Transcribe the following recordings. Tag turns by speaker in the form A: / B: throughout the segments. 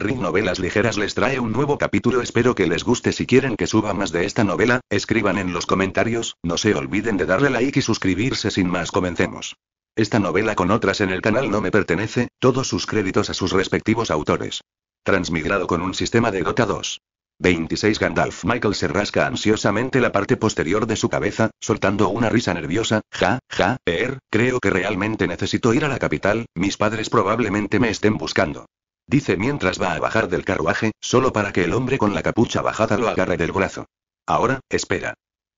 A: Ring Novelas Ligeras les trae un nuevo capítulo. Espero que les guste. Si quieren que suba más de esta novela, escriban en los comentarios. No se olviden de darle like y suscribirse. Sin más, comencemos. Esta novela con otras en el canal no me pertenece, todos sus créditos a sus respectivos autores. Transmigrado con un sistema de gota 2. 26 Gandalf Michael se rasca ansiosamente la parte posterior de su cabeza, soltando una risa nerviosa, ja, ja, er, creo que realmente necesito ir a la capital, mis padres probablemente me estén buscando dice mientras va a bajar del carruaje, solo para que el hombre con la capucha bajada lo agarre del brazo. Ahora, espera.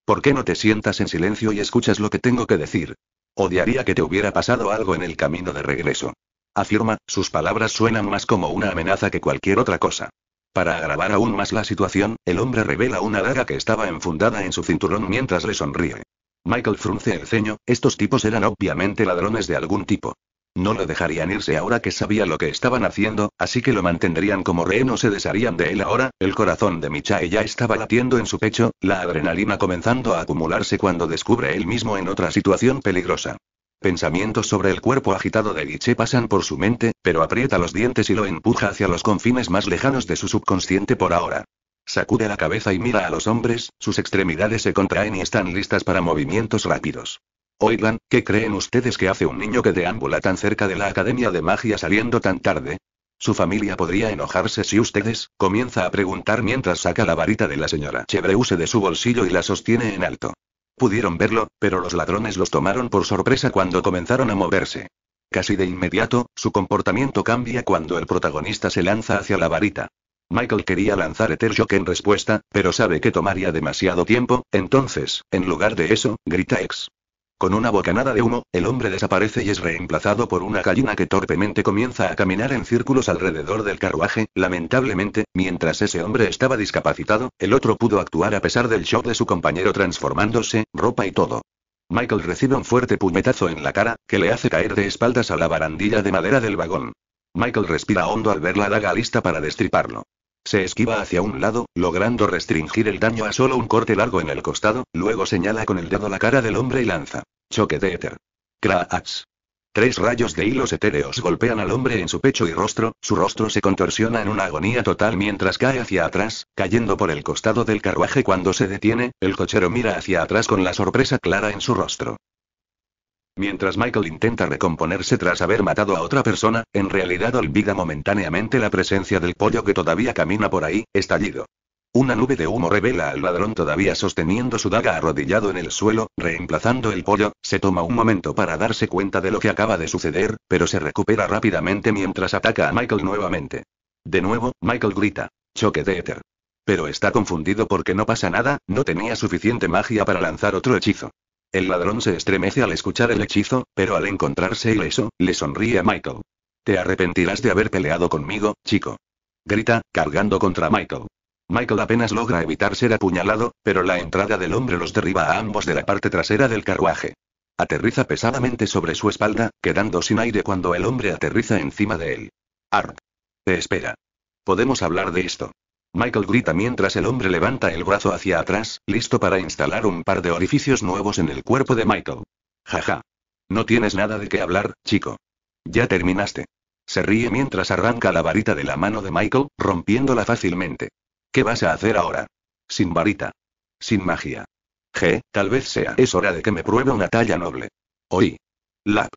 A: ¿Por qué no te sientas en silencio y escuchas lo que tengo que decir? Odiaría que te hubiera pasado algo en el camino de regreso. Afirma, sus palabras suenan más como una amenaza que cualquier otra cosa. Para agravar aún más la situación, el hombre revela una daga que estaba enfundada en su cinturón mientras le sonríe. Michael frunce el ceño, estos tipos eran obviamente ladrones de algún tipo. No lo dejarían irse ahora que sabía lo que estaban haciendo, así que lo mantendrían como rehén o se desharían de él ahora. El corazón de Michae ya estaba latiendo en su pecho, la adrenalina comenzando a acumularse cuando descubre él mismo en otra situación peligrosa. Pensamientos sobre el cuerpo agitado de Guiche pasan por su mente, pero aprieta los dientes y lo empuja hacia los confines más lejanos de su subconsciente por ahora. Sacude la cabeza y mira a los hombres, sus extremidades se contraen y están listas para movimientos rápidos. Oigan, ¿qué creen ustedes que hace un niño que deambula tan cerca de la Academia de Magia saliendo tan tarde? Su familia podría enojarse si ustedes, comienza a preguntar mientras saca la varita de la señora Chevreuse de su bolsillo y la sostiene en alto. Pudieron verlo, pero los ladrones los tomaron por sorpresa cuando comenzaron a moverse. Casi de inmediato, su comportamiento cambia cuando el protagonista se lanza hacia la varita. Michael quería lanzar Ether Shock en respuesta, pero sabe que tomaría demasiado tiempo, entonces, en lugar de eso, grita Ex. Con una bocanada de humo, el hombre desaparece y es reemplazado por una gallina que torpemente comienza a caminar en círculos alrededor del carruaje. Lamentablemente, mientras ese hombre estaba discapacitado, el otro pudo actuar a pesar del shock de su compañero transformándose, ropa y todo. Michael recibe un fuerte puñetazo en la cara, que le hace caer de espaldas a la barandilla de madera del vagón. Michael respira hondo al ver la daga lista para destriparlo. Se esquiva hacia un lado, logrando restringir el daño a solo un corte largo en el costado, luego señala con el dedo la cara del hombre y lanza. Choque de éter. Craats. Tres rayos de hilos etéreos golpean al hombre en su pecho y rostro, su rostro se contorsiona en una agonía total mientras cae hacia atrás, cayendo por el costado del carruaje cuando se detiene, el cochero mira hacia atrás con la sorpresa clara en su rostro. Mientras Michael intenta recomponerse tras haber matado a otra persona, en realidad olvida momentáneamente la presencia del pollo que todavía camina por ahí, estallido. Una nube de humo revela al ladrón todavía sosteniendo su daga arrodillado en el suelo, reemplazando el pollo, se toma un momento para darse cuenta de lo que acaba de suceder, pero se recupera rápidamente mientras ataca a Michael nuevamente. De nuevo, Michael grita. Choque de éter. Pero está confundido porque no pasa nada, no tenía suficiente magia para lanzar otro hechizo. El ladrón se estremece al escuchar el hechizo, pero al encontrarse ileso, le sonríe a Michael. Te arrepentirás de haber peleado conmigo, chico. Grita, cargando contra Michael. Michael apenas logra evitar ser apuñalado, pero la entrada del hombre los derriba a ambos de la parte trasera del carruaje. Aterriza pesadamente sobre su espalda, quedando sin aire cuando el hombre aterriza encima de él. Ark. Te espera. Podemos hablar de esto. Michael grita mientras el hombre levanta el brazo hacia atrás, listo para instalar un par de orificios nuevos en el cuerpo de Michael. Jaja. No tienes nada de qué hablar, chico. Ya terminaste. Se ríe mientras arranca la varita de la mano de Michael, rompiéndola fácilmente. ¿Qué vas a hacer ahora? Sin varita. Sin magia. G, tal vez sea. Es hora de que me pruebe una talla noble. Oí. Lap.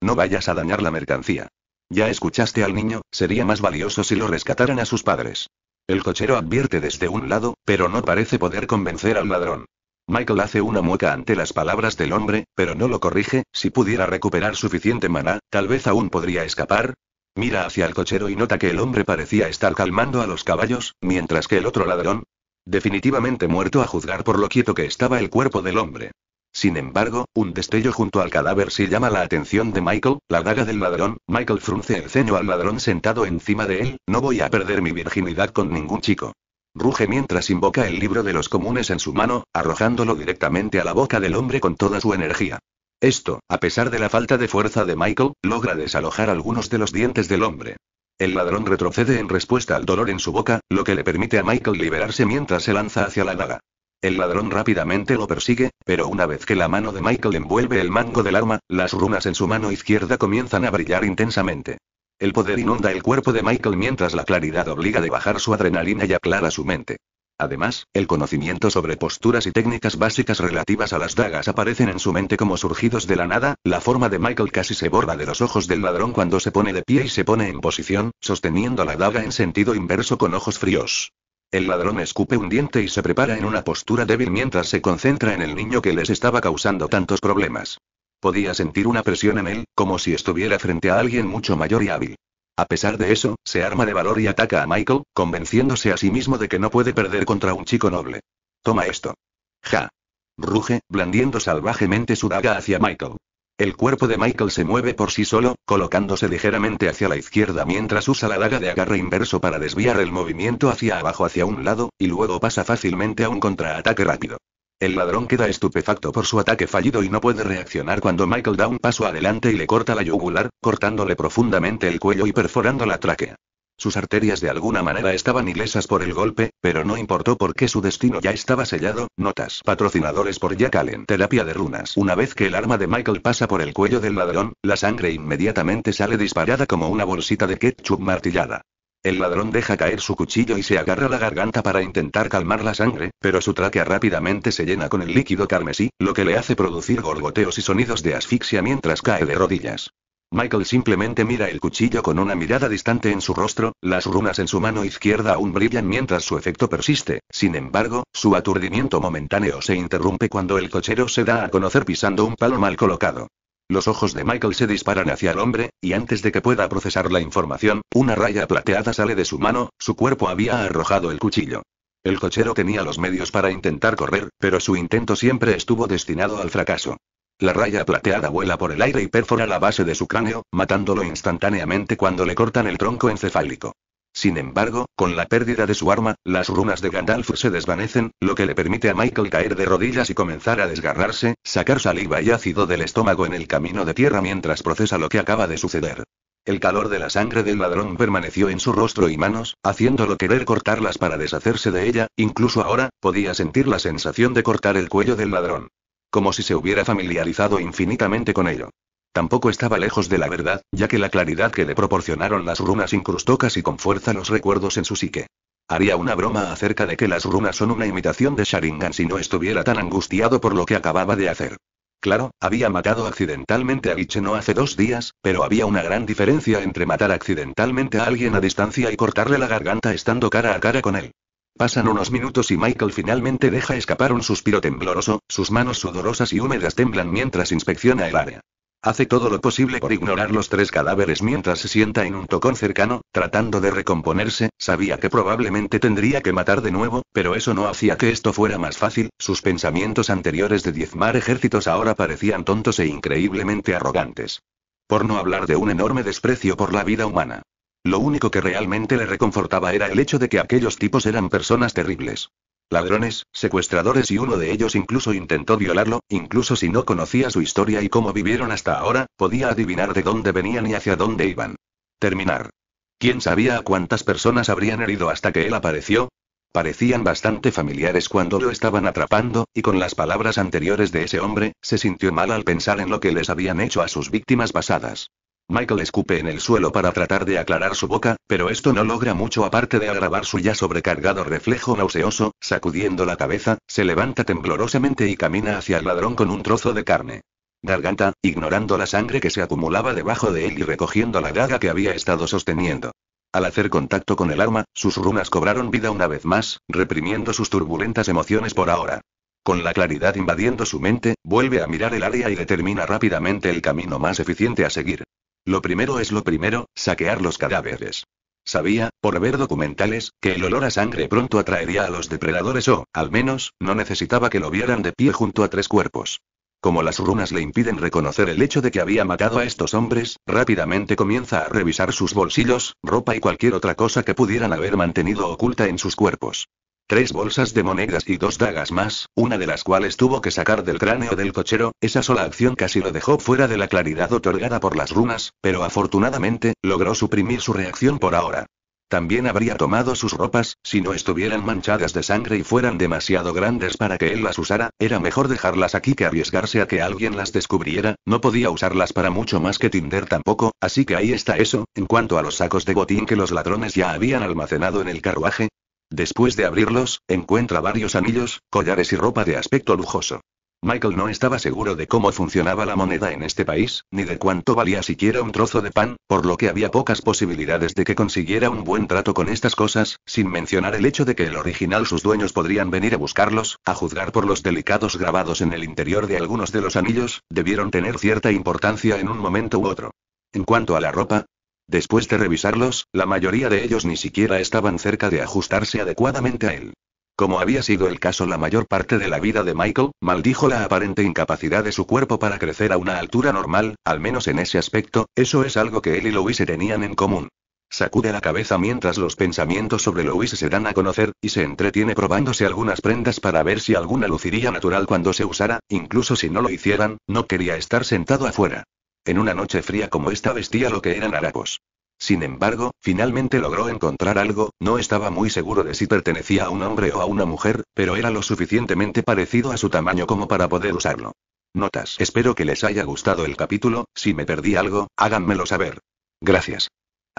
A: No vayas a dañar la mercancía. Ya escuchaste al niño, sería más valioso si lo rescataran a sus padres. El cochero advierte desde un lado, pero no parece poder convencer al ladrón. Michael hace una mueca ante las palabras del hombre, pero no lo corrige, si pudiera recuperar suficiente maná, tal vez aún podría escapar, Mira hacia el cochero y nota que el hombre parecía estar calmando a los caballos, mientras que el otro ladrón, definitivamente muerto a juzgar por lo quieto que estaba el cuerpo del hombre. Sin embargo, un destello junto al cadáver sí llama la atención de Michael, la daga del ladrón, Michael frunce el ceño al ladrón sentado encima de él, no voy a perder mi virginidad con ningún chico. Ruge mientras invoca el libro de los comunes en su mano, arrojándolo directamente a la boca del hombre con toda su energía. Esto, a pesar de la falta de fuerza de Michael, logra desalojar algunos de los dientes del hombre. El ladrón retrocede en respuesta al dolor en su boca, lo que le permite a Michael liberarse mientras se lanza hacia la daga. El ladrón rápidamente lo persigue, pero una vez que la mano de Michael envuelve el mango del arma, las runas en su mano izquierda comienzan a brillar intensamente. El poder inunda el cuerpo de Michael mientras la claridad obliga de bajar su adrenalina y aclara su mente. Además, el conocimiento sobre posturas y técnicas básicas relativas a las dagas aparecen en su mente como surgidos de la nada, la forma de Michael casi se borra de los ojos del ladrón cuando se pone de pie y se pone en posición, sosteniendo la daga en sentido inverso con ojos fríos. El ladrón escupe un diente y se prepara en una postura débil mientras se concentra en el niño que les estaba causando tantos problemas. Podía sentir una presión en él, como si estuviera frente a alguien mucho mayor y hábil. A pesar de eso, se arma de valor y ataca a Michael, convenciéndose a sí mismo de que no puede perder contra un chico noble. Toma esto. Ja. Ruge, blandiendo salvajemente su daga hacia Michael. El cuerpo de Michael se mueve por sí solo, colocándose ligeramente hacia la izquierda mientras usa la daga de agarre inverso para desviar el movimiento hacia abajo hacia un lado, y luego pasa fácilmente a un contraataque rápido. El ladrón queda estupefacto por su ataque fallido y no puede reaccionar cuando Michael da un paso adelante y le corta la yugular, cortándole profundamente el cuello y perforando la tráquea. Sus arterias de alguna manera estaban ilesas por el golpe, pero no importó porque su destino ya estaba sellado. Notas patrocinadores por Jack Allen. Terapia de runas. Una vez que el arma de Michael pasa por el cuello del ladrón, la sangre inmediatamente sale disparada como una bolsita de ketchup martillada. El ladrón deja caer su cuchillo y se agarra la garganta para intentar calmar la sangre, pero su tráquea rápidamente se llena con el líquido carmesí, lo que le hace producir gorgoteos y sonidos de asfixia mientras cae de rodillas. Michael simplemente mira el cuchillo con una mirada distante en su rostro, las runas en su mano izquierda aún brillan mientras su efecto persiste, sin embargo, su aturdimiento momentáneo se interrumpe cuando el cochero se da a conocer pisando un palo mal colocado. Los ojos de Michael se disparan hacia el hombre, y antes de que pueda procesar la información, una raya plateada sale de su mano, su cuerpo había arrojado el cuchillo. El cochero tenía los medios para intentar correr, pero su intento siempre estuvo destinado al fracaso. La raya plateada vuela por el aire y perfora la base de su cráneo, matándolo instantáneamente cuando le cortan el tronco encefálico. Sin embargo, con la pérdida de su arma, las runas de Gandalf se desvanecen, lo que le permite a Michael caer de rodillas y comenzar a desgarrarse, sacar saliva y ácido del estómago en el camino de tierra mientras procesa lo que acaba de suceder. El calor de la sangre del ladrón permaneció en su rostro y manos, haciéndolo querer cortarlas para deshacerse de ella, incluso ahora, podía sentir la sensación de cortar el cuello del ladrón. Como si se hubiera familiarizado infinitamente con ello. Tampoco estaba lejos de la verdad, ya que la claridad que le proporcionaron las runas incrustó casi con fuerza los recuerdos en su psique. Haría una broma acerca de que las runas son una imitación de Sharingan si no estuviera tan angustiado por lo que acababa de hacer. Claro, había matado accidentalmente a Icheno hace dos días, pero había una gran diferencia entre matar accidentalmente a alguien a distancia y cortarle la garganta estando cara a cara con él. Pasan unos minutos y Michael finalmente deja escapar un suspiro tembloroso, sus manos sudorosas y húmedas temblan mientras inspecciona el área. Hace todo lo posible por ignorar los tres cadáveres mientras se sienta en un tocón cercano, tratando de recomponerse, sabía que probablemente tendría que matar de nuevo, pero eso no hacía que esto fuera más fácil, sus pensamientos anteriores de diezmar ejércitos ahora parecían tontos e increíblemente arrogantes. Por no hablar de un enorme desprecio por la vida humana. Lo único que realmente le reconfortaba era el hecho de que aquellos tipos eran personas terribles. Ladrones, secuestradores y uno de ellos incluso intentó violarlo, incluso si no conocía su historia y cómo vivieron hasta ahora, podía adivinar de dónde venían y hacia dónde iban. Terminar. ¿Quién sabía a cuántas personas habrían herido hasta que él apareció? Parecían bastante familiares cuando lo estaban atrapando, y con las palabras anteriores de ese hombre, se sintió mal al pensar en lo que les habían hecho a sus víctimas pasadas. Michael escupe en el suelo para tratar de aclarar su boca, pero esto no logra mucho aparte de agravar su ya sobrecargado reflejo nauseoso, sacudiendo la cabeza, se levanta temblorosamente y camina hacia el ladrón con un trozo de carne. Garganta, ignorando la sangre que se acumulaba debajo de él y recogiendo la daga que había estado sosteniendo. Al hacer contacto con el arma, sus runas cobraron vida una vez más, reprimiendo sus turbulentas emociones por ahora. Con la claridad invadiendo su mente, vuelve a mirar el área y determina rápidamente el camino más eficiente a seguir. Lo primero es lo primero, saquear los cadáveres. Sabía, por ver documentales, que el olor a sangre pronto atraería a los depredadores o, al menos, no necesitaba que lo vieran de pie junto a tres cuerpos. Como las runas le impiden reconocer el hecho de que había matado a estos hombres, rápidamente comienza a revisar sus bolsillos, ropa y cualquier otra cosa que pudieran haber mantenido oculta en sus cuerpos. Tres bolsas de monedas y dos dagas más, una de las cuales tuvo que sacar del cráneo del cochero, esa sola acción casi lo dejó fuera de la claridad otorgada por las runas, pero afortunadamente, logró suprimir su reacción por ahora. También habría tomado sus ropas, si no estuvieran manchadas de sangre y fueran demasiado grandes para que él las usara, era mejor dejarlas aquí que arriesgarse a que alguien las descubriera, no podía usarlas para mucho más que Tinder tampoco, así que ahí está eso, en cuanto a los sacos de botín que los ladrones ya habían almacenado en el carruaje, Después de abrirlos, encuentra varios anillos, collares y ropa de aspecto lujoso. Michael no estaba seguro de cómo funcionaba la moneda en este país, ni de cuánto valía siquiera un trozo de pan, por lo que había pocas posibilidades de que consiguiera un buen trato con estas cosas, sin mencionar el hecho de que el original sus dueños podrían venir a buscarlos, a juzgar por los delicados grabados en el interior de algunos de los anillos, debieron tener cierta importancia en un momento u otro. En cuanto a la ropa, Después de revisarlos, la mayoría de ellos ni siquiera estaban cerca de ajustarse adecuadamente a él. Como había sido el caso la mayor parte de la vida de Michael, maldijo la aparente incapacidad de su cuerpo para crecer a una altura normal, al menos en ese aspecto, eso es algo que él y Louise tenían en común. Sacude la cabeza mientras los pensamientos sobre Louise se dan a conocer, y se entretiene probándose algunas prendas para ver si alguna luciría natural cuando se usara, incluso si no lo hicieran, no quería estar sentado afuera. En una noche fría como esta vestía lo que eran harapos. Sin embargo, finalmente logró encontrar algo, no estaba muy seguro de si pertenecía a un hombre o a una mujer, pero era lo suficientemente parecido a su tamaño como para poder usarlo. Notas. Espero que les haya gustado el capítulo, si me perdí algo, háganmelo saber. Gracias.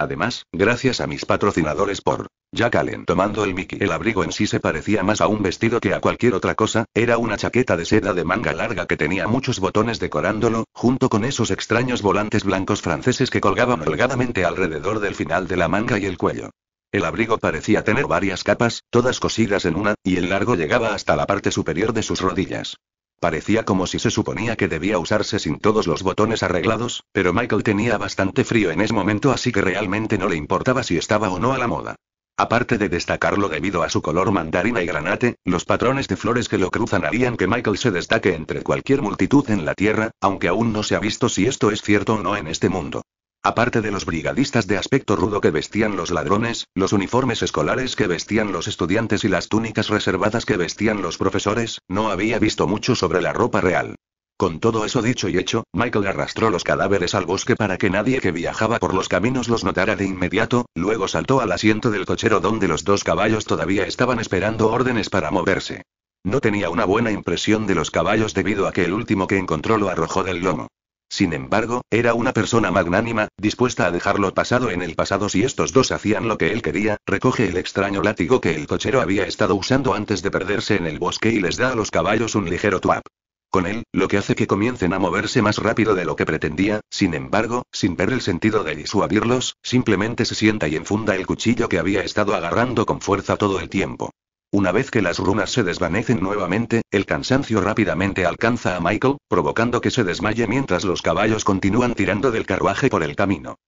A: Además, gracias a mis patrocinadores por Jack Allen tomando el Mickey. El abrigo en sí se parecía más a un vestido que a cualquier otra cosa, era una chaqueta de seda de manga larga que tenía muchos botones decorándolo, junto con esos extraños volantes blancos franceses que colgaban holgadamente alrededor del final de la manga y el cuello. El abrigo parecía tener varias capas, todas cosidas en una, y el largo llegaba hasta la parte superior de sus rodillas. Parecía como si se suponía que debía usarse sin todos los botones arreglados, pero Michael tenía bastante frío en ese momento así que realmente no le importaba si estaba o no a la moda. Aparte de destacarlo debido a su color mandarina y granate, los patrones de flores que lo cruzan harían que Michael se destaque entre cualquier multitud en la Tierra, aunque aún no se ha visto si esto es cierto o no en este mundo. Aparte de los brigadistas de aspecto rudo que vestían los ladrones, los uniformes escolares que vestían los estudiantes y las túnicas reservadas que vestían los profesores, no había visto mucho sobre la ropa real. Con todo eso dicho y hecho, Michael arrastró los cadáveres al bosque para que nadie que viajaba por los caminos los notara de inmediato, luego saltó al asiento del cochero donde los dos caballos todavía estaban esperando órdenes para moverse. No tenía una buena impresión de los caballos debido a que el último que encontró lo arrojó del lomo. Sin embargo, era una persona magnánima, dispuesta a dejar lo pasado en el pasado si estos dos hacían lo que él quería, recoge el extraño látigo que el cochero había estado usando antes de perderse en el bosque y les da a los caballos un ligero tuap. Con él, lo que hace que comiencen a moverse más rápido de lo que pretendía, sin embargo, sin ver el sentido de disuadirlos, simplemente se sienta y enfunda el cuchillo que había estado agarrando con fuerza todo el tiempo. Una vez que las runas se desvanecen nuevamente, el cansancio rápidamente alcanza a Michael, provocando que se desmaye mientras los caballos continúan tirando del carruaje por el camino.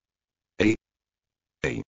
A: ¡Ey! ¡Ey!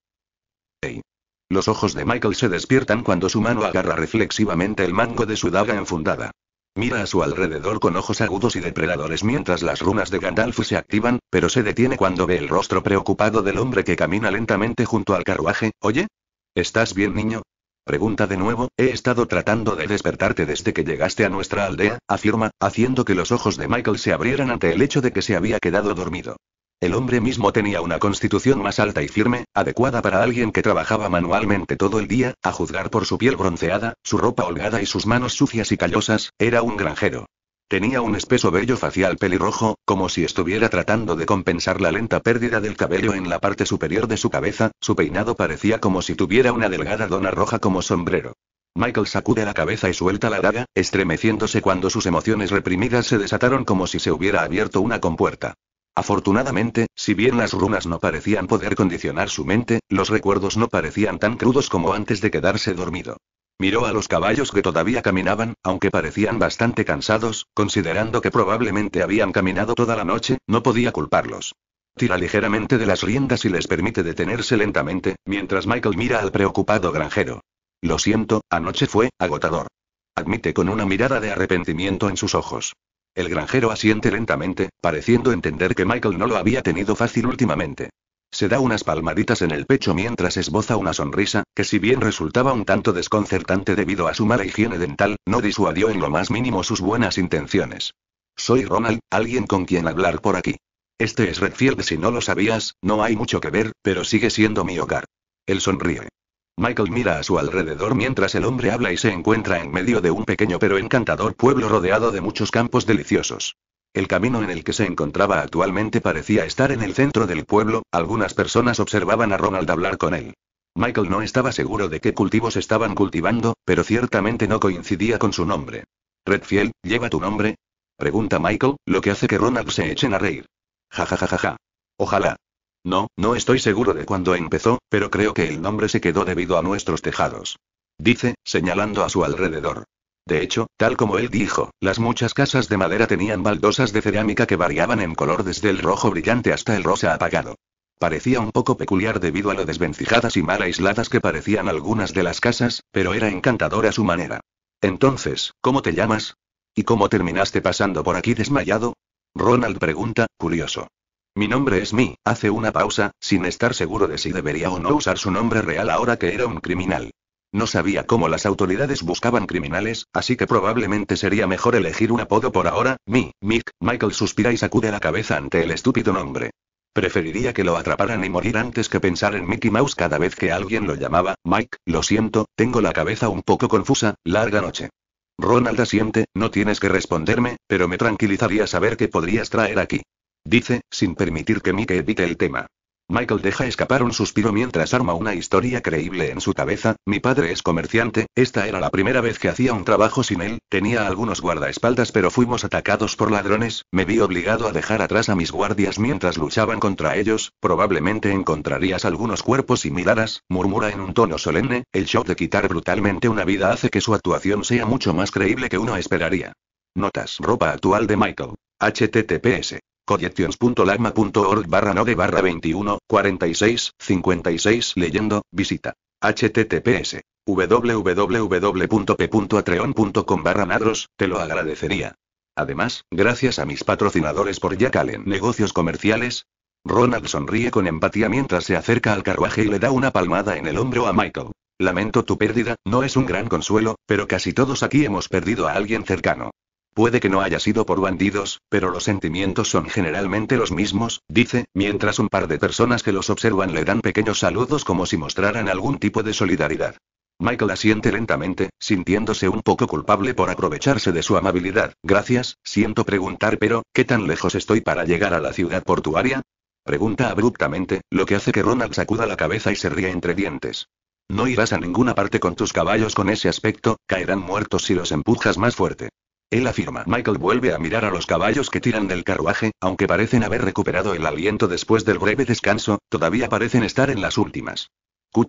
A: ¡Ey! Los ojos de Michael se despiertan cuando su mano agarra reflexivamente el mango de su daga enfundada. Mira a su alrededor con ojos agudos y depredadores mientras las runas de Gandalf se activan, pero se detiene cuando ve el rostro preocupado del hombre que camina lentamente junto al carruaje. Oye, ¿estás bien, niño? Pregunta de nuevo, he estado tratando de despertarte desde que llegaste a nuestra aldea, afirma, haciendo que los ojos de Michael se abrieran ante el hecho de que se había quedado dormido. El hombre mismo tenía una constitución más alta y firme, adecuada para alguien que trabajaba manualmente todo el día, a juzgar por su piel bronceada, su ropa holgada y sus manos sucias y callosas, era un granjero. Tenía un espeso vello facial pelirrojo, como si estuviera tratando de compensar la lenta pérdida del cabello en la parte superior de su cabeza, su peinado parecía como si tuviera una delgada dona roja como sombrero. Michael sacude la cabeza y suelta la daga, estremeciéndose cuando sus emociones reprimidas se desataron como si se hubiera abierto una compuerta. Afortunadamente, si bien las runas no parecían poder condicionar su mente, los recuerdos no parecían tan crudos como antes de quedarse dormido. Miró a los caballos que todavía caminaban, aunque parecían bastante cansados, considerando que probablemente habían caminado toda la noche, no podía culparlos. Tira ligeramente de las riendas y les permite detenerse lentamente, mientras Michael mira al preocupado granjero. Lo siento, anoche fue agotador. Admite con una mirada de arrepentimiento en sus ojos. El granjero asiente lentamente, pareciendo entender que Michael no lo había tenido fácil últimamente. Se da unas palmaditas en el pecho mientras esboza una sonrisa, que si bien resultaba un tanto desconcertante debido a su mala higiene dental, no disuadió en lo más mínimo sus buenas intenciones. Soy Ronald, alguien con quien hablar por aquí. Este es Redfield si no lo sabías, no hay mucho que ver, pero sigue siendo mi hogar. Él sonríe. Michael mira a su alrededor mientras el hombre habla y se encuentra en medio de un pequeño pero encantador pueblo rodeado de muchos campos deliciosos. El camino en el que se encontraba actualmente parecía estar en el centro del pueblo, algunas personas observaban a Ronald hablar con él. Michael no estaba seguro de qué cultivos estaban cultivando, pero ciertamente no coincidía con su nombre. Redfield, ¿lleva tu nombre? Pregunta Michael, lo que hace que Ronald se echen a reír. Ja ja ja ja ja. Ojalá. No, no estoy seguro de cuándo empezó, pero creo que el nombre se quedó debido a nuestros tejados. Dice, señalando a su alrededor. De hecho, tal como él dijo, las muchas casas de madera tenían baldosas de cerámica que variaban en color desde el rojo brillante hasta el rosa apagado. Parecía un poco peculiar debido a lo desvencijadas y mal aisladas que parecían algunas de las casas, pero era encantadora su manera. Entonces, ¿cómo te llamas? ¿Y cómo terminaste pasando por aquí desmayado? Ronald pregunta, curioso. Mi nombre es Mi, hace una pausa, sin estar seguro de si debería o no usar su nombre real ahora que era un criminal. No sabía cómo las autoridades buscaban criminales, así que probablemente sería mejor elegir un apodo por ahora. Mi, Mick, Michael suspira y sacude la cabeza ante el estúpido nombre. Preferiría que lo atraparan y morir antes que pensar en Mickey Mouse cada vez que alguien lo llamaba. Mike, lo siento, tengo la cabeza un poco confusa, larga noche. Ronald asiente, no tienes que responderme, pero me tranquilizaría saber qué podrías traer aquí. Dice, sin permitir que Mick evite el tema. Michael deja escapar un suspiro mientras arma una historia creíble en su cabeza, mi padre es comerciante, esta era la primera vez que hacía un trabajo sin él, tenía algunos guardaespaldas pero fuimos atacados por ladrones, me vi obligado a dejar atrás a mis guardias mientras luchaban contra ellos, probablemente encontrarías algunos cuerpos miraras, murmura en un tono solemne, el shock de quitar brutalmente una vida hace que su actuación sea mucho más creíble que uno esperaría. Notas ropa actual de Michael. HTTPS collections.lagma.org barra node barra 21, 46, 56 leyendo, visita. https www.p.atreon.com barra madros te lo agradecería. Además, gracias a mis patrocinadores por Jack Allen Negocios Comerciales. Ronald sonríe con empatía mientras se acerca al carruaje y le da una palmada en el hombro a Michael. Lamento tu pérdida, no es un gran consuelo, pero casi todos aquí hemos perdido a alguien cercano. Puede que no haya sido por bandidos, pero los sentimientos son generalmente los mismos, dice, mientras un par de personas que los observan le dan pequeños saludos como si mostraran algún tipo de solidaridad. Michael asiente lentamente, sintiéndose un poco culpable por aprovecharse de su amabilidad. Gracias, siento preguntar, pero, ¿qué tan lejos estoy para llegar a la ciudad portuaria? Pregunta abruptamente, lo que hace que Ronald sacuda la cabeza y se ríe entre dientes. No irás a ninguna parte con tus caballos con ese aspecto, caerán muertos si los empujas más fuerte. Él afirma. Michael vuelve a mirar a los caballos que tiran del carruaje, aunque parecen haber recuperado el aliento después del breve descanso, todavía parecen estar en las últimas.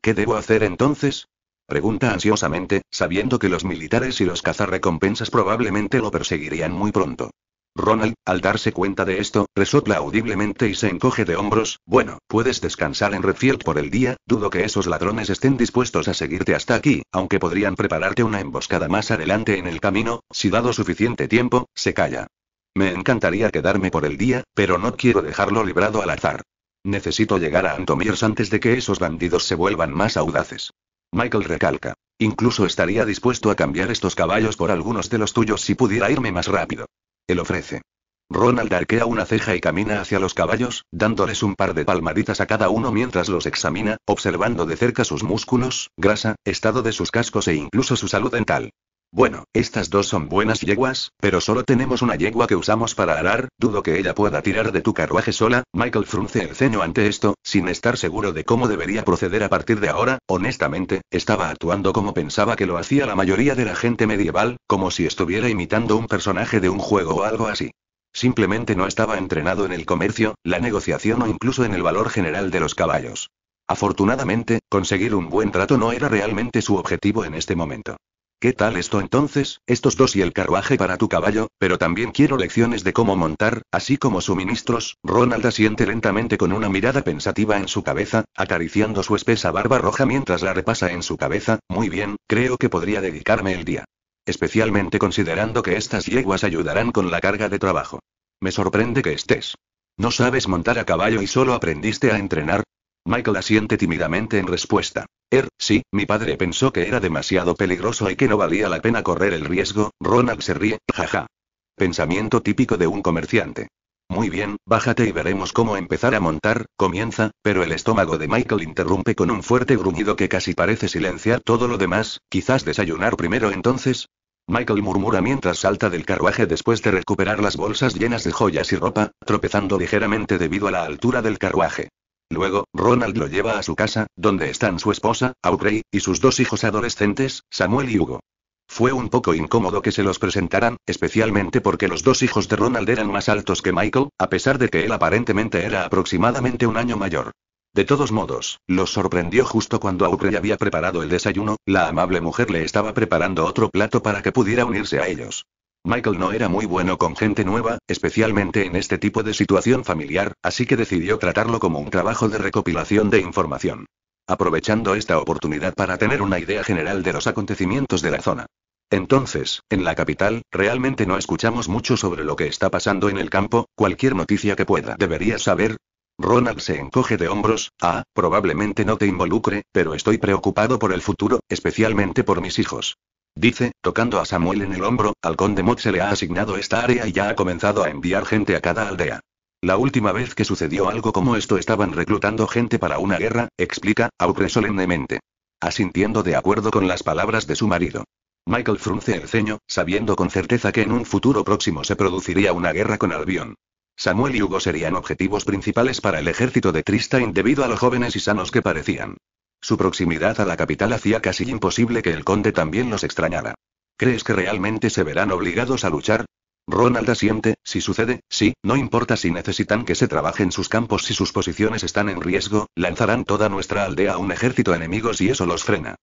A: ¿Qué debo hacer entonces? Pregunta ansiosamente, sabiendo que los militares y los cazarrecompensas probablemente lo perseguirían muy pronto. Ronald, al darse cuenta de esto, resopla audiblemente y se encoge de hombros. Bueno, puedes descansar en Redfield por el día, dudo que esos ladrones estén dispuestos a seguirte hasta aquí, aunque podrían prepararte una emboscada más adelante en el camino, si dado suficiente tiempo, se calla. Me encantaría quedarme por el día, pero no quiero dejarlo librado al azar. Necesito llegar a Antomir's antes de que esos bandidos se vuelvan más audaces. Michael recalca. Incluso estaría dispuesto a cambiar estos caballos por algunos de los tuyos si pudiera irme más rápido. Él ofrece. Ronald arquea una ceja y camina hacia los caballos, dándoles un par de palmaditas a cada uno mientras los examina, observando de cerca sus músculos, grasa, estado de sus cascos e incluso su salud dental. Bueno, estas dos son buenas yeguas, pero solo tenemos una yegua que usamos para arar, dudo que ella pueda tirar de tu carruaje sola, Michael frunce el ceño ante esto, sin estar seguro de cómo debería proceder a partir de ahora, honestamente, estaba actuando como pensaba que lo hacía la mayoría de la gente medieval, como si estuviera imitando un personaje de un juego o algo así. Simplemente no estaba entrenado en el comercio, la negociación o incluso en el valor general de los caballos. Afortunadamente, conseguir un buen trato no era realmente su objetivo en este momento. ¿Qué tal esto entonces? Estos dos y el carruaje para tu caballo, pero también quiero lecciones de cómo montar, así como suministros. Ronald asiente lentamente con una mirada pensativa en su cabeza, acariciando su espesa barba roja mientras la repasa en su cabeza. Muy bien, creo que podría dedicarme el día. Especialmente considerando que estas yeguas ayudarán con la carga de trabajo. Me sorprende que estés. ¿No sabes montar a caballo y solo aprendiste a entrenar? Michael asiente tímidamente en respuesta. Er, sí, mi padre pensó que era demasiado peligroso y que no valía la pena correr el riesgo, Ronald se ríe, jaja. Pensamiento típico de un comerciante. Muy bien, bájate y veremos cómo empezar a montar, comienza, pero el estómago de Michael interrumpe con un fuerte gruñido que casi parece silenciar todo lo demás, quizás desayunar primero entonces. Michael murmura mientras salta del carruaje después de recuperar las bolsas llenas de joyas y ropa, tropezando ligeramente debido a la altura del carruaje. Luego, Ronald lo lleva a su casa, donde están su esposa, Audrey, y sus dos hijos adolescentes, Samuel y Hugo. Fue un poco incómodo que se los presentaran, especialmente porque los dos hijos de Ronald eran más altos que Michael, a pesar de que él aparentemente era aproximadamente un año mayor. De todos modos, los sorprendió justo cuando Audrey había preparado el desayuno, la amable mujer le estaba preparando otro plato para que pudiera unirse a ellos. Michael no era muy bueno con gente nueva, especialmente en este tipo de situación familiar, así que decidió tratarlo como un trabajo de recopilación de información. Aprovechando esta oportunidad para tener una idea general de los acontecimientos de la zona. Entonces, en la capital, realmente no escuchamos mucho sobre lo que está pasando en el campo, cualquier noticia que pueda deberías saber. Ronald se encoge de hombros, ah, probablemente no te involucre, pero estoy preocupado por el futuro, especialmente por mis hijos. Dice, tocando a Samuel en el hombro, al conde Mott se le ha asignado esta área y ya ha comenzado a enviar gente a cada aldea. La última vez que sucedió algo como esto estaban reclutando gente para una guerra, explica, Aubre solemnemente. Asintiendo de acuerdo con las palabras de su marido. Michael frunce el ceño, sabiendo con certeza que en un futuro próximo se produciría una guerra con Albion. Samuel y Hugo serían objetivos principales para el ejército de Tristain debido a los jóvenes y sanos que parecían. Su proximidad a la capital hacía casi imposible que el conde también los extrañara. ¿Crees que realmente se verán obligados a luchar? Ronald asiente, si sucede, sí, no importa si necesitan que se trabaje en sus campos si sus posiciones están en riesgo, lanzarán toda nuestra aldea a un ejército enemigo si eso los frena.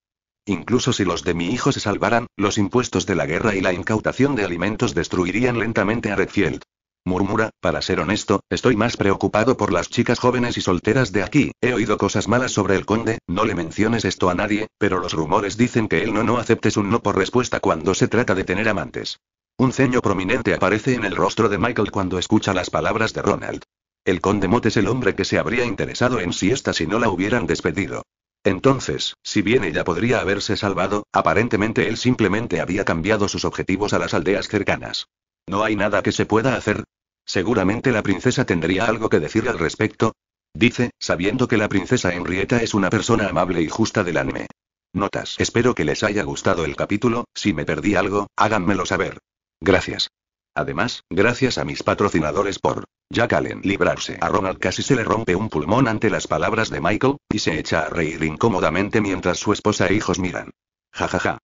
A: Incluso si los de mi hijo se salvaran, los impuestos de la guerra y la incautación de alimentos destruirían lentamente a Redfield. Murmura, para ser honesto, estoy más preocupado por las chicas jóvenes y solteras de aquí, he oído cosas malas sobre el conde, no le menciones esto a nadie, pero los rumores dicen que él no no aceptes un no por respuesta cuando se trata de tener amantes. Un ceño prominente aparece en el rostro de Michael cuando escucha las palabras de Ronald. El conde Mott es el hombre que se habría interesado en si si no la hubieran despedido. Entonces, si bien ella podría haberse salvado, aparentemente él simplemente había cambiado sus objetivos a las aldeas cercanas. ¿No hay nada que se pueda hacer? Seguramente la princesa tendría algo que decir al respecto. Dice, sabiendo que la princesa Henrietta es una persona amable y justa del anime. Notas. Espero que les haya gustado el capítulo, si me perdí algo, háganmelo saber. Gracias. Además, gracias a mis patrocinadores por Jack Allen librarse. A Ronald casi se le rompe un pulmón ante las palabras de Michael, y se echa a reír incómodamente mientras su esposa e hijos miran. Ja ja ja.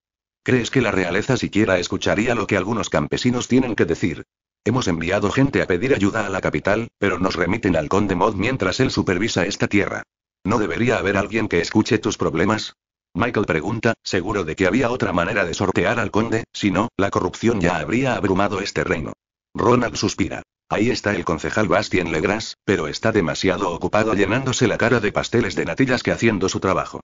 A: ¿Crees que la realeza siquiera escucharía lo que algunos campesinos tienen que decir? Hemos enviado gente a pedir ayuda a la capital, pero nos remiten al conde Mod mientras él supervisa esta tierra. ¿No debería haber alguien que escuche tus problemas? Michael pregunta, seguro de que había otra manera de sortear al conde, si no, la corrupción ya habría abrumado este reino. Ronald suspira. Ahí está el concejal Bastien Legras, pero está demasiado ocupado llenándose la cara de pasteles de natillas que haciendo su trabajo.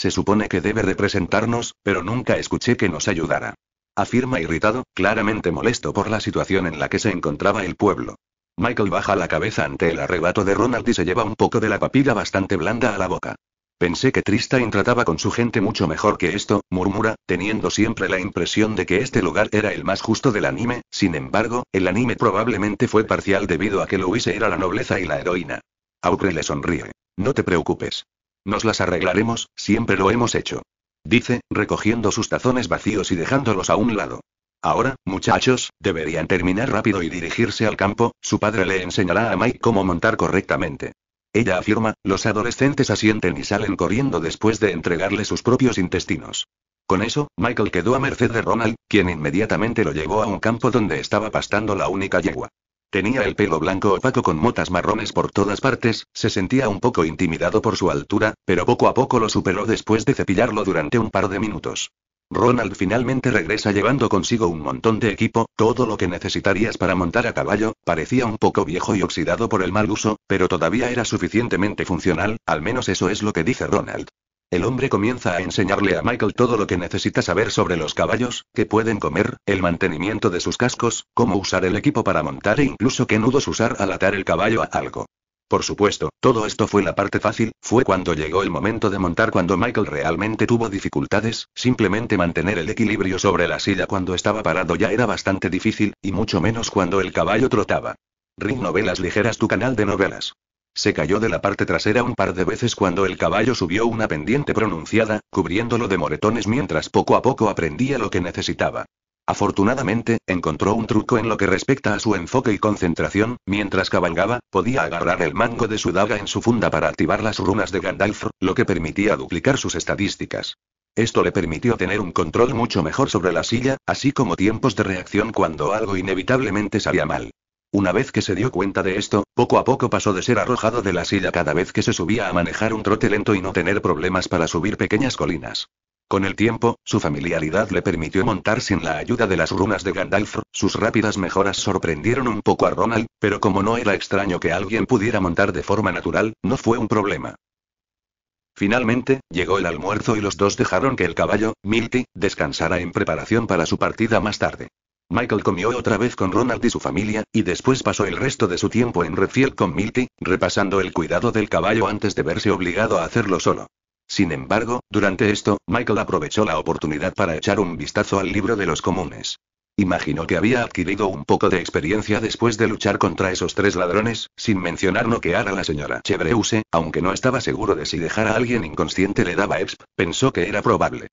A: Se supone que debe representarnos, pero nunca escuché que nos ayudara. Afirma irritado, claramente molesto por la situación en la que se encontraba el pueblo. Michael baja la cabeza ante el arrebato de Ronald y se lleva un poco de la papilla bastante blanda a la boca. Pensé que Tristain trataba con su gente mucho mejor que esto, murmura, teniendo siempre la impresión de que este lugar era el más justo del anime, sin embargo, el anime probablemente fue parcial debido a que Louise era la nobleza y la heroína. Aubrey le sonríe. No te preocupes. Nos las arreglaremos, siempre lo hemos hecho. Dice, recogiendo sus tazones vacíos y dejándolos a un lado. Ahora, muchachos, deberían terminar rápido y dirigirse al campo, su padre le enseñará a Mike cómo montar correctamente. Ella afirma, los adolescentes asienten y salen corriendo después de entregarle sus propios intestinos. Con eso, Michael quedó a merced de Ronald, quien inmediatamente lo llevó a un campo donde estaba pastando la única yegua. Tenía el pelo blanco opaco con motas marrones por todas partes, se sentía un poco intimidado por su altura, pero poco a poco lo superó después de cepillarlo durante un par de minutos. Ronald finalmente regresa llevando consigo un montón de equipo, todo lo que necesitarías para montar a caballo, parecía un poco viejo y oxidado por el mal uso, pero todavía era suficientemente funcional, al menos eso es lo que dice Ronald. El hombre comienza a enseñarle a Michael todo lo que necesita saber sobre los caballos, qué pueden comer, el mantenimiento de sus cascos, cómo usar el equipo para montar e incluso qué nudos usar al atar el caballo a algo. Por supuesto, todo esto fue la parte fácil, fue cuando llegó el momento de montar cuando Michael realmente tuvo dificultades, simplemente mantener el equilibrio sobre la silla cuando estaba parado ya era bastante difícil, y mucho menos cuando el caballo trotaba. Ring Novelas Ligeras tu canal de novelas. Se cayó de la parte trasera un par de veces cuando el caballo subió una pendiente pronunciada, cubriéndolo de moretones mientras poco a poco aprendía lo que necesitaba. Afortunadamente, encontró un truco en lo que respecta a su enfoque y concentración, mientras cabalgaba, podía agarrar el mango de su daga en su funda para activar las runas de Gandalf, lo que permitía duplicar sus estadísticas. Esto le permitió tener un control mucho mejor sobre la silla, así como tiempos de reacción cuando algo inevitablemente salía mal. Una vez que se dio cuenta de esto, poco a poco pasó de ser arrojado de la silla cada vez que se subía a manejar un trote lento y no tener problemas para subir pequeñas colinas. Con el tiempo, su familiaridad le permitió montar sin la ayuda de las runas de Gandalf, sus rápidas mejoras sorprendieron un poco a Ronald, pero como no era extraño que alguien pudiera montar de forma natural, no fue un problema. Finalmente, llegó el almuerzo y los dos dejaron que el caballo, Milti, descansara en preparación para su partida más tarde. Michael comió otra vez con Ronald y su familia, y después pasó el resto de su tiempo en Redfield con Milty, repasando el cuidado del caballo antes de verse obligado a hacerlo solo. Sin embargo, durante esto, Michael aprovechó la oportunidad para echar un vistazo al libro de los comunes. Imaginó que había adquirido un poco de experiencia después de luchar contra esos tres ladrones, sin mencionar noquear a la señora Chevreuse, aunque no estaba seguro de si dejar a alguien inconsciente le daba EPSP, pensó que era probable.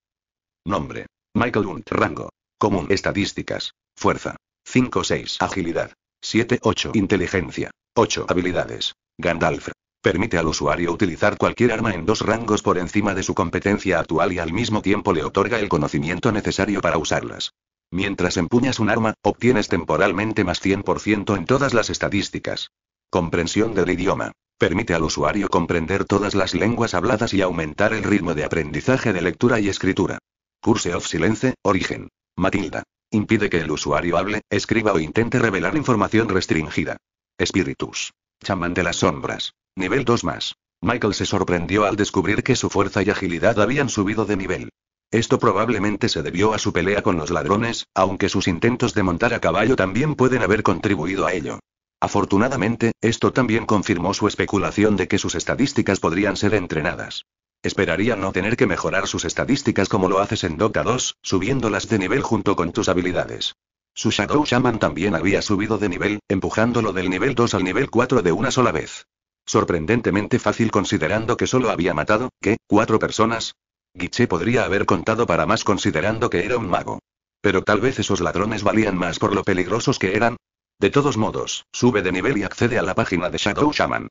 A: Nombre. Michael Hunt. Rango. Común. Estadísticas. Fuerza. 5-6. Agilidad. 7-8. Inteligencia. 8. Habilidades. Gandalf. Permite al usuario utilizar cualquier arma en dos rangos por encima de su competencia actual y al mismo tiempo le otorga el conocimiento necesario para usarlas. Mientras empuñas un arma, obtienes temporalmente más 100% en todas las estadísticas. Comprensión del idioma. Permite al usuario comprender todas las lenguas habladas y aumentar el ritmo de aprendizaje de lectura y escritura. Curse of Silence, origen. Matilda. Impide que el usuario hable, escriba o intente revelar información restringida. Espíritus. Chamán de las sombras. Nivel 2 más. Michael se sorprendió al descubrir que su fuerza y agilidad habían subido de nivel. Esto probablemente se debió a su pelea con los ladrones, aunque sus intentos de montar a caballo también pueden haber contribuido a ello. Afortunadamente, esto también confirmó su especulación de que sus estadísticas podrían ser entrenadas. Esperaría no tener que mejorar sus estadísticas como lo haces en Dota 2, subiéndolas de nivel junto con tus habilidades. Su Shadow Shaman también había subido de nivel, empujándolo del nivel 2 al nivel 4 de una sola vez. Sorprendentemente fácil considerando que solo había matado, ¿qué? ¿Cuatro personas? Guiche podría haber contado para más considerando que era un mago. Pero tal vez esos ladrones valían más por lo peligrosos que eran. De todos modos, sube de nivel y accede a la página de Shadow Shaman.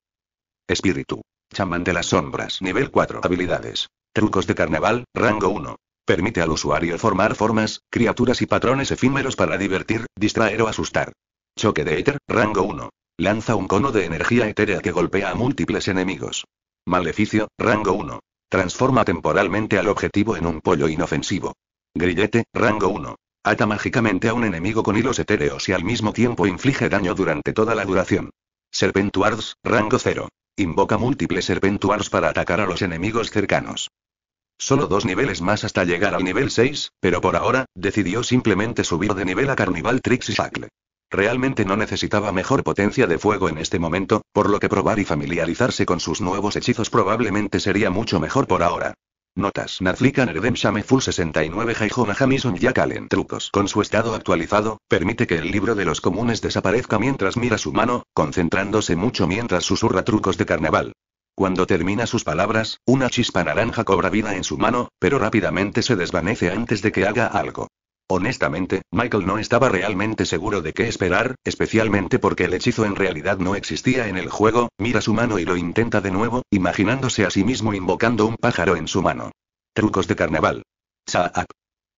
A: Espíritu. Chamán de las sombras. Nivel 4. Habilidades. Trucos de carnaval, rango 1. Permite al usuario formar formas, criaturas y patrones efímeros para divertir, distraer o asustar. Choque de éter, rango 1. Lanza un cono de energía etérea que golpea a múltiples enemigos. Maleficio, rango 1. Transforma temporalmente al objetivo en un pollo inofensivo. Grillete, rango 1. Ata mágicamente a un enemigo con hilos etéreos y al mismo tiempo inflige daño durante toda la duración. Serpentuards, rango 0. Invoca múltiples Serpentuars para atacar a los enemigos cercanos. Solo dos niveles más hasta llegar al nivel 6, pero por ahora, decidió simplemente subir de nivel a Carnival Trixie Shackle. Realmente no necesitaba mejor potencia de fuego en este momento, por lo que probar y familiarizarse con sus nuevos hechizos probablemente sería mucho mejor por ahora. Notas Nazlican Erdem Shameful 69 Jaijona Jamison Yakalen Trucos Con su estado actualizado, permite que el libro de los comunes desaparezca mientras mira su mano, concentrándose mucho mientras susurra trucos de carnaval. Cuando termina sus palabras, una chispa naranja cobra vida en su mano, pero rápidamente se desvanece antes de que haga algo. Honestamente, Michael no estaba realmente seguro de qué esperar, especialmente porque el hechizo en realidad no existía en el juego, mira su mano y lo intenta de nuevo, imaginándose a sí mismo invocando un pájaro en su mano. Trucos de carnaval.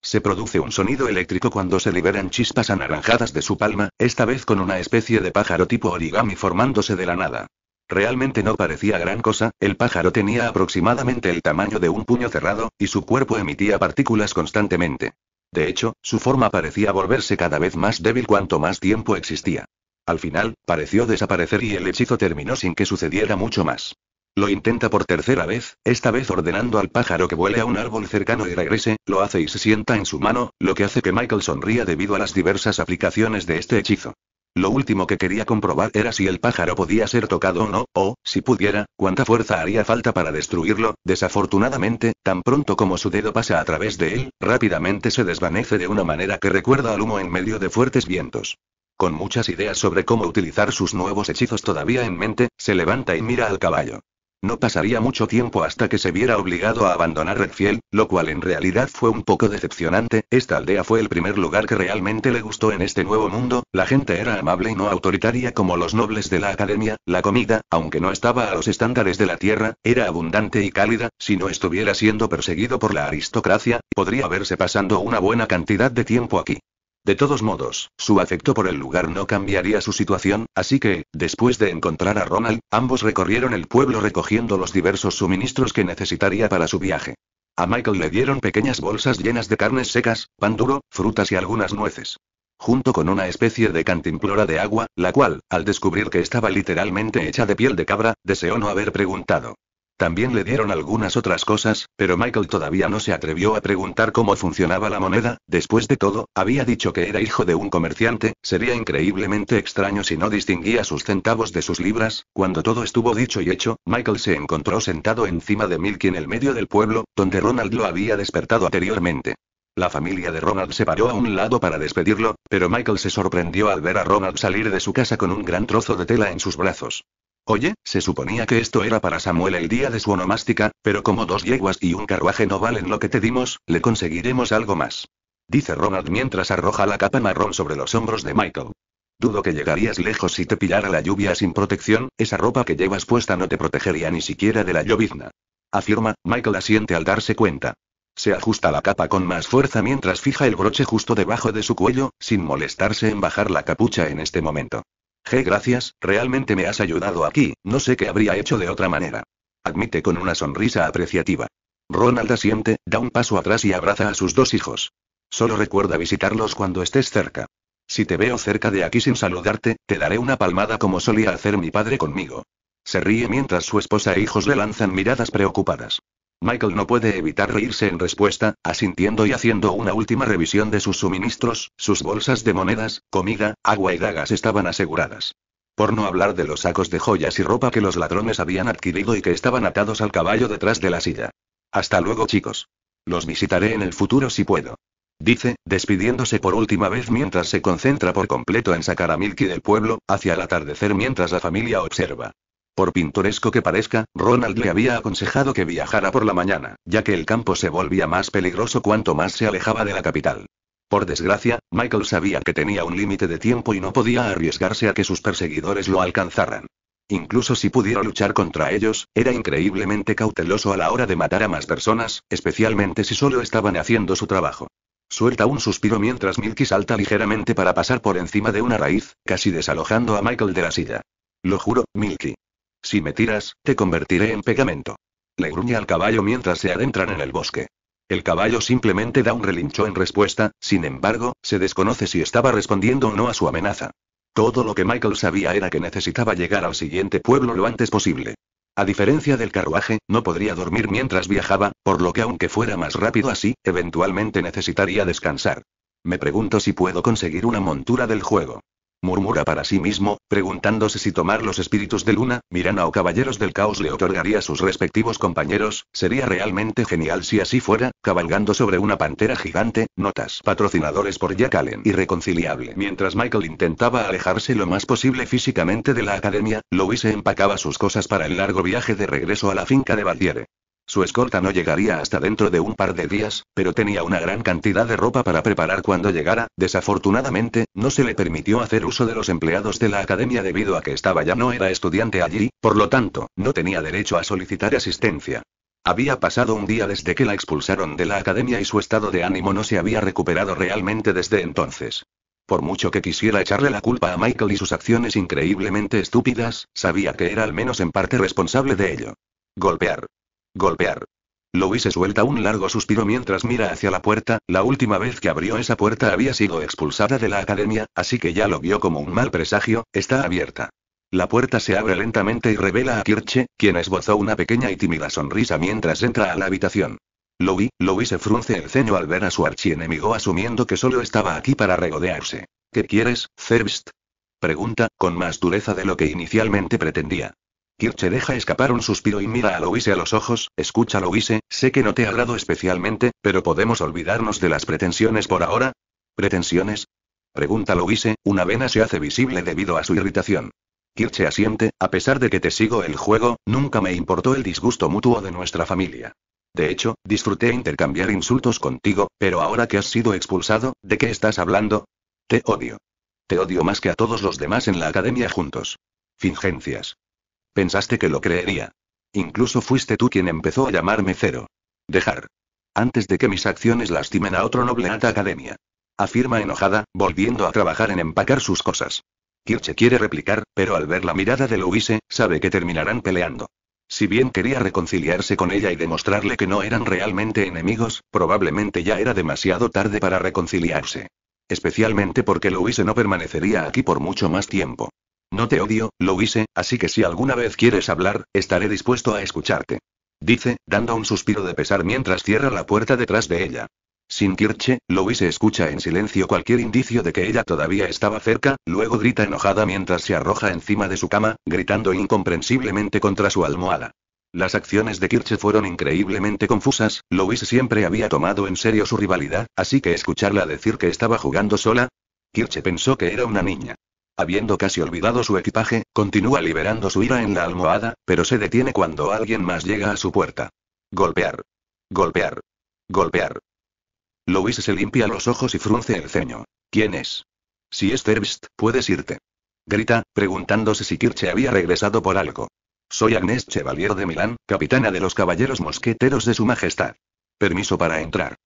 A: Se produce un sonido eléctrico cuando se liberan chispas anaranjadas de su palma, esta vez con una especie de pájaro tipo origami formándose de la nada. Realmente no parecía gran cosa, el pájaro tenía aproximadamente el tamaño de un puño cerrado, y su cuerpo emitía partículas constantemente. De hecho, su forma parecía volverse cada vez más débil cuanto más tiempo existía. Al final, pareció desaparecer y el hechizo terminó sin que sucediera mucho más. Lo intenta por tercera vez, esta vez ordenando al pájaro que vuele a un árbol cercano y regrese, lo hace y se sienta en su mano, lo que hace que Michael sonría debido a las diversas aplicaciones de este hechizo. Lo último que quería comprobar era si el pájaro podía ser tocado o no, o, si pudiera, cuánta fuerza haría falta para destruirlo. Desafortunadamente, tan pronto como su dedo pasa a través de él, rápidamente se desvanece de una manera que recuerda al humo en medio de fuertes vientos. Con muchas ideas sobre cómo utilizar sus nuevos hechizos todavía en mente, se levanta y mira al caballo. No pasaría mucho tiempo hasta que se viera obligado a abandonar Redfield, lo cual en realidad fue un poco decepcionante, esta aldea fue el primer lugar que realmente le gustó en este nuevo mundo, la gente era amable y no autoritaria como los nobles de la academia, la comida, aunque no estaba a los estándares de la tierra, era abundante y cálida, si no estuviera siendo perseguido por la aristocracia, podría verse pasando una buena cantidad de tiempo aquí. De todos modos, su afecto por el lugar no cambiaría su situación, así que, después de encontrar a Ronald, ambos recorrieron el pueblo recogiendo los diversos suministros que necesitaría para su viaje. A Michael le dieron pequeñas bolsas llenas de carnes secas, pan duro, frutas y algunas nueces. Junto con una especie de cantimplora de agua, la cual, al descubrir que estaba literalmente hecha de piel de cabra, deseó no haber preguntado. También le dieron algunas otras cosas, pero Michael todavía no se atrevió a preguntar cómo funcionaba la moneda, después de todo, había dicho que era hijo de un comerciante, sería increíblemente extraño si no distinguía sus centavos de sus libras, cuando todo estuvo dicho y hecho, Michael se encontró sentado encima de Milky en el medio del pueblo, donde Ronald lo había despertado anteriormente. La familia de Ronald se paró a un lado para despedirlo, pero Michael se sorprendió al ver a Ronald salir de su casa con un gran trozo de tela en sus brazos. Oye, se suponía que esto era para Samuel el día de su onomástica, pero como dos yeguas y un carruaje no valen lo que te dimos, le conseguiremos algo más. Dice Ronald mientras arroja la capa marrón sobre los hombros de Michael. Dudo que llegarías lejos si te pillara la lluvia sin protección, esa ropa que llevas puesta no te protegería ni siquiera de la llovizna. Afirma, Michael asiente al darse cuenta. Se ajusta la capa con más fuerza mientras fija el broche justo debajo de su cuello, sin molestarse en bajar la capucha en este momento. G gracias, realmente me has ayudado aquí, no sé qué habría hecho de otra manera. Admite con una sonrisa apreciativa. Ronald asiente, da un paso atrás y abraza a sus dos hijos. Solo recuerda visitarlos cuando estés cerca. Si te veo cerca de aquí sin saludarte, te daré una palmada como solía hacer mi padre conmigo. Se ríe mientras su esposa e hijos le lanzan miradas preocupadas. Michael no puede evitar reírse en respuesta, asintiendo y haciendo una última revisión de sus suministros, sus bolsas de monedas, comida, agua y dagas estaban aseguradas. Por no hablar de los sacos de joyas y ropa que los ladrones habían adquirido y que estaban atados al caballo detrás de la silla. Hasta luego chicos. Los visitaré en el futuro si puedo. Dice, despidiéndose por última vez mientras se concentra por completo en sacar a Milky del pueblo, hacia el atardecer mientras la familia observa. Por pintoresco que parezca, Ronald le había aconsejado que viajara por la mañana, ya que el campo se volvía más peligroso cuanto más se alejaba de la capital. Por desgracia, Michael sabía que tenía un límite de tiempo y no podía arriesgarse a que sus perseguidores lo alcanzaran. Incluso si pudiera luchar contra ellos, era increíblemente cauteloso a la hora de matar a más personas, especialmente si solo estaban haciendo su trabajo. Suelta un suspiro mientras Milky salta ligeramente para pasar por encima de una raíz, casi desalojando a Michael de la silla. Lo juro, Milky. Si me tiras, te convertiré en pegamento. Le gruñe al caballo mientras se adentran en el bosque. El caballo simplemente da un relincho en respuesta, sin embargo, se desconoce si estaba respondiendo o no a su amenaza. Todo lo que Michael sabía era que necesitaba llegar al siguiente pueblo lo antes posible. A diferencia del carruaje, no podría dormir mientras viajaba, por lo que aunque fuera más rápido así, eventualmente necesitaría descansar. Me pregunto si puedo conseguir una montura del juego. Murmura para sí mismo, preguntándose si tomar los espíritus de Luna, Mirana o Caballeros del Caos le otorgaría a sus respectivos compañeros, sería realmente genial si así fuera, cabalgando sobre una pantera gigante, notas patrocinadores por Jack Allen irreconciliable. Mientras Michael intentaba alejarse lo más posible físicamente de la academia, Louise empacaba sus cosas para el largo viaje de regreso a la finca de Valdiere. Su escolta no llegaría hasta dentro de un par de días, pero tenía una gran cantidad de ropa para preparar cuando llegara. Desafortunadamente, no se le permitió hacer uso de los empleados de la academia debido a que estaba ya no era estudiante allí, por lo tanto, no tenía derecho a solicitar asistencia. Había pasado un día desde que la expulsaron de la academia y su estado de ánimo no se había recuperado realmente desde entonces. Por mucho que quisiera echarle la culpa a Michael y sus acciones increíblemente estúpidas, sabía que era al menos en parte responsable de ello. Golpear, Golpear. Louis se suelta un largo suspiro mientras mira hacia la puerta, la última vez que abrió esa puerta había sido expulsada de la academia, así que ya lo vio como un mal presagio, está abierta. La puerta se abre lentamente y revela a Kirche, quien esbozó una pequeña y tímida sonrisa mientras entra a la habitación. Louis, Louis se frunce el ceño al ver a su archienemigo asumiendo que solo estaba aquí para regodearse. ¿Qué quieres, Zerbst? Pregunta, con más dureza de lo que inicialmente pretendía. Kirche deja escapar un suspiro y mira a Louise a los ojos. Escucha, Louise, sé que no te agrado especialmente, pero podemos olvidarnos de las pretensiones por ahora. ¿Pretensiones? Pregunta Louise, una vena se hace visible debido a su irritación. Kirche asiente, a pesar de que te sigo el juego, nunca me importó el disgusto mutuo de nuestra familia. De hecho, disfruté intercambiar insultos contigo, pero ahora que has sido expulsado, ¿de qué estás hablando? Te odio. Te odio más que a todos los demás en la academia juntos. Fingencias. Pensaste que lo creería. Incluso fuiste tú quien empezó a llamarme cero. Dejar. Antes de que mis acciones lastimen a otro noble alta academia. Afirma enojada, volviendo a trabajar en empacar sus cosas. Kirche quiere replicar, pero al ver la mirada de Louise, sabe que terminarán peleando. Si bien quería reconciliarse con ella y demostrarle que no eran realmente enemigos, probablemente ya era demasiado tarde para reconciliarse. Especialmente porque Louise no permanecería aquí por mucho más tiempo. No te odio, Louise, así que si alguna vez quieres hablar, estaré dispuesto a escucharte. Dice, dando un suspiro de pesar mientras cierra la puerta detrás de ella. Sin Kirche, Louise escucha en silencio cualquier indicio de que ella todavía estaba cerca, luego grita enojada mientras se arroja encima de su cama, gritando incomprensiblemente contra su almohada. Las acciones de Kirche fueron increíblemente confusas, Louise siempre había tomado en serio su rivalidad, así que escucharla decir que estaba jugando sola. Kirche pensó que era una niña. Habiendo casi olvidado su equipaje, continúa liberando su ira en la almohada, pero se detiene cuando alguien más llega a su puerta. Golpear. Golpear. Golpear. Louis se limpia los ojos y frunce el ceño. ¿Quién es? Si es Thurst, puedes irte. Grita, preguntándose si Kirche había regresado por algo. Soy Agnès Chevalier de Milán, capitana de los caballeros mosqueteros de Su Majestad. Permiso para entrar.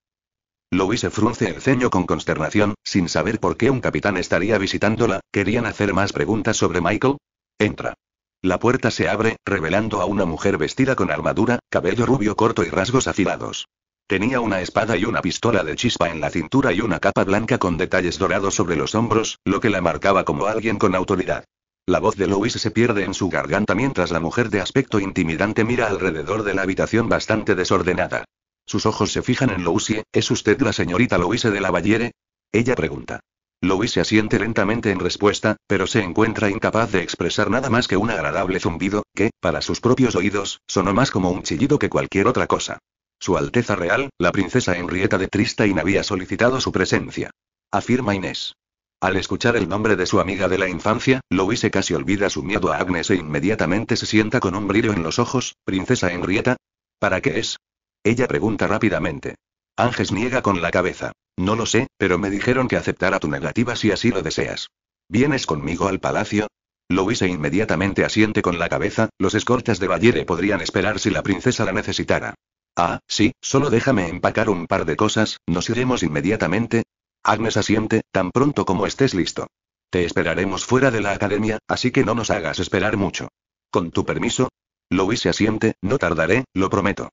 A: Louis se frunce el ceño con consternación, sin saber por qué un capitán estaría visitándola, ¿querían hacer más preguntas sobre Michael? Entra. La puerta se abre, revelando a una mujer vestida con armadura, cabello rubio corto y rasgos afilados. Tenía una espada y una pistola de chispa en la cintura y una capa blanca con detalles dorados sobre los hombros, lo que la marcaba como alguien con autoridad. La voz de Louis se pierde en su garganta mientras la mujer de aspecto intimidante mira alrededor de la habitación bastante desordenada. Sus ojos se fijan en Louise. ¿Es usted la señorita Louise de la Valliere? Ella pregunta. Louise asiente lentamente en respuesta, pero se encuentra incapaz de expresar nada más que un agradable zumbido, que, para sus propios oídos, sonó más como un chillido que cualquier otra cosa. Su Alteza Real, la princesa Henrietta de Tristain había solicitado su presencia. Afirma Inés. Al escuchar el nombre de su amiga de la infancia, Louise casi olvida su miedo a Agnes e inmediatamente se sienta con un brillo en los ojos, princesa Henrietta. ¿Para qué es? Ella pregunta rápidamente. Ángel niega con la cabeza. No lo sé, pero me dijeron que aceptara tu negativa si así lo deseas. ¿Vienes conmigo al palacio? Louise inmediatamente asiente con la cabeza, los escoltas de Valliere podrían esperar si la princesa la necesitara. Ah, sí, solo déjame empacar un par de cosas, nos iremos inmediatamente. Agnes asiente, tan pronto como estés listo. Te esperaremos fuera de la academia, así que no nos hagas esperar mucho. Con tu permiso. Louise asiente, no tardaré, lo prometo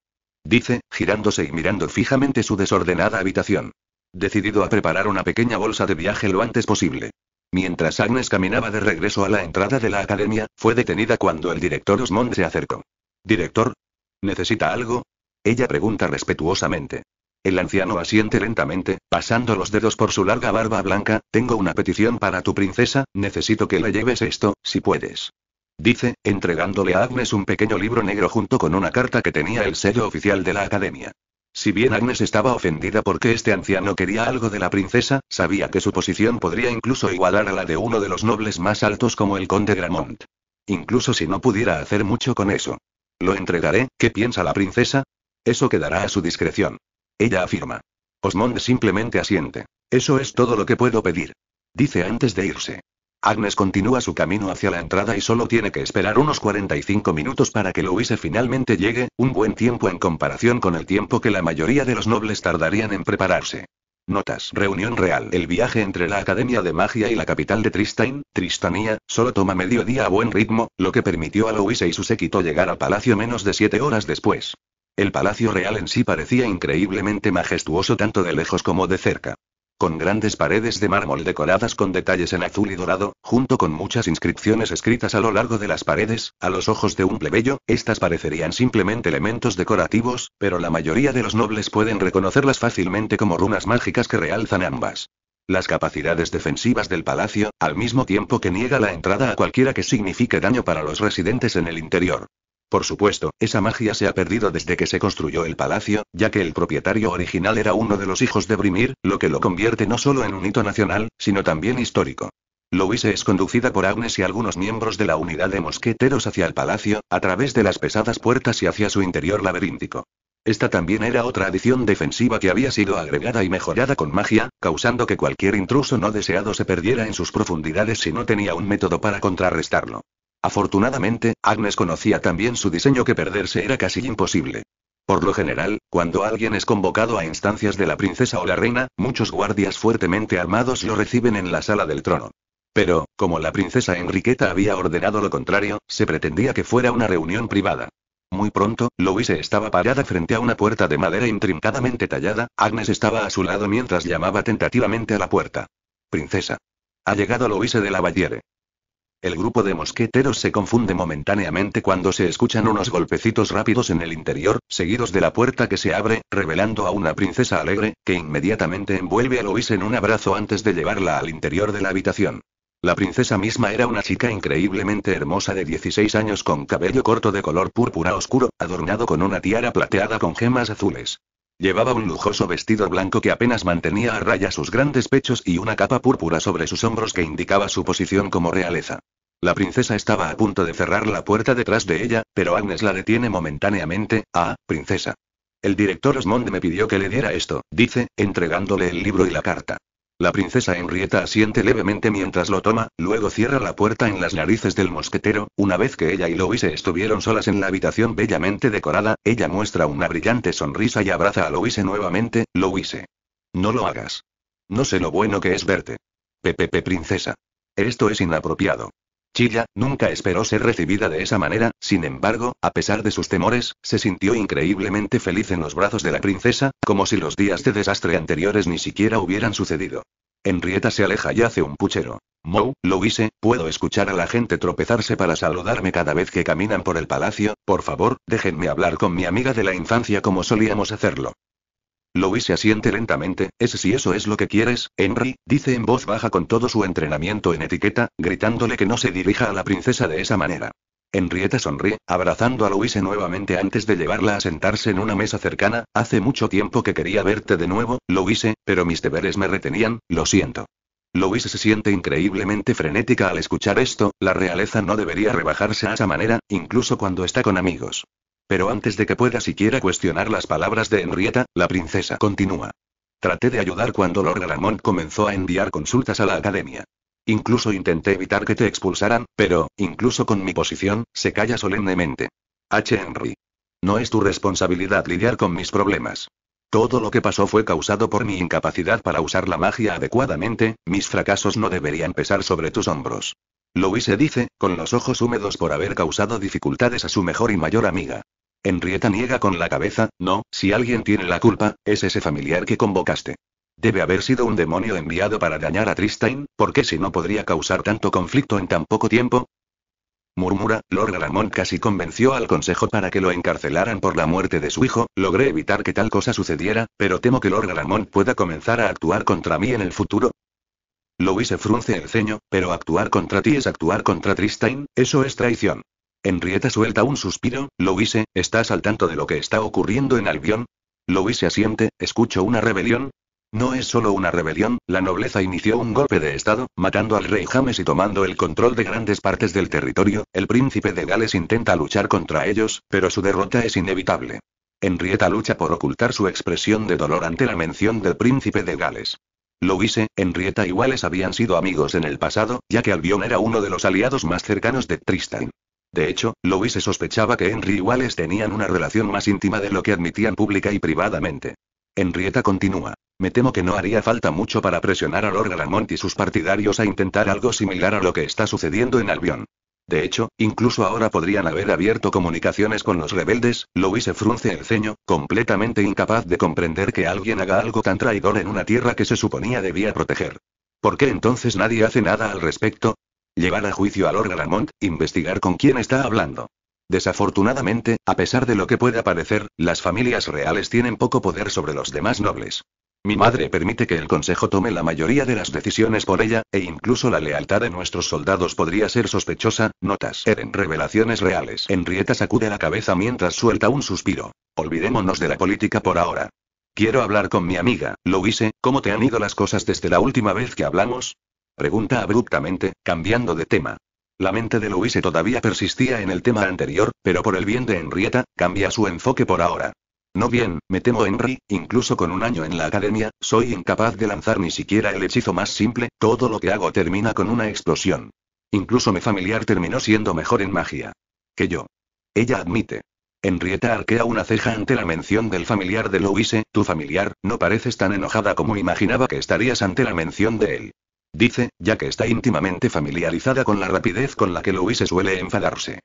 A: dice, girándose y mirando fijamente su desordenada habitación. Decidido a preparar una pequeña bolsa de viaje lo antes posible. Mientras Agnes caminaba de regreso a la entrada de la academia, fue detenida cuando el director Osmond se acercó. Director, ¿Necesita algo? Ella pregunta respetuosamente. El anciano asiente lentamente, pasando los dedos por su larga barba blanca, tengo una petición para tu princesa, necesito que la lleves esto, si puedes. Dice, entregándole a Agnes un pequeño libro negro junto con una carta que tenía el sello oficial de la academia. Si bien Agnes estaba ofendida porque este anciano quería algo de la princesa, sabía que su posición podría incluso igualar a la de uno de los nobles más altos como el conde Gramont. Incluso si no pudiera hacer mucho con eso. Lo entregaré, ¿qué piensa la princesa? Eso quedará a su discreción. Ella afirma. Osmond simplemente asiente. Eso es todo lo que puedo pedir. Dice antes de irse. Agnes continúa su camino hacia la entrada y solo tiene que esperar unos 45 minutos para que Louise finalmente llegue, un buen tiempo en comparación con el tiempo que la mayoría de los nobles tardarían en prepararse. Notas. Reunión real. El viaje entre la Academia de Magia y la capital de Tristain, Tristanía, solo toma medio día a buen ritmo, lo que permitió a Louise y su séquito llegar al palacio menos de siete horas después. El palacio real en sí parecía increíblemente majestuoso tanto de lejos como de cerca con grandes paredes de mármol decoradas con detalles en azul y dorado, junto con muchas inscripciones escritas a lo largo de las paredes, a los ojos de un plebeyo, estas parecerían simplemente elementos decorativos, pero la mayoría de los nobles pueden reconocerlas fácilmente como runas mágicas que realzan ambas. Las capacidades defensivas del palacio, al mismo tiempo que niega la entrada a cualquiera que signifique daño para los residentes en el interior. Por supuesto, esa magia se ha perdido desde que se construyó el palacio, ya que el propietario original era uno de los hijos de Brimir, lo que lo convierte no solo en un hito nacional, sino también histórico. Louise es conducida por Agnes y algunos miembros de la unidad de mosqueteros hacia el palacio, a través de las pesadas puertas y hacia su interior laberíntico. Esta también era otra adición defensiva que había sido agregada y mejorada con magia, causando que cualquier intruso no deseado se perdiera en sus profundidades si no tenía un método para contrarrestarlo. Afortunadamente, Agnes conocía también su diseño que perderse era casi imposible. Por lo general, cuando alguien es convocado a instancias de la princesa o la reina, muchos guardias fuertemente armados lo reciben en la sala del trono. Pero, como la princesa Enriqueta había ordenado lo contrario, se pretendía que fuera una reunión privada. Muy pronto, Louise estaba parada frente a una puerta de madera intrincadamente tallada, Agnes estaba a su lado mientras llamaba tentativamente a la puerta. Princesa. Ha llegado Louise de la Valliere. El grupo de mosqueteros se confunde momentáneamente cuando se escuchan unos golpecitos rápidos en el interior, seguidos de la puerta que se abre, revelando a una princesa alegre, que inmediatamente envuelve a Luis en un abrazo antes de llevarla al interior de la habitación. La princesa misma era una chica increíblemente hermosa de 16 años con cabello corto de color púrpura oscuro, adornado con una tiara plateada con gemas azules. Llevaba un lujoso vestido blanco que apenas mantenía a raya sus grandes pechos y una capa púrpura sobre sus hombros que indicaba su posición como realeza. La princesa estaba a punto de cerrar la puerta detrás de ella, pero Agnes la detiene momentáneamente. Ah, princesa. El director Osmond me pidió que le diera esto, dice, entregándole el libro y la carta. La princesa Henrietta asiente levemente mientras lo toma, luego cierra la puerta en las narices del mosquetero. Una vez que ella y Louise estuvieron solas en la habitación bellamente decorada, ella muestra una brillante sonrisa y abraza a Louise nuevamente. Louise. No lo hagas. No sé lo bueno que es verte. Pepepe princesa. Esto es inapropiado. Chilla, nunca esperó ser recibida de esa manera, sin embargo, a pesar de sus temores, se sintió increíblemente feliz en los brazos de la princesa, como si los días de desastre anteriores ni siquiera hubieran sucedido. Enrieta se aleja y hace un puchero. Mou, lo hice, puedo escuchar a la gente tropezarse para saludarme cada vez que caminan por el palacio, por favor, déjenme hablar con mi amiga de la infancia como solíamos hacerlo. Louis se asiente lentamente, es si eso es lo que quieres, Henry, dice en voz baja con todo su entrenamiento en etiqueta, gritándole que no se dirija a la princesa de esa manera. Henrietta sonríe, abrazando a Louise nuevamente antes de llevarla a sentarse en una mesa cercana. Hace mucho tiempo que quería verte de nuevo, Louise, pero mis deberes me retenían, lo siento. Louise se siente increíblemente frenética al escuchar esto, la realeza no debería rebajarse a esa manera, incluso cuando está con amigos. Pero antes de que pueda siquiera cuestionar las palabras de Henrietta, la princesa continúa. Traté de ayudar cuando Lord Ramón comenzó a enviar consultas a la academia. Incluso intenté evitar que te expulsaran, pero, incluso con mi posición, se calla solemnemente. H. Henry. No es tu responsabilidad lidiar con mis problemas. Todo lo que pasó fue causado por mi incapacidad para usar la magia adecuadamente, mis fracasos no deberían pesar sobre tus hombros. se dice, con los ojos húmedos por haber causado dificultades a su mejor y mayor amiga. Enrieta niega con la cabeza, no, si alguien tiene la culpa, es ese familiar que convocaste. Debe haber sido un demonio enviado para dañar a Tristain, porque si no podría causar tanto conflicto en tan poco tiempo. Murmura, Lord Ramón casi convenció al consejo para que lo encarcelaran por la muerte de su hijo, logré evitar que tal cosa sucediera, pero temo que Lord Ramón pueda comenzar a actuar contra mí en el futuro. Louis se frunce el ceño, pero actuar contra ti es actuar contra Tristain, eso es traición. Enrieta suelta un suspiro, Louise, ¿estás al tanto de lo que está ocurriendo en Albion? Louise asiente, escucho una rebelión. No es solo una rebelión, la nobleza inició un golpe de estado, matando al rey James y tomando el control de grandes partes del territorio, el príncipe de Gales intenta luchar contra ellos, pero su derrota es inevitable. Enrieta lucha por ocultar su expresión de dolor ante la mención del príncipe de Gales. Louise, Enrieta iguales habían sido amigos en el pasado, ya que Albion era uno de los aliados más cercanos de Tristan. De hecho, se sospechaba que Henry y Wallace tenían una relación más íntima de lo que admitían pública y privadamente. Henrietta continúa. Me temo que no haría falta mucho para presionar a Lord y sus partidarios a intentar algo similar a lo que está sucediendo en Albion. De hecho, incluso ahora podrían haber abierto comunicaciones con los rebeldes, se frunce el ceño, completamente incapaz de comprender que alguien haga algo tan traidor en una tierra que se suponía debía proteger. ¿Por qué entonces nadie hace nada al respecto? llevar a juicio a Lord Ramont, investigar con quién está hablando. Desafortunadamente, a pesar de lo que pueda parecer, las familias reales tienen poco poder sobre los demás nobles. Mi madre permite que el Consejo tome la mayoría de las decisiones por ella, e incluso la lealtad de nuestros soldados podría ser sospechosa, notas Eren revelaciones reales. Henrietta sacude la cabeza mientras suelta un suspiro. Olvidémonos de la política por ahora. Quiero hablar con mi amiga, Louise, ¿cómo te han ido las cosas desde la última vez que hablamos? Pregunta abruptamente, cambiando de tema. La mente de Louise todavía persistía en el tema anterior, pero por el bien de Henrietta, cambia su enfoque por ahora. No bien, me temo Henry, incluso con un año en la academia, soy incapaz de lanzar ni siquiera el hechizo más simple, todo lo que hago termina con una explosión. Incluso mi familiar terminó siendo mejor en magia. Que yo. Ella admite. Henrietta arquea una ceja ante la mención del familiar de Louise, tu familiar, no pareces tan enojada como imaginaba que estarías ante la mención de él dice, ya que está íntimamente familiarizada con la rapidez con la que Louise suele enfadarse.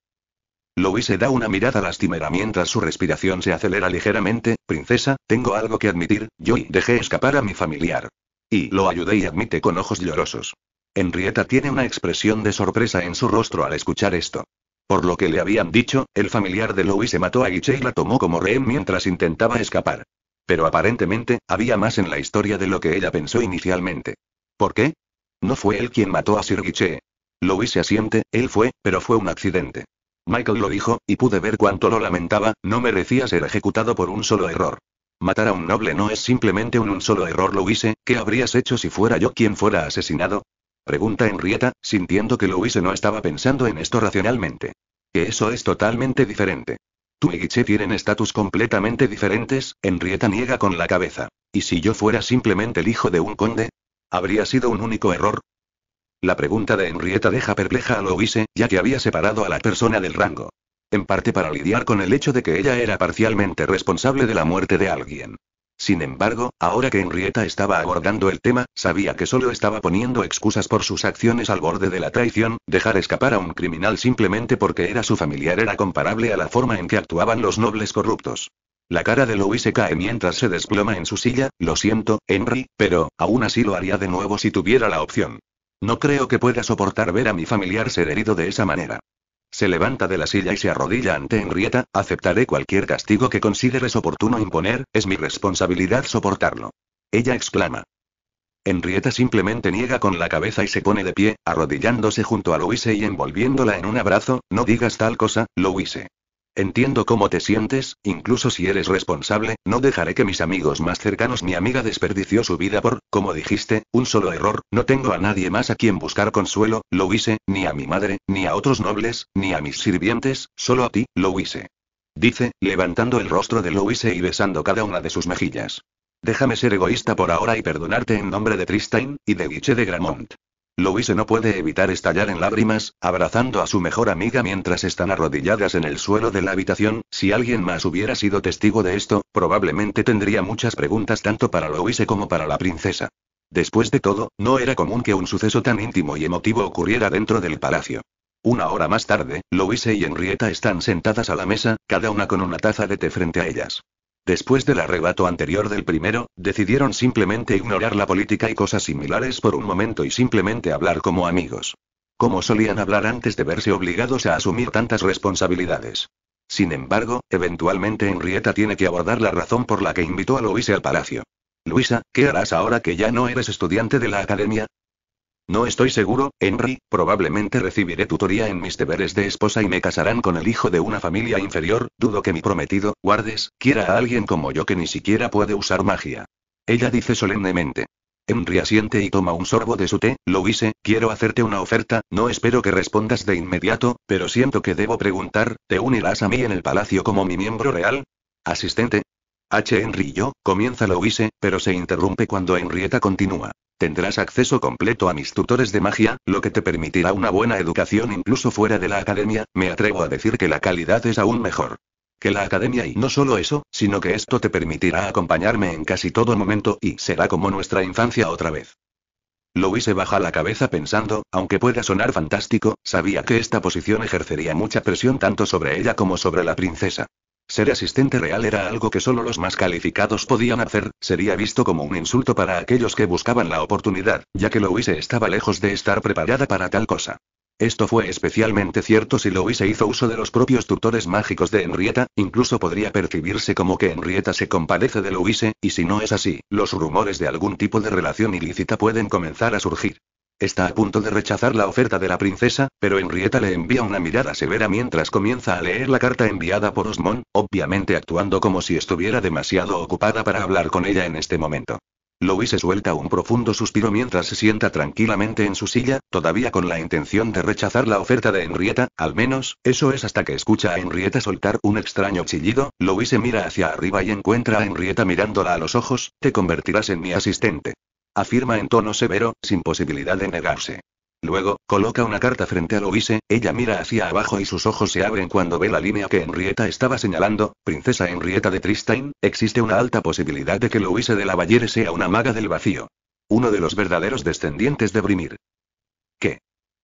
A: Louise da una mirada lastimera mientras su respiración se acelera ligeramente, princesa, tengo algo que admitir, yo dejé escapar a mi familiar. Y lo ayudé y admite con ojos llorosos. Henrietta tiene una expresión de sorpresa en su rostro al escuchar esto. Por lo que le habían dicho, el familiar de Louise mató a Guiche y la tomó como rehén mientras intentaba escapar. Pero aparentemente, había más en la historia de lo que ella pensó inicialmente. ¿Por qué? No fue él quien mató a Sir Guiche. Lo se asiente, él fue, pero fue un accidente. Michael lo dijo, y pude ver cuánto lo lamentaba, no merecía ser ejecutado por un solo error. Matar a un noble no es simplemente un, solo error, Louise, ¿qué habrías hecho si fuera yo quien fuera asesinado? Pregunta Henrietta, sintiendo que Louise no estaba pensando en esto racionalmente. Que eso es totalmente diferente. Tú y Guiche tienen estatus completamente diferentes, Henrietta niega con la cabeza. ¿Y si yo fuera simplemente el hijo de un conde? ¿Habría sido un único error? La pregunta de Henrietta deja perpleja a Louise, ya que había separado a la persona del rango. En parte para lidiar con el hecho de que ella era parcialmente responsable de la muerte de alguien. Sin embargo, ahora que Henrietta estaba abordando el tema, sabía que solo estaba poniendo excusas por sus acciones al borde de la traición, dejar escapar a un criminal simplemente porque era su familiar era comparable a la forma en que actuaban los nobles corruptos. La cara de Louise cae mientras se desploma en su silla, lo siento, Henry, pero, aún así lo haría de nuevo si tuviera la opción. No creo que pueda soportar ver a mi familiar ser herido de esa manera. Se levanta de la silla y se arrodilla ante Henrietta, aceptaré cualquier castigo que consideres oportuno imponer, es mi responsabilidad soportarlo. Ella exclama. Henrietta simplemente niega con la cabeza y se pone de pie, arrodillándose junto a Louise y envolviéndola en un abrazo, no digas tal cosa, Louise. Entiendo cómo te sientes, incluso si eres responsable, no dejaré que mis amigos más cercanos mi amiga desperdició su vida por, como dijiste, un solo error, no tengo a nadie más a quien buscar consuelo, lo hice, ni a mi madre, ni a otros nobles, ni a mis sirvientes, solo a ti, lo hice. Dice, levantando el rostro de Louise y besando cada una de sus mejillas. Déjame ser egoísta por ahora y perdonarte en nombre de Tristain, y de Guiche de Gramont. Louise no puede evitar estallar en lágrimas, abrazando a su mejor amiga mientras están arrodilladas en el suelo de la habitación. Si alguien más hubiera sido testigo de esto, probablemente tendría muchas preguntas tanto para Louise como para la princesa. Después de todo, no era común que un suceso tan íntimo y emotivo ocurriera dentro del palacio. Una hora más tarde, Louise y Henrietta están sentadas a la mesa, cada una con una taza de té frente a ellas. Después del arrebato anterior del primero, decidieron simplemente ignorar la política y cosas similares por un momento y simplemente hablar como amigos. Como solían hablar antes de verse obligados a asumir tantas responsabilidades. Sin embargo, eventualmente Henrietta tiene que abordar la razón por la que invitó a Luisa al palacio. Luisa, ¿qué harás ahora que ya no eres estudiante de la academia? No estoy seguro, Henry, probablemente recibiré tutoría en mis deberes de esposa y me casarán con el hijo de una familia inferior, dudo que mi prometido, guardes, quiera a alguien como yo que ni siquiera puede usar magia. Ella dice solemnemente. Henry asiente y toma un sorbo de su té, Louise, quiero hacerte una oferta, no espero que respondas de inmediato, pero siento que debo preguntar, ¿te unirás a mí en el palacio como mi miembro real? Asistente, H. Henry yo, comienza Loise, pero se interrumpe cuando Henrietta continúa. Tendrás acceso completo a mis tutores de magia, lo que te permitirá una buena educación incluso fuera de la academia, me atrevo a decir que la calidad es aún mejor que la academia y no solo eso, sino que esto te permitirá acompañarme en casi todo momento y será como nuestra infancia otra vez. Loise baja la cabeza pensando, aunque pueda sonar fantástico, sabía que esta posición ejercería mucha presión tanto sobre ella como sobre la princesa. Ser asistente real era algo que solo los más calificados podían hacer, sería visto como un insulto para aquellos que buscaban la oportunidad, ya que Louise estaba lejos de estar preparada para tal cosa. Esto fue especialmente cierto si Louise hizo uso de los propios tutores mágicos de Henrietta, incluso podría percibirse como que Henrietta se compadece de Louise, y si no es así, los rumores de algún tipo de relación ilícita pueden comenzar a surgir. Está a punto de rechazar la oferta de la princesa, pero Henrietta le envía una mirada severa mientras comienza a leer la carta enviada por Osmond, obviamente actuando como si estuviera demasiado ocupada para hablar con ella en este momento. Louis se suelta un profundo suspiro mientras se sienta tranquilamente en su silla, todavía con la intención de rechazar la oferta de Henrietta, al menos, eso es hasta que escucha a Henrietta soltar un extraño chillido, Louis se mira hacia arriba y encuentra a Henrietta mirándola a los ojos, te convertirás en mi asistente afirma en tono severo, sin posibilidad de negarse. Luego, coloca una carta frente a Louise, ella mira hacia abajo y sus ojos se abren cuando ve la línea que Henrietta estaba señalando, princesa Henrietta de Tristain, existe una alta posibilidad de que Louise de la sea una maga del vacío. Uno de los verdaderos descendientes de Brimir.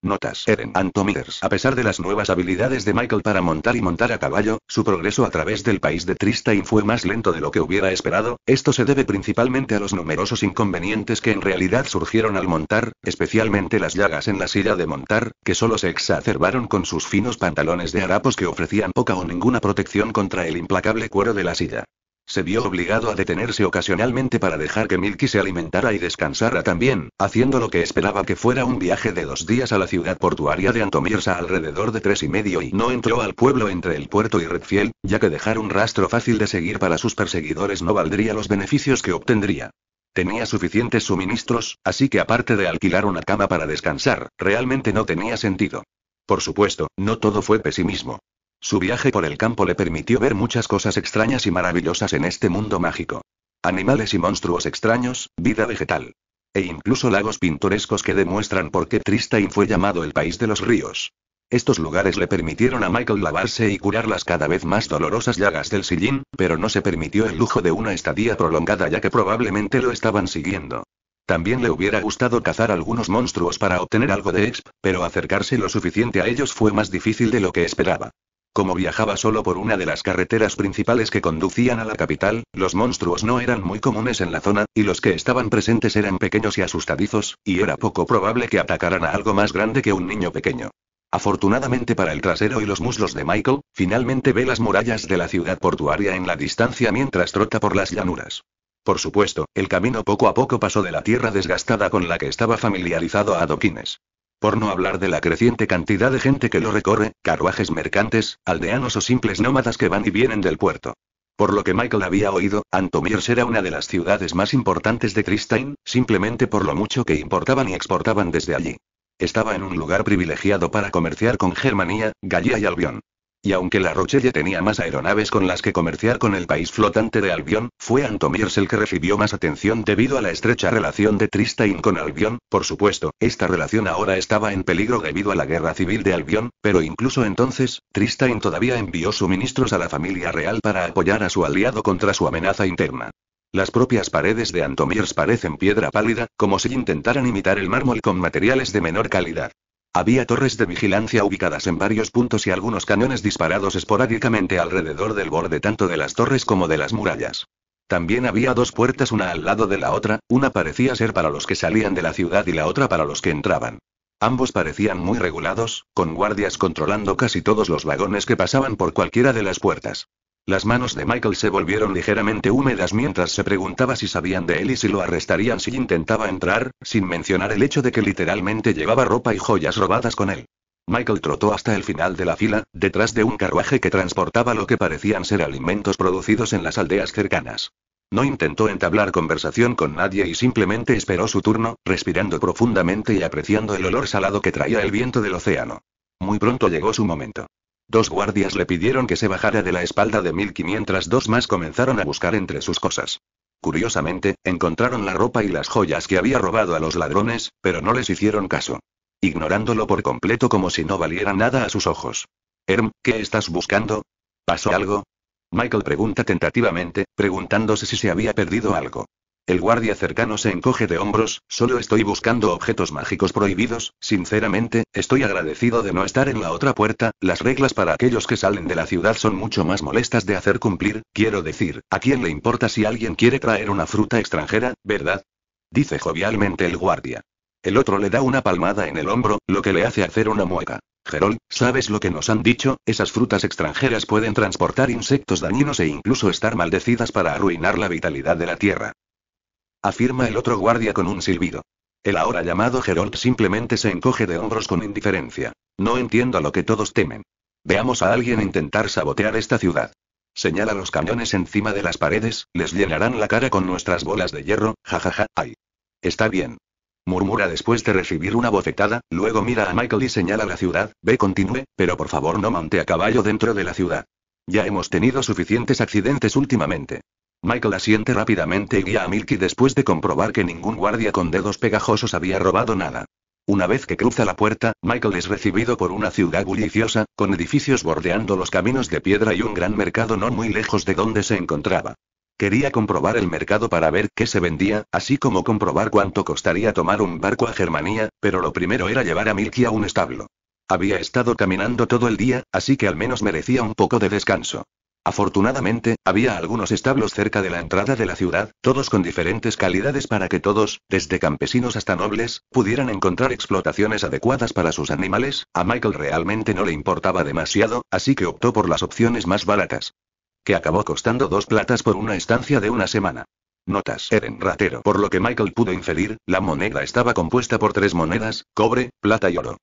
A: Notas. Eren Antomiders. A pesar de las nuevas habilidades de Michael para montar y montar a caballo, su progreso a través del país de Tristain fue más lento de lo que hubiera esperado. Esto se debe principalmente a los numerosos inconvenientes que en realidad surgieron al montar, especialmente las llagas en la silla de montar, que solo se exacerbaron con sus finos pantalones de harapos que ofrecían poca o ninguna protección contra el implacable cuero de la silla. Se vio obligado a detenerse ocasionalmente para dejar que Milky se alimentara y descansara también, haciendo lo que esperaba que fuera un viaje de dos días a la ciudad portuaria de Antomirsa alrededor de tres y medio y no entró al pueblo entre el puerto y Redfield, ya que dejar un rastro fácil de seguir para sus perseguidores no valdría los beneficios que obtendría. Tenía suficientes suministros, así que aparte de alquilar una cama para descansar, realmente no tenía sentido. Por supuesto, no todo fue pesimismo. Su viaje por el campo le permitió ver muchas cosas extrañas y maravillosas en este mundo mágico. Animales y monstruos extraños, vida vegetal. E incluso lagos pintorescos que demuestran por qué Tristain fue llamado el país de los ríos. Estos lugares le permitieron a Michael lavarse y curar las cada vez más dolorosas llagas del sillín, pero no se permitió el lujo de una estadía prolongada ya que probablemente lo estaban siguiendo. También le hubiera gustado cazar algunos monstruos para obtener algo de exp, pero acercarse lo suficiente a ellos fue más difícil de lo que esperaba. Como viajaba solo por una de las carreteras principales que conducían a la capital, los monstruos no eran muy comunes en la zona, y los que estaban presentes eran pequeños y asustadizos, y era poco probable que atacaran a algo más grande que un niño pequeño. Afortunadamente para el trasero y los muslos de Michael, finalmente ve las murallas de la ciudad portuaria en la distancia mientras trota por las llanuras. Por supuesto, el camino poco a poco pasó de la tierra desgastada con la que estaba familiarizado a adoquines. Por no hablar de la creciente cantidad de gente que lo recorre, carruajes mercantes, aldeanos o simples nómadas que van y vienen del puerto. Por lo que Michael había oído, Antomirs era una de las ciudades más importantes de Tristain, simplemente por lo mucho que importaban y exportaban desde allí. Estaba en un lugar privilegiado para comerciar con Germanía, Galia y Albión. Y aunque La Rochelle tenía más aeronaves con las que comerciar con el país flotante de Albion, fue Antomirs el que recibió más atención debido a la estrecha relación de Tristain con Albion. Por supuesto, esta relación ahora estaba en peligro debido a la guerra civil de Albion, pero incluso entonces, Tristain todavía envió suministros a la familia real para apoyar a su aliado contra su amenaza interna. Las propias paredes de Antomirs parecen piedra pálida, como si intentaran imitar el mármol con materiales de menor calidad. Había torres de vigilancia ubicadas en varios puntos y algunos cañones disparados esporádicamente alrededor del borde tanto de las torres como de las murallas. También había dos puertas una al lado de la otra, una parecía ser para los que salían de la ciudad y la otra para los que entraban. Ambos parecían muy regulados, con guardias controlando casi todos los vagones que pasaban por cualquiera de las puertas. Las manos de Michael se volvieron ligeramente húmedas mientras se preguntaba si sabían de él y si lo arrestarían si intentaba entrar, sin mencionar el hecho de que literalmente llevaba ropa y joyas robadas con él. Michael trotó hasta el final de la fila, detrás de un carruaje que transportaba lo que parecían ser alimentos producidos en las aldeas cercanas. No intentó entablar conversación con nadie y simplemente esperó su turno, respirando profundamente y apreciando el olor salado que traía el viento del océano. Muy pronto llegó su momento. Dos guardias le pidieron que se bajara de la espalda de Milky mientras dos más comenzaron a buscar entre sus cosas. Curiosamente, encontraron la ropa y las joyas que había robado a los ladrones, pero no les hicieron caso. Ignorándolo por completo como si no valiera nada a sus ojos. Herm, ¿qué estás buscando? ¿Pasó algo? Michael pregunta tentativamente, preguntándose si se había perdido algo. El guardia cercano se encoge de hombros, solo estoy buscando objetos mágicos prohibidos, sinceramente, estoy agradecido de no estar en la otra puerta, las reglas para aquellos que salen de la ciudad son mucho más molestas de hacer cumplir, quiero decir, ¿a quién le importa si alguien quiere traer una fruta extranjera, verdad? Dice jovialmente el guardia. El otro le da una palmada en el hombro, lo que le hace hacer una mueca. Gerol, ¿sabes lo que nos han dicho? Esas frutas extranjeras pueden transportar insectos dañinos e incluso estar maldecidas para arruinar la vitalidad de la tierra afirma el otro guardia con un silbido. El ahora llamado Geralt simplemente se encoge de hombros con indiferencia. No entiendo lo que todos temen. Veamos a alguien intentar sabotear esta ciudad. Señala los cañones encima de las paredes, les llenarán la cara con nuestras bolas de hierro, jajaja, ay. Está bien. Murmura después de recibir una bofetada, luego mira a Michael y señala la ciudad, ve continúe, pero por favor no monte a caballo dentro de la ciudad. Ya hemos tenido suficientes accidentes últimamente. Michael asiente rápidamente y guía a Milky después de comprobar que ningún guardia con dedos pegajosos había robado nada. Una vez que cruza la puerta, Michael es recibido por una ciudad bulliciosa, con edificios bordeando los caminos de piedra y un gran mercado no muy lejos de donde se encontraba. Quería comprobar el mercado para ver qué se vendía, así como comprobar cuánto costaría tomar un barco a Germania, pero lo primero era llevar a Milky a un establo. Había estado caminando todo el día, así que al menos merecía un poco de descanso. Afortunadamente, había algunos establos cerca de la entrada de la ciudad, todos con diferentes calidades para que todos, desde campesinos hasta nobles, pudieran encontrar explotaciones adecuadas para sus animales. A Michael realmente no le importaba demasiado, así que optó por las opciones más baratas. Que acabó costando dos platas por una estancia de una semana. Notas Eren Ratero. Por lo que Michael pudo inferir, la moneda estaba compuesta por tres monedas, cobre, plata y oro.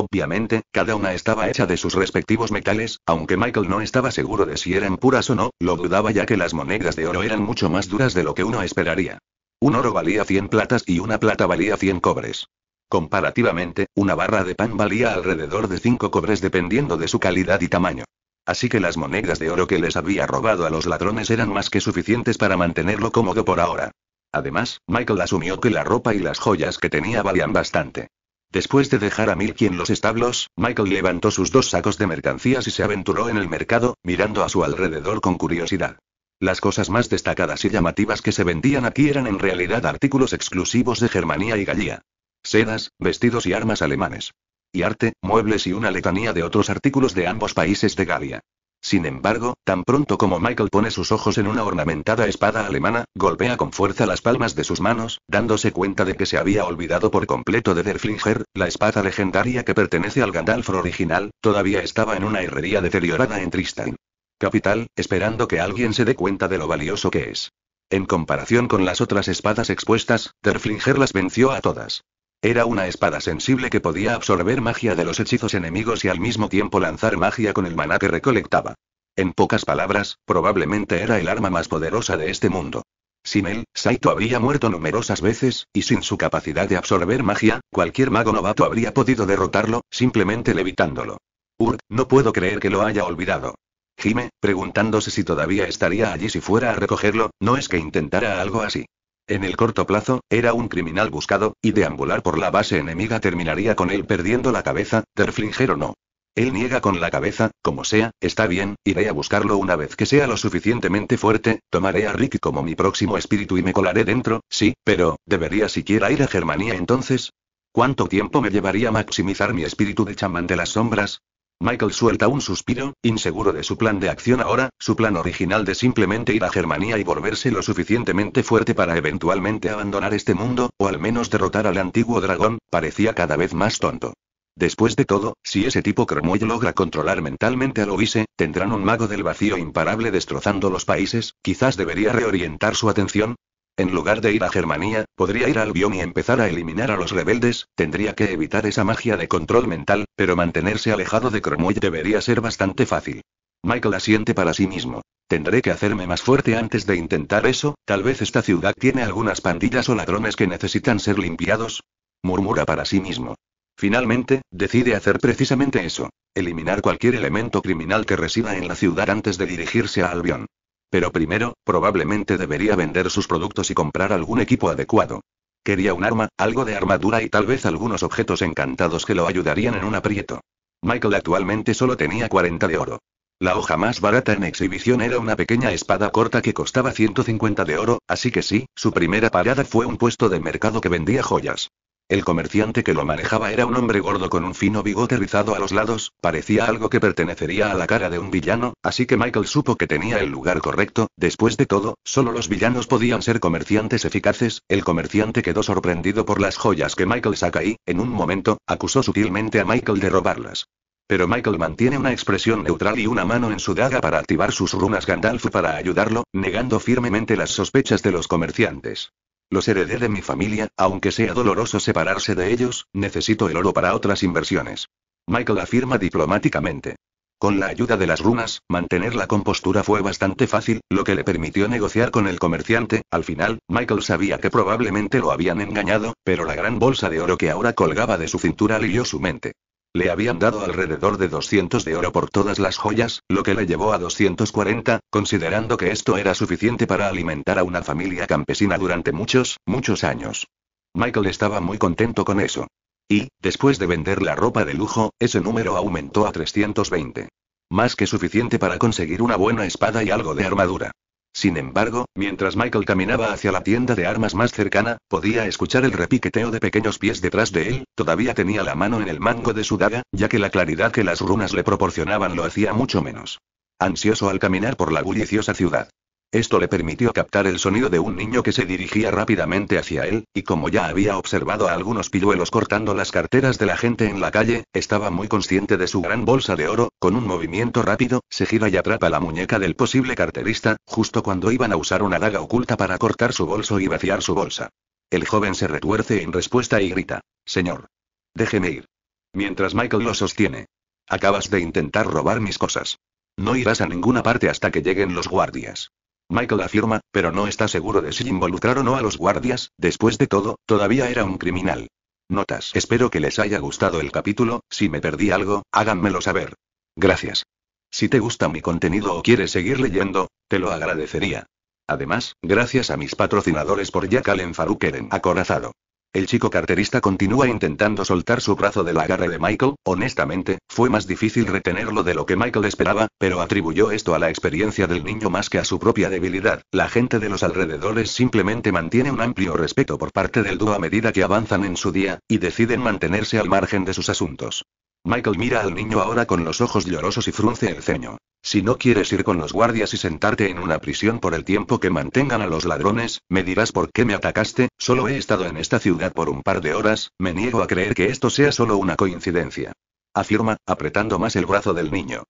A: Obviamente, cada una estaba hecha de sus respectivos metales, aunque Michael no estaba seguro de si eran puras o no, lo dudaba ya que las monedas de oro eran mucho más duras de lo que uno esperaría. Un oro valía 100 platas y una plata valía 100 cobres. Comparativamente, una barra de pan valía alrededor de 5 cobres dependiendo de su calidad y tamaño. Así que las monedas de oro que les había robado a los ladrones eran más que suficientes para mantenerlo cómodo por ahora. Además, Michael asumió que la ropa y las joyas que tenía valían bastante. Después de dejar a Milky en los establos, Michael levantó sus dos sacos de mercancías y se aventuró en el mercado, mirando a su alrededor con curiosidad. Las cosas más destacadas y llamativas que se vendían aquí eran en realidad artículos exclusivos de Germania y Galía. Sedas, vestidos y armas alemanes. Y arte, muebles y una letanía de otros artículos de ambos países de Galia. Sin embargo, tan pronto como Michael pone sus ojos en una ornamentada espada alemana, golpea con fuerza las palmas de sus manos, dándose cuenta de que se había olvidado por completo de Derflinger, la espada legendaria que pertenece al Gandalf original, todavía estaba en una herrería deteriorada en Tristan. Capital, esperando que alguien se dé cuenta de lo valioso que es. En comparación con las otras espadas expuestas, Derflinger las venció a todas. Era una espada sensible que podía absorber magia de los hechizos enemigos y al mismo tiempo lanzar magia con el maná que recolectaba. En pocas palabras, probablemente era el arma más poderosa de este mundo. Sin él, Saito habría muerto numerosas veces, y sin su capacidad de absorber magia, cualquier mago novato habría podido derrotarlo, simplemente levitándolo. Urk, no puedo creer que lo haya olvidado. Jime, preguntándose si todavía estaría allí si fuera a recogerlo, no es que intentara algo así. En el corto plazo, era un criminal buscado, y deambular por la base enemiga terminaría con él perdiendo la cabeza, Terflinger o no. Él niega con la cabeza, como sea, está bien, iré a buscarlo una vez que sea lo suficientemente fuerte, tomaré a Rick como mi próximo espíritu y me colaré dentro, sí, pero, ¿debería siquiera ir a Germania entonces? ¿Cuánto tiempo me llevaría maximizar mi espíritu de chamán de las sombras? Michael suelta un suspiro, inseguro de su plan de acción ahora, su plan original de simplemente ir a Germania y volverse lo suficientemente fuerte para eventualmente abandonar este mundo, o al menos derrotar al antiguo dragón, parecía cada vez más tonto. Después de todo, si ese tipo Cromwell logra controlar mentalmente a Lovise, tendrán un mago del vacío imparable destrozando los países, quizás debería reorientar su atención, en lugar de ir a Germania, podría ir a Albion y empezar a eliminar a los rebeldes, tendría que evitar esa magia de control mental, pero mantenerse alejado de Cromwell debería ser bastante fácil. Michael asiente para sí mismo. Tendré que hacerme más fuerte antes de intentar eso, tal vez esta ciudad tiene algunas pandillas o ladrones que necesitan ser limpiados. Murmura para sí mismo. Finalmente, decide hacer precisamente eso. Eliminar cualquier elemento criminal que resida en la ciudad antes de dirigirse a Albion. Pero primero, probablemente debería vender sus productos y comprar algún equipo adecuado. Quería un arma, algo de armadura y tal vez algunos objetos encantados que lo ayudarían en un aprieto. Michael actualmente solo tenía 40 de oro. La hoja más barata en exhibición era una pequeña espada corta que costaba 150 de oro, así que sí, su primera parada fue un puesto de mercado que vendía joyas. El comerciante que lo manejaba era un hombre gordo con un fino bigote rizado a los lados, parecía algo que pertenecería a la cara de un villano, así que Michael supo que tenía el lugar correcto, después de todo, solo los villanos podían ser comerciantes eficaces, el comerciante quedó sorprendido por las joyas que Michael saca y, en un momento, acusó sutilmente a Michael de robarlas. Pero Michael mantiene una expresión neutral y una mano en su daga para activar sus runas Gandalf para ayudarlo, negando firmemente las sospechas de los comerciantes. Los heredé de mi familia, aunque sea doloroso separarse de ellos, necesito el oro para otras inversiones. Michael afirma diplomáticamente. Con la ayuda de las runas, mantener la compostura fue bastante fácil, lo que le permitió negociar con el comerciante. Al final, Michael sabía que probablemente lo habían engañado, pero la gran bolsa de oro que ahora colgaba de su cintura alivió su mente. Le habían dado alrededor de 200 de oro por todas las joyas, lo que le llevó a 240, considerando que esto era suficiente para alimentar a una familia campesina durante muchos, muchos años. Michael estaba muy contento con eso. Y, después de vender la ropa de lujo, ese número aumentó a 320. Más que suficiente para conseguir una buena espada y algo de armadura. Sin embargo, mientras Michael caminaba hacia la tienda de armas más cercana, podía escuchar el repiqueteo de pequeños pies detrás de él, todavía tenía la mano en el mango de su daga, ya que la claridad que las runas le proporcionaban lo hacía mucho menos ansioso al caminar por la bulliciosa ciudad. Esto le permitió captar el sonido de un niño que se dirigía rápidamente hacia él, y como ya había observado a algunos pilluelos cortando las carteras de la gente en la calle, estaba muy consciente de su gran bolsa de oro, con un movimiento rápido, se gira y atrapa la muñeca del posible carterista, justo cuando iban a usar una daga oculta para cortar su bolso y vaciar su bolsa. El joven se retuerce en respuesta y grita, Señor, déjeme ir. Mientras Michael lo sostiene. Acabas de intentar robar mis cosas. No irás a ninguna parte hasta que lleguen los guardias. Michael afirma, pero no está seguro de si involucrar o no a los guardias, después de todo, todavía era un criminal. Notas. Espero que les haya gustado el capítulo, si me perdí algo, háganmelo saber. Gracias. Si te gusta mi contenido o quieres seguir leyendo, te lo agradecería. Además, gracias a mis patrocinadores por en Farukeren Acorazado. El chico carterista continúa intentando soltar su brazo del agarre de Michael, honestamente, fue más difícil retenerlo de lo que Michael esperaba, pero atribuyó esto a la experiencia del niño más que a su propia debilidad. La gente de los alrededores simplemente mantiene un amplio respeto por parte del dúo a medida que avanzan en su día, y deciden mantenerse al margen de sus asuntos. Michael mira al niño ahora con los ojos llorosos y frunce el ceño. Si no quieres ir con los guardias y sentarte en una prisión por el tiempo que mantengan a los ladrones, me dirás por qué me atacaste, solo he estado en esta ciudad por un par de horas, me niego a creer que esto sea solo una coincidencia. Afirma, apretando más el brazo del niño.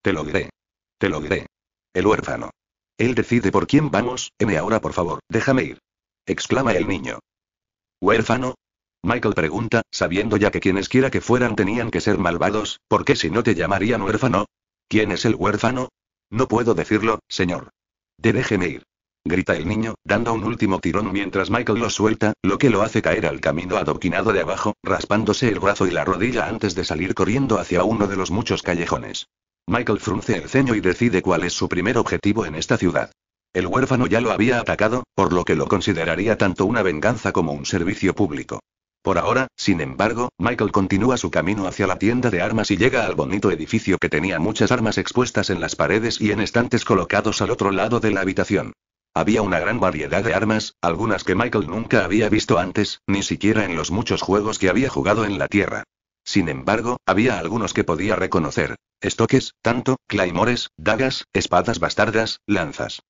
A: Te lo diré. Te lo diré. El huérfano. Él decide por quién vamos, M ahora por favor, déjame ir. Exclama el niño. ¿Huérfano? Michael pregunta, sabiendo ya que quienes quiera que fueran tenían que ser malvados, ¿por qué si no te llamarían huérfano? ¿Quién es el huérfano? No puedo decirlo, señor. déjeme ir. Grita el niño, dando un último tirón mientras Michael lo suelta, lo que lo hace caer al camino adoquinado de abajo, raspándose el brazo y la rodilla antes de salir corriendo hacia uno de los muchos callejones. Michael frunce el ceño y decide cuál es su primer objetivo en esta ciudad. El huérfano ya lo había atacado, por lo que lo consideraría tanto una venganza como un servicio público. Por ahora, sin embargo, Michael continúa su camino hacia la tienda de armas y llega al bonito edificio que tenía muchas armas expuestas en las paredes y en estantes colocados al otro lado de la habitación. Había una gran variedad de armas, algunas que Michael nunca había visto antes, ni siquiera en los muchos juegos que había jugado en la Tierra. Sin embargo, había algunos que podía reconocer. Estoques, tanto, claymores, dagas, espadas bastardas, lanzas.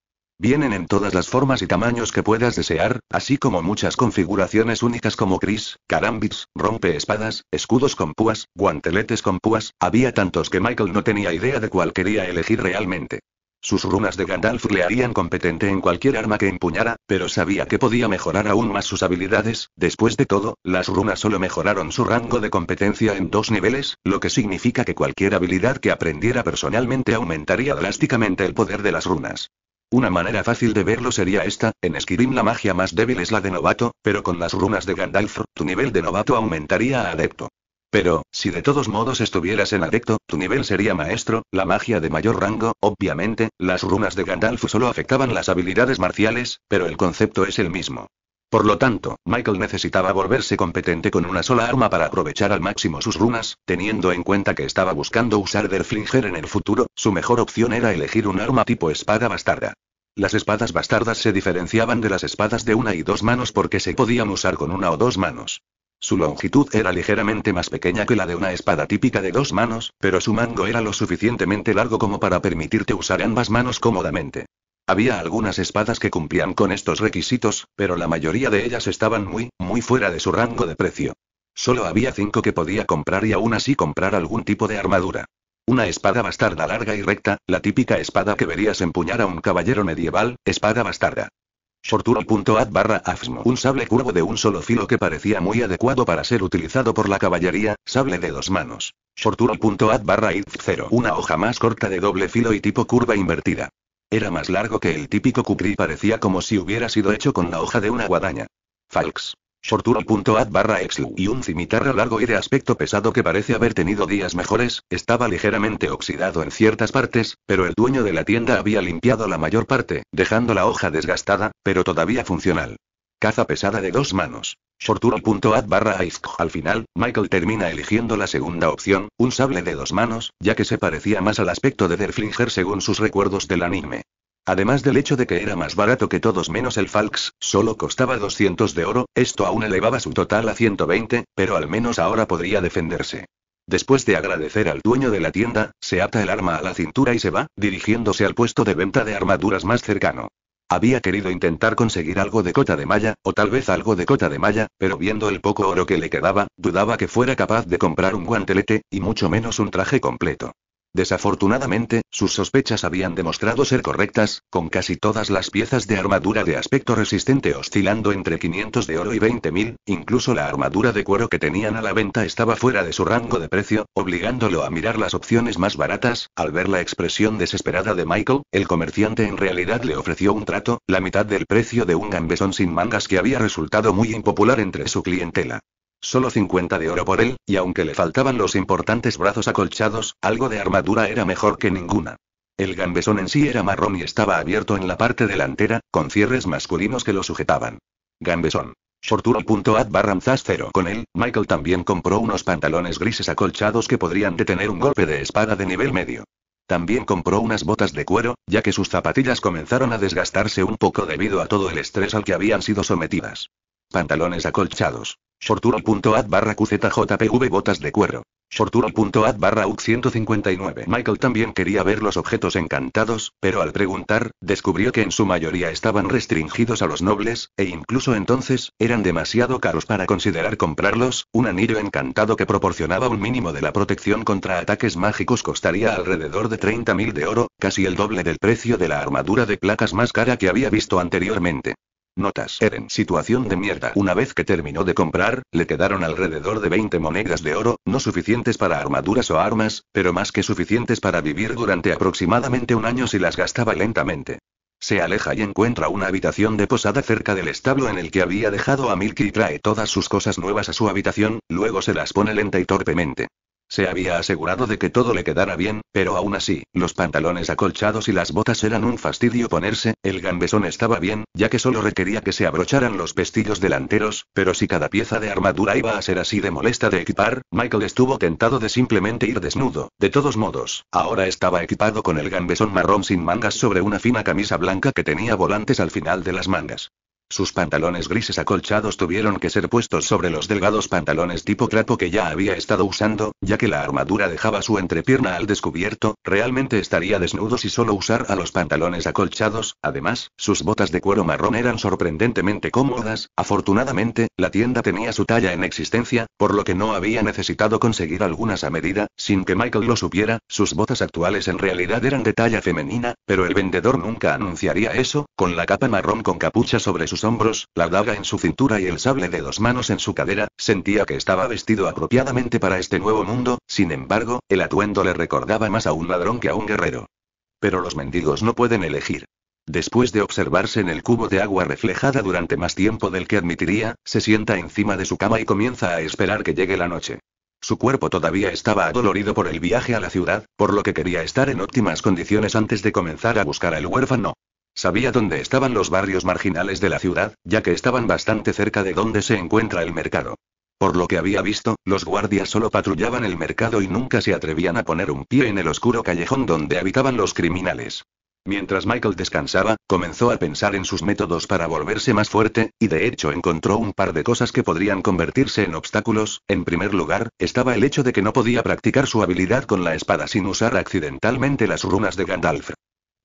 A: Vienen en todas las formas y tamaños que puedas desear, así como muchas configuraciones únicas como gris, carambits, rompe espadas, escudos con púas, guanteletes con púas, había tantos que Michael no tenía idea de cuál quería elegir realmente. Sus runas de Gandalf le harían competente en cualquier arma que empuñara, pero sabía que podía mejorar aún más sus habilidades, después de todo, las runas solo mejoraron su rango de competencia en dos niveles, lo que significa que cualquier habilidad que aprendiera personalmente aumentaría drásticamente el poder de las runas. Una manera fácil de verlo sería esta, en Skyrim la magia más débil es la de novato, pero con las runas de Gandalf, tu nivel de novato aumentaría a adepto. Pero, si de todos modos estuvieras en adepto, tu nivel sería maestro, la magia de mayor rango, obviamente, las runas de Gandalf solo afectaban las habilidades marciales, pero el concepto es el mismo. Por lo tanto, Michael necesitaba volverse competente con una sola arma para aprovechar al máximo sus runas, teniendo en cuenta que estaba buscando usar Derflinger en el futuro, su mejor opción era elegir un arma tipo espada bastarda. Las espadas bastardas se diferenciaban de las espadas de una y dos manos porque se podían usar con una o dos manos. Su longitud era ligeramente más pequeña que la de una espada típica de dos manos, pero su mango era lo suficientemente largo como para permitirte usar ambas manos cómodamente. Había algunas espadas que cumplían con estos requisitos, pero la mayoría de ellas estaban muy, muy fuera de su rango de precio. Solo había cinco que podía comprar y aún así comprar algún tipo de armadura. Una espada bastarda larga y recta, la típica espada que verías empuñar a un caballero medieval, espada bastarda. Shorturo.at barra afsmo. Un sable curvo de un solo filo que parecía muy adecuado para ser utilizado por la caballería, sable de dos manos. Shorturo.at barra 0. Una hoja más corta de doble filo y tipo curva invertida. Era más largo que el típico cupri parecía como si hubiera sido hecho con la hoja de una guadaña. Falx. shorturo.ad barra exlu y un cimitarra largo y de aspecto pesado que parece haber tenido días mejores, estaba ligeramente oxidado en ciertas partes, pero el dueño de la tienda había limpiado la mayor parte, dejando la hoja desgastada, pero todavía funcional. Caza pesada de dos manos. Shorturo.at barra Al final, Michael termina eligiendo la segunda opción, un sable de dos manos, ya que se parecía más al aspecto de Derflinger según sus recuerdos del anime. Además del hecho de que era más barato que todos menos el Falx, solo costaba 200 de oro, esto aún elevaba su total a 120, pero al menos ahora podría defenderse. Después de agradecer al dueño de la tienda, se ata el arma a la cintura y se va, dirigiéndose al puesto de venta de armaduras más cercano. Había querido intentar conseguir algo de cota de malla, o tal vez algo de cota de malla, pero viendo el poco oro que le quedaba, dudaba que fuera capaz de comprar un guantelete, y mucho menos un traje completo. Desafortunadamente, sus sospechas habían demostrado ser correctas, con casi todas las piezas de armadura de aspecto resistente oscilando entre 500 de oro y 20.000, incluso la armadura de cuero que tenían a la venta estaba fuera de su rango de precio, obligándolo a mirar las opciones más baratas, al ver la expresión desesperada de Michael, el comerciante en realidad le ofreció un trato, la mitad del precio de un gambesón sin mangas que había resultado muy impopular entre su clientela. Solo 50 de oro por él, y aunque le faltaban los importantes brazos acolchados, algo de armadura era mejor que ninguna. El gambesón en sí era marrón y estaba abierto en la parte delantera, con cierres masculinos que lo sujetaban. Gambesón. Shorturo.at barra 0 Con él, Michael también compró unos pantalones grises acolchados que podrían detener un golpe de espada de nivel medio. También compró unas botas de cuero, ya que sus zapatillas comenzaron a desgastarse un poco debido a todo el estrés al que habían sido sometidas. Pantalones acolchados. Shorturo.at barra QZJPV botas de cuero. Shorturo.at barra 159 Michael también quería ver los objetos encantados, pero al preguntar, descubrió que en su mayoría estaban restringidos a los nobles, e incluso entonces, eran demasiado caros para considerar comprarlos. Un anillo encantado que proporcionaba un mínimo de la protección contra ataques mágicos costaría alrededor de 30.000 de oro, casi el doble del precio de la armadura de placas más cara que había visto anteriormente. Notas. Eren, situación de mierda. Una vez que terminó de comprar, le quedaron alrededor de 20 monedas de oro, no suficientes para armaduras o armas, pero más que suficientes para vivir durante aproximadamente un año si las gastaba lentamente. Se aleja y encuentra una habitación de posada cerca del establo en el que había dejado a Milky y trae todas sus cosas nuevas a su habitación, luego se las pone lenta y torpemente. Se había asegurado de que todo le quedara bien, pero aún así, los pantalones acolchados y las botas eran un fastidio ponerse, el gambesón estaba bien, ya que solo requería que se abrocharan los pestillos delanteros, pero si cada pieza de armadura iba a ser así de molesta de equipar, Michael estuvo tentado de simplemente ir desnudo. De todos modos, ahora estaba equipado con el gambesón marrón sin mangas sobre una fina camisa blanca que tenía volantes al final de las mangas. Sus pantalones grises acolchados tuvieron que ser puestos sobre los delgados pantalones tipo trapo que ya había estado usando, ya que la armadura dejaba su entrepierna al descubierto, realmente estaría desnudo si solo usara los pantalones acolchados, además, sus botas de cuero marrón eran sorprendentemente cómodas, afortunadamente, la tienda tenía su talla en existencia, por lo que no había necesitado conseguir algunas a medida, sin que Michael lo supiera, sus botas actuales en realidad eran de talla femenina, pero el vendedor nunca anunciaría eso, con la capa marrón con capucha sobre sus hombros, la daga en su cintura y el sable de dos manos en su cadera, sentía que estaba vestido apropiadamente para este nuevo mundo, sin embargo, el atuendo le recordaba más a un ladrón que a un guerrero. Pero los mendigos no pueden elegir. Después de observarse en el cubo de agua reflejada durante más tiempo del que admitiría, se sienta encima de su cama y comienza a esperar que llegue la noche. Su cuerpo todavía estaba adolorido por el viaje a la ciudad, por lo que quería estar en óptimas condiciones antes de comenzar a buscar al huérfano. Sabía dónde estaban los barrios marginales de la ciudad, ya que estaban bastante cerca de donde se encuentra el mercado. Por lo que había visto, los guardias solo patrullaban el mercado y nunca se atrevían a poner un pie en el oscuro callejón donde habitaban los criminales. Mientras Michael descansaba, comenzó a pensar en sus métodos para volverse más fuerte, y de hecho encontró un par de cosas que podrían convertirse en obstáculos. En primer lugar, estaba el hecho de que no podía practicar su habilidad con la espada sin usar accidentalmente las runas de Gandalf.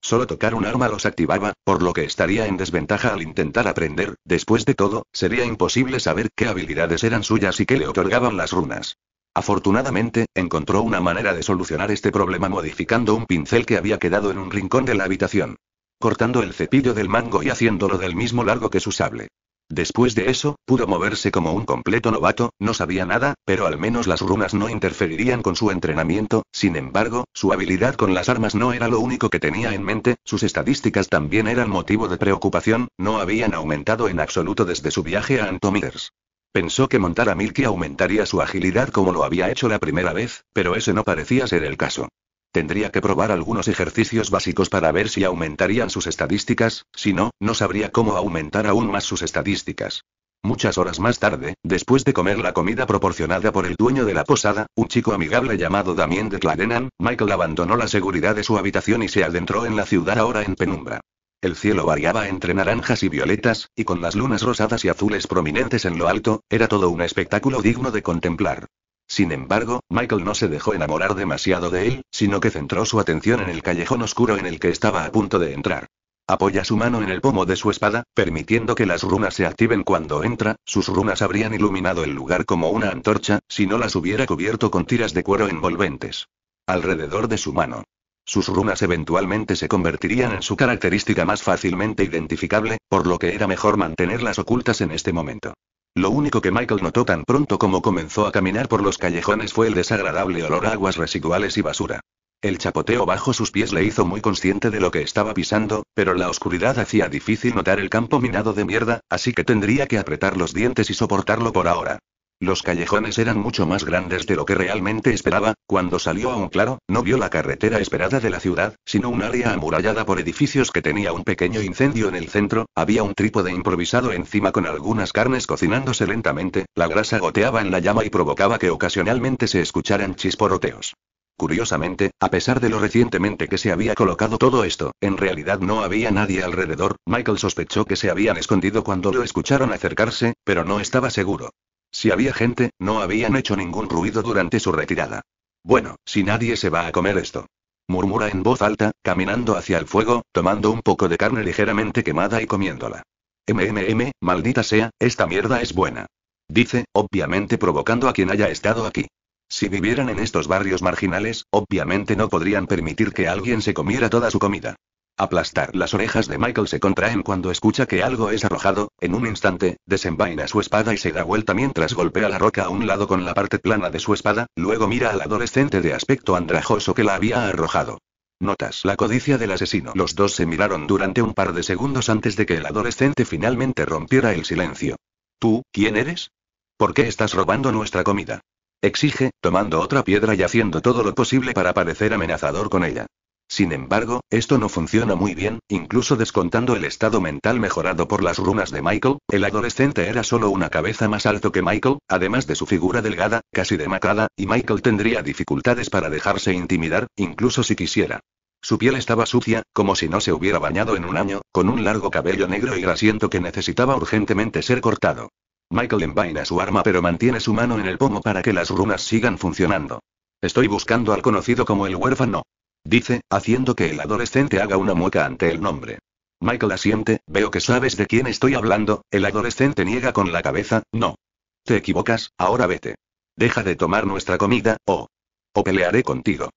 A: Solo tocar un arma los activaba, por lo que estaría en desventaja al intentar aprender, después de todo, sería imposible saber qué habilidades eran suyas y qué le otorgaban las runas. Afortunadamente, encontró una manera de solucionar este problema modificando un pincel que había quedado en un rincón de la habitación. Cortando el cepillo del mango y haciéndolo del mismo largo que su sable. Después de eso, pudo moverse como un completo novato, no sabía nada, pero al menos las runas no interferirían con su entrenamiento, sin embargo, su habilidad con las armas no era lo único que tenía en mente, sus estadísticas también eran motivo de preocupación, no habían aumentado en absoluto desde su viaje a Antomiders. Pensó que montar a Milky aumentaría su agilidad como lo había hecho la primera vez, pero ese no parecía ser el caso. Tendría que probar algunos ejercicios básicos para ver si aumentarían sus estadísticas, si no, no sabría cómo aumentar aún más sus estadísticas. Muchas horas más tarde, después de comer la comida proporcionada por el dueño de la posada, un chico amigable llamado Damien de Clarenan, Michael abandonó la seguridad de su habitación y se adentró en la ciudad ahora en penumbra. El cielo variaba entre naranjas y violetas, y con las lunas rosadas y azules prominentes en lo alto, era todo un espectáculo digno de contemplar. Sin embargo, Michael no se dejó enamorar demasiado de él, sino que centró su atención en el callejón oscuro en el que estaba a punto de entrar. Apoya su mano en el pomo de su espada, permitiendo que las runas se activen cuando entra, sus runas habrían iluminado el lugar como una antorcha, si no las hubiera cubierto con tiras de cuero envolventes. Alrededor de su mano. Sus runas eventualmente se convertirían en su característica más fácilmente identificable, por lo que era mejor mantenerlas ocultas en este momento. Lo único que Michael notó tan pronto como comenzó a caminar por los callejones fue el desagradable olor a aguas residuales y basura. El chapoteo bajo sus pies le hizo muy consciente de lo que estaba pisando, pero la oscuridad hacía difícil notar el campo minado de mierda, así que tendría que apretar los dientes y soportarlo por ahora. Los callejones eran mucho más grandes de lo que realmente esperaba, cuando salió a un claro, no vio la carretera esperada de la ciudad, sino un área amurallada por edificios que tenía un pequeño incendio en el centro, había un trípode improvisado encima con algunas carnes cocinándose lentamente, la grasa goteaba en la llama y provocaba que ocasionalmente se escucharan chisporoteos. Curiosamente, a pesar de lo recientemente que se había colocado todo esto, en realidad no había nadie alrededor, Michael sospechó que se habían escondido cuando lo escucharon acercarse, pero no estaba seguro. Si había gente, no habían hecho ningún ruido durante su retirada. Bueno, si nadie se va a comer esto. Murmura en voz alta, caminando hacia el fuego, tomando un poco de carne ligeramente quemada y comiéndola. MMM, maldita sea, esta mierda es buena. Dice, obviamente provocando a quien haya estado aquí. Si vivieran en estos barrios marginales, obviamente no podrían permitir que alguien se comiera toda su comida aplastar. Las orejas de Michael se contraen cuando escucha que algo es arrojado, en un instante, desenvaina su espada y se da vuelta mientras golpea la roca a un lado con la parte plana de su espada, luego mira al adolescente de aspecto andrajoso que la había arrojado. Notas la codicia del asesino. Los dos se miraron durante un par de segundos antes de que el adolescente finalmente rompiera el silencio. ¿Tú, quién eres? ¿Por qué estás robando nuestra comida? Exige, tomando otra piedra y haciendo todo lo posible para parecer amenazador con ella. Sin embargo, esto no funciona muy bien, incluso descontando el estado mental mejorado por las runas de Michael, el adolescente era solo una cabeza más alto que Michael, además de su figura delgada, casi demacrada, y Michael tendría dificultades para dejarse intimidar, incluso si quisiera. Su piel estaba sucia, como si no se hubiera bañado en un año, con un largo cabello negro y grasiento que necesitaba urgentemente ser cortado. Michael envaina su arma pero mantiene su mano en el pomo para que las runas sigan funcionando. Estoy buscando al conocido como el huérfano dice, haciendo que el adolescente haga una mueca ante el nombre. Michael asiente, veo que sabes de quién estoy hablando, el adolescente niega con la cabeza, no. Te equivocas, ahora vete. Deja de tomar nuestra comida, o... o pelearé contigo.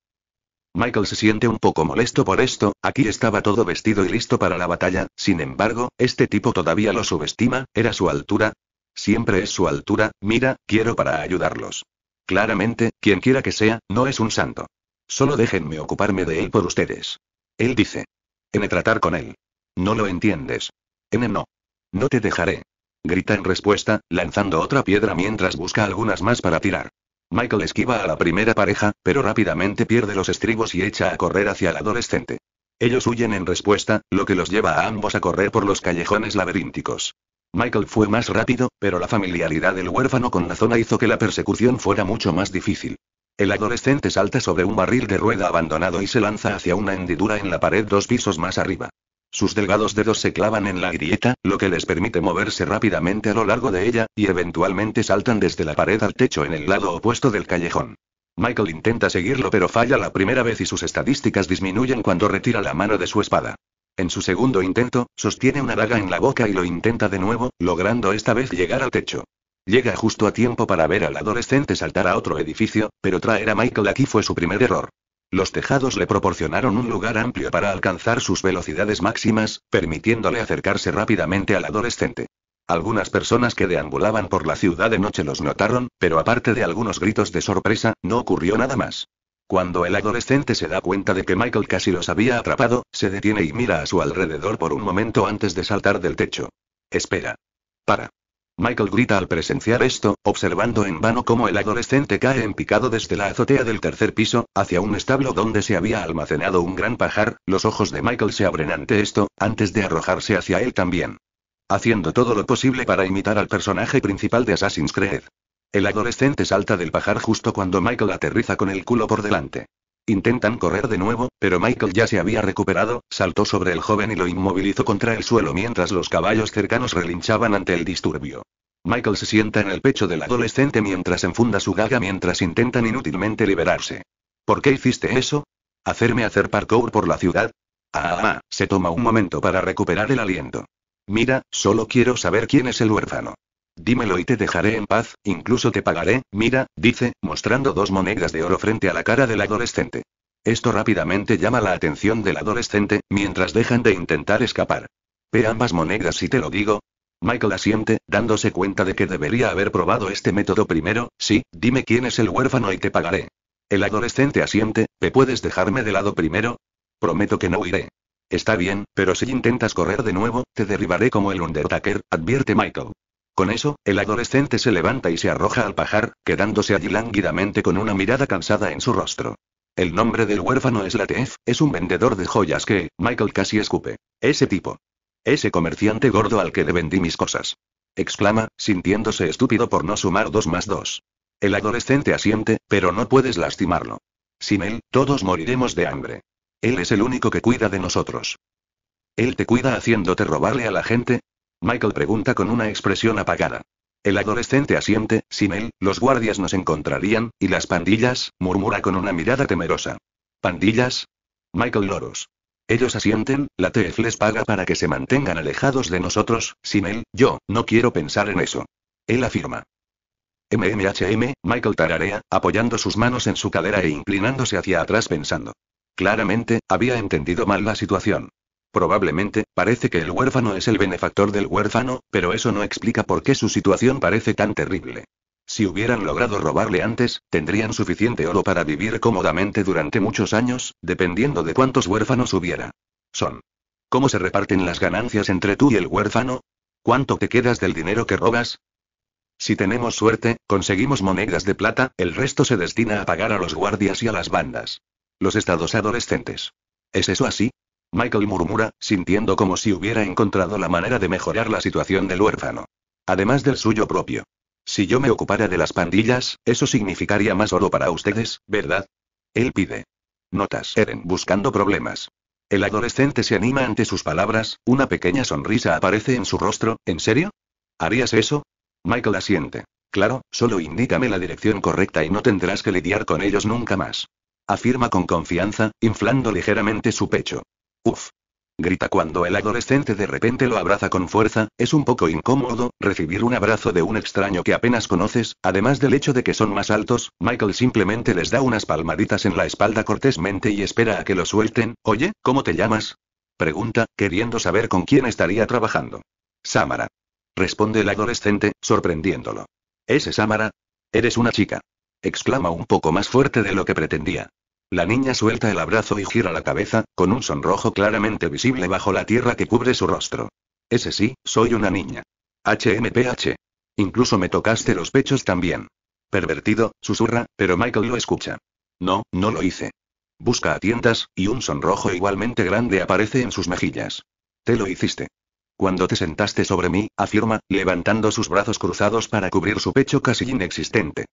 A: Michael se siente un poco molesto por esto, aquí estaba todo vestido y listo para la batalla, sin embargo, este tipo todavía lo subestima, era su altura. Siempre es su altura, mira, quiero para ayudarlos. Claramente, quien quiera que sea, no es un santo. Solo déjenme ocuparme de él por ustedes. Él dice. N tratar con él. No lo entiendes. N no. No te dejaré. Grita en respuesta, lanzando otra piedra mientras busca algunas más para tirar. Michael esquiva a la primera pareja, pero rápidamente pierde los estribos y echa a correr hacia el adolescente. Ellos huyen en respuesta, lo que los lleva a ambos a correr por los callejones laberínticos. Michael fue más rápido, pero la familiaridad del huérfano con la zona hizo que la persecución fuera mucho más difícil. El adolescente salta sobre un barril de rueda abandonado y se lanza hacia una hendidura en la pared dos pisos más arriba. Sus delgados dedos se clavan en la grieta, lo que les permite moverse rápidamente a lo largo de ella, y eventualmente saltan desde la pared al techo en el lado opuesto del callejón. Michael intenta seguirlo pero falla la primera vez y sus estadísticas disminuyen cuando retira la mano de su espada. En su segundo intento, sostiene una daga en la boca y lo intenta de nuevo, logrando esta vez llegar al techo. Llega justo a tiempo para ver al adolescente saltar a otro edificio, pero traer a Michael aquí fue su primer error. Los tejados le proporcionaron un lugar amplio para alcanzar sus velocidades máximas, permitiéndole acercarse rápidamente al adolescente. Algunas personas que deambulaban por la ciudad de noche los notaron, pero aparte de algunos gritos de sorpresa, no ocurrió nada más. Cuando el adolescente se da cuenta de que Michael casi los había atrapado, se detiene y mira a su alrededor por un momento antes de saltar del techo. Espera. Para. Michael grita al presenciar esto, observando en vano cómo el adolescente cae en picado desde la azotea del tercer piso, hacia un establo donde se había almacenado un gran pajar, los ojos de Michael se abren ante esto, antes de arrojarse hacia él también. Haciendo todo lo posible para imitar al personaje principal de Assassin's Creed. El adolescente salta del pajar justo cuando Michael aterriza con el culo por delante. Intentan correr de nuevo, pero Michael ya se había recuperado, saltó sobre el joven y lo inmovilizó contra el suelo mientras los caballos cercanos relinchaban ante el disturbio. Michael se sienta en el pecho del adolescente mientras enfunda su gaga mientras intentan inútilmente liberarse. ¿Por qué hiciste eso? ¿Hacerme hacer parkour por la ciudad? Ah, ah, se toma un momento para recuperar el aliento. Mira, solo quiero saber quién es el huérfano. Dímelo y te dejaré en paz, incluso te pagaré, mira, dice, mostrando dos monedas de oro frente a la cara del adolescente. Esto rápidamente llama la atención del adolescente, mientras dejan de intentar escapar. Ve ambas monedas si te lo digo. Michael asiente, dándose cuenta de que debería haber probado este método primero, sí, dime quién es el huérfano y te pagaré. El adolescente asiente, ¿te puedes dejarme de lado primero? Prometo que no huiré. Está bien, pero si intentas correr de nuevo, te derribaré como el Undertaker, advierte Michael. Con eso, el adolescente se levanta y se arroja al pajar, quedándose allí lánguidamente con una mirada cansada en su rostro. El nombre del huérfano es Latef, es un vendedor de joyas que, Michael casi escupe. Ese tipo. Ese comerciante gordo al que le vendí mis cosas. Exclama, sintiéndose estúpido por no sumar dos más dos. El adolescente asiente, pero no puedes lastimarlo. Sin él, todos moriremos de hambre. Él es el único que cuida de nosotros. Él te cuida haciéndote robarle a la gente, Michael pregunta con una expresión apagada. El adolescente asiente, sin él, los guardias nos encontrarían, y las pandillas, murmura con una mirada temerosa. ¿Pandillas? Michael Loros. Ellos asienten, la TF les paga para que se mantengan alejados de nosotros, sin yo, no quiero pensar en eso. Él afirma. MMHM, Michael tararea, apoyando sus manos en su cadera e inclinándose hacia atrás pensando. Claramente, había entendido mal la situación. Probablemente, parece que el huérfano es el benefactor del huérfano, pero eso no explica por qué su situación parece tan terrible. Si hubieran logrado robarle antes, tendrían suficiente oro para vivir cómodamente durante muchos años, dependiendo de cuántos huérfanos hubiera. Son. ¿Cómo se reparten las ganancias entre tú y el huérfano? ¿Cuánto te quedas del dinero que robas? Si tenemos suerte, conseguimos monedas de plata, el resto se destina a pagar a los guardias y a las bandas. Los estados adolescentes. ¿Es eso así? Michael murmura, sintiendo como si hubiera encontrado la manera de mejorar la situación del huérfano. Además del suyo propio. Si yo me ocupara de las pandillas, eso significaría más oro para ustedes, ¿verdad? Él pide. Notas Eren buscando problemas. El adolescente se anima ante sus palabras, una pequeña sonrisa aparece en su rostro, ¿en serio? ¿Harías eso? Michael asiente. Claro, solo indícame la dirección correcta y no tendrás que lidiar con ellos nunca más. Afirma con confianza, inflando ligeramente su pecho. Uf. Grita cuando el adolescente de repente lo abraza con fuerza, es un poco incómodo, recibir un abrazo de un extraño que apenas conoces, además del hecho de que son más altos, Michael simplemente les da unas palmaditas en la espalda cortésmente y espera a que lo suelten, oye, ¿cómo te llamas? Pregunta, queriendo saber con quién estaría trabajando. Samara. Responde el adolescente, sorprendiéndolo. ¿Ese Samara? Eres una chica. Exclama un poco más fuerte de lo que pretendía. La niña suelta el abrazo y gira la cabeza, con un sonrojo claramente visible bajo la tierra que cubre su rostro. Ese sí, soy una niña. HMPH. Incluso me tocaste los pechos también. Pervertido, susurra, pero Michael lo escucha. No, no lo hice. Busca a tientas, y un sonrojo igualmente grande aparece en sus mejillas. Te lo hiciste. Cuando te sentaste sobre mí, afirma, levantando sus brazos cruzados para cubrir su pecho casi inexistente.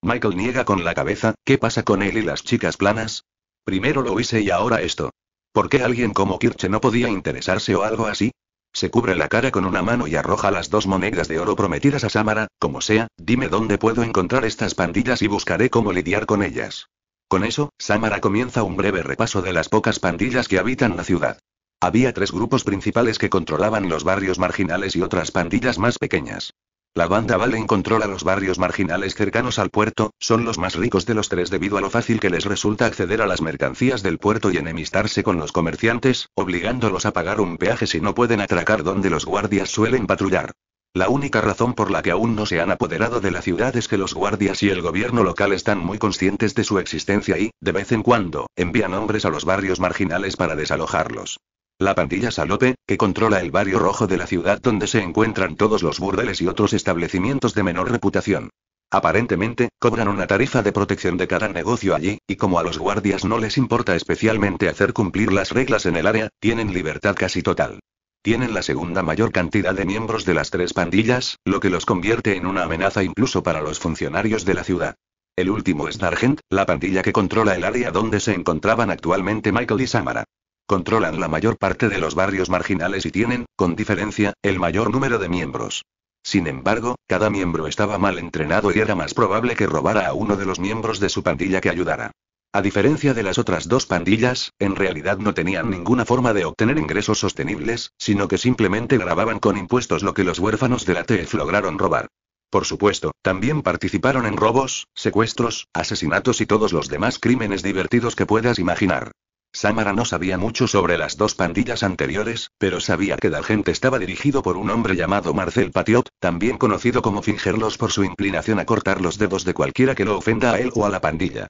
A: Michael niega con la cabeza, ¿qué pasa con él y las chicas planas? Primero lo hice y ahora esto. ¿Por qué alguien como Kirche no podía interesarse o algo así? Se cubre la cara con una mano y arroja las dos monedas de oro prometidas a Samara, como sea, dime dónde puedo encontrar estas pandillas y buscaré cómo lidiar con ellas. Con eso, Samara comienza un breve repaso de las pocas pandillas que habitan la ciudad. Había tres grupos principales que controlaban los barrios marginales y otras pandillas más pequeñas. La banda Valen controla los barrios marginales cercanos al puerto, son los más ricos de los tres debido a lo fácil que les resulta acceder a las mercancías del puerto y enemistarse con los comerciantes, obligándolos a pagar un peaje si no pueden atracar donde los guardias suelen patrullar. La única razón por la que aún no se han apoderado de la ciudad es que los guardias y el gobierno local están muy conscientes de su existencia y, de vez en cuando, envían hombres a los barrios marginales para desalojarlos. La pandilla Salope, que controla el barrio rojo de la ciudad donde se encuentran todos los burdeles y otros establecimientos de menor reputación. Aparentemente, cobran una tarifa de protección de cada negocio allí, y como a los guardias no les importa especialmente hacer cumplir las reglas en el área, tienen libertad casi total. Tienen la segunda mayor cantidad de miembros de las tres pandillas, lo que los convierte en una amenaza incluso para los funcionarios de la ciudad. El último es Dargent, la pandilla que controla el área donde se encontraban actualmente Michael y Samara. Controlan la mayor parte de los barrios marginales y tienen, con diferencia, el mayor número de miembros. Sin embargo, cada miembro estaba mal entrenado y era más probable que robara a uno de los miembros de su pandilla que ayudara. A diferencia de las otras dos pandillas, en realidad no tenían ninguna forma de obtener ingresos sostenibles, sino que simplemente grababan con impuestos lo que los huérfanos de la TF lograron robar. Por supuesto, también participaron en robos, secuestros, asesinatos y todos los demás crímenes divertidos que puedas imaginar. Samara no sabía mucho sobre las dos pandillas anteriores, pero sabía que la gente estaba dirigido por un hombre llamado Marcel Patiot, también conocido como Fingerlos por su inclinación a cortar los dedos de cualquiera que lo ofenda a él o a la pandilla.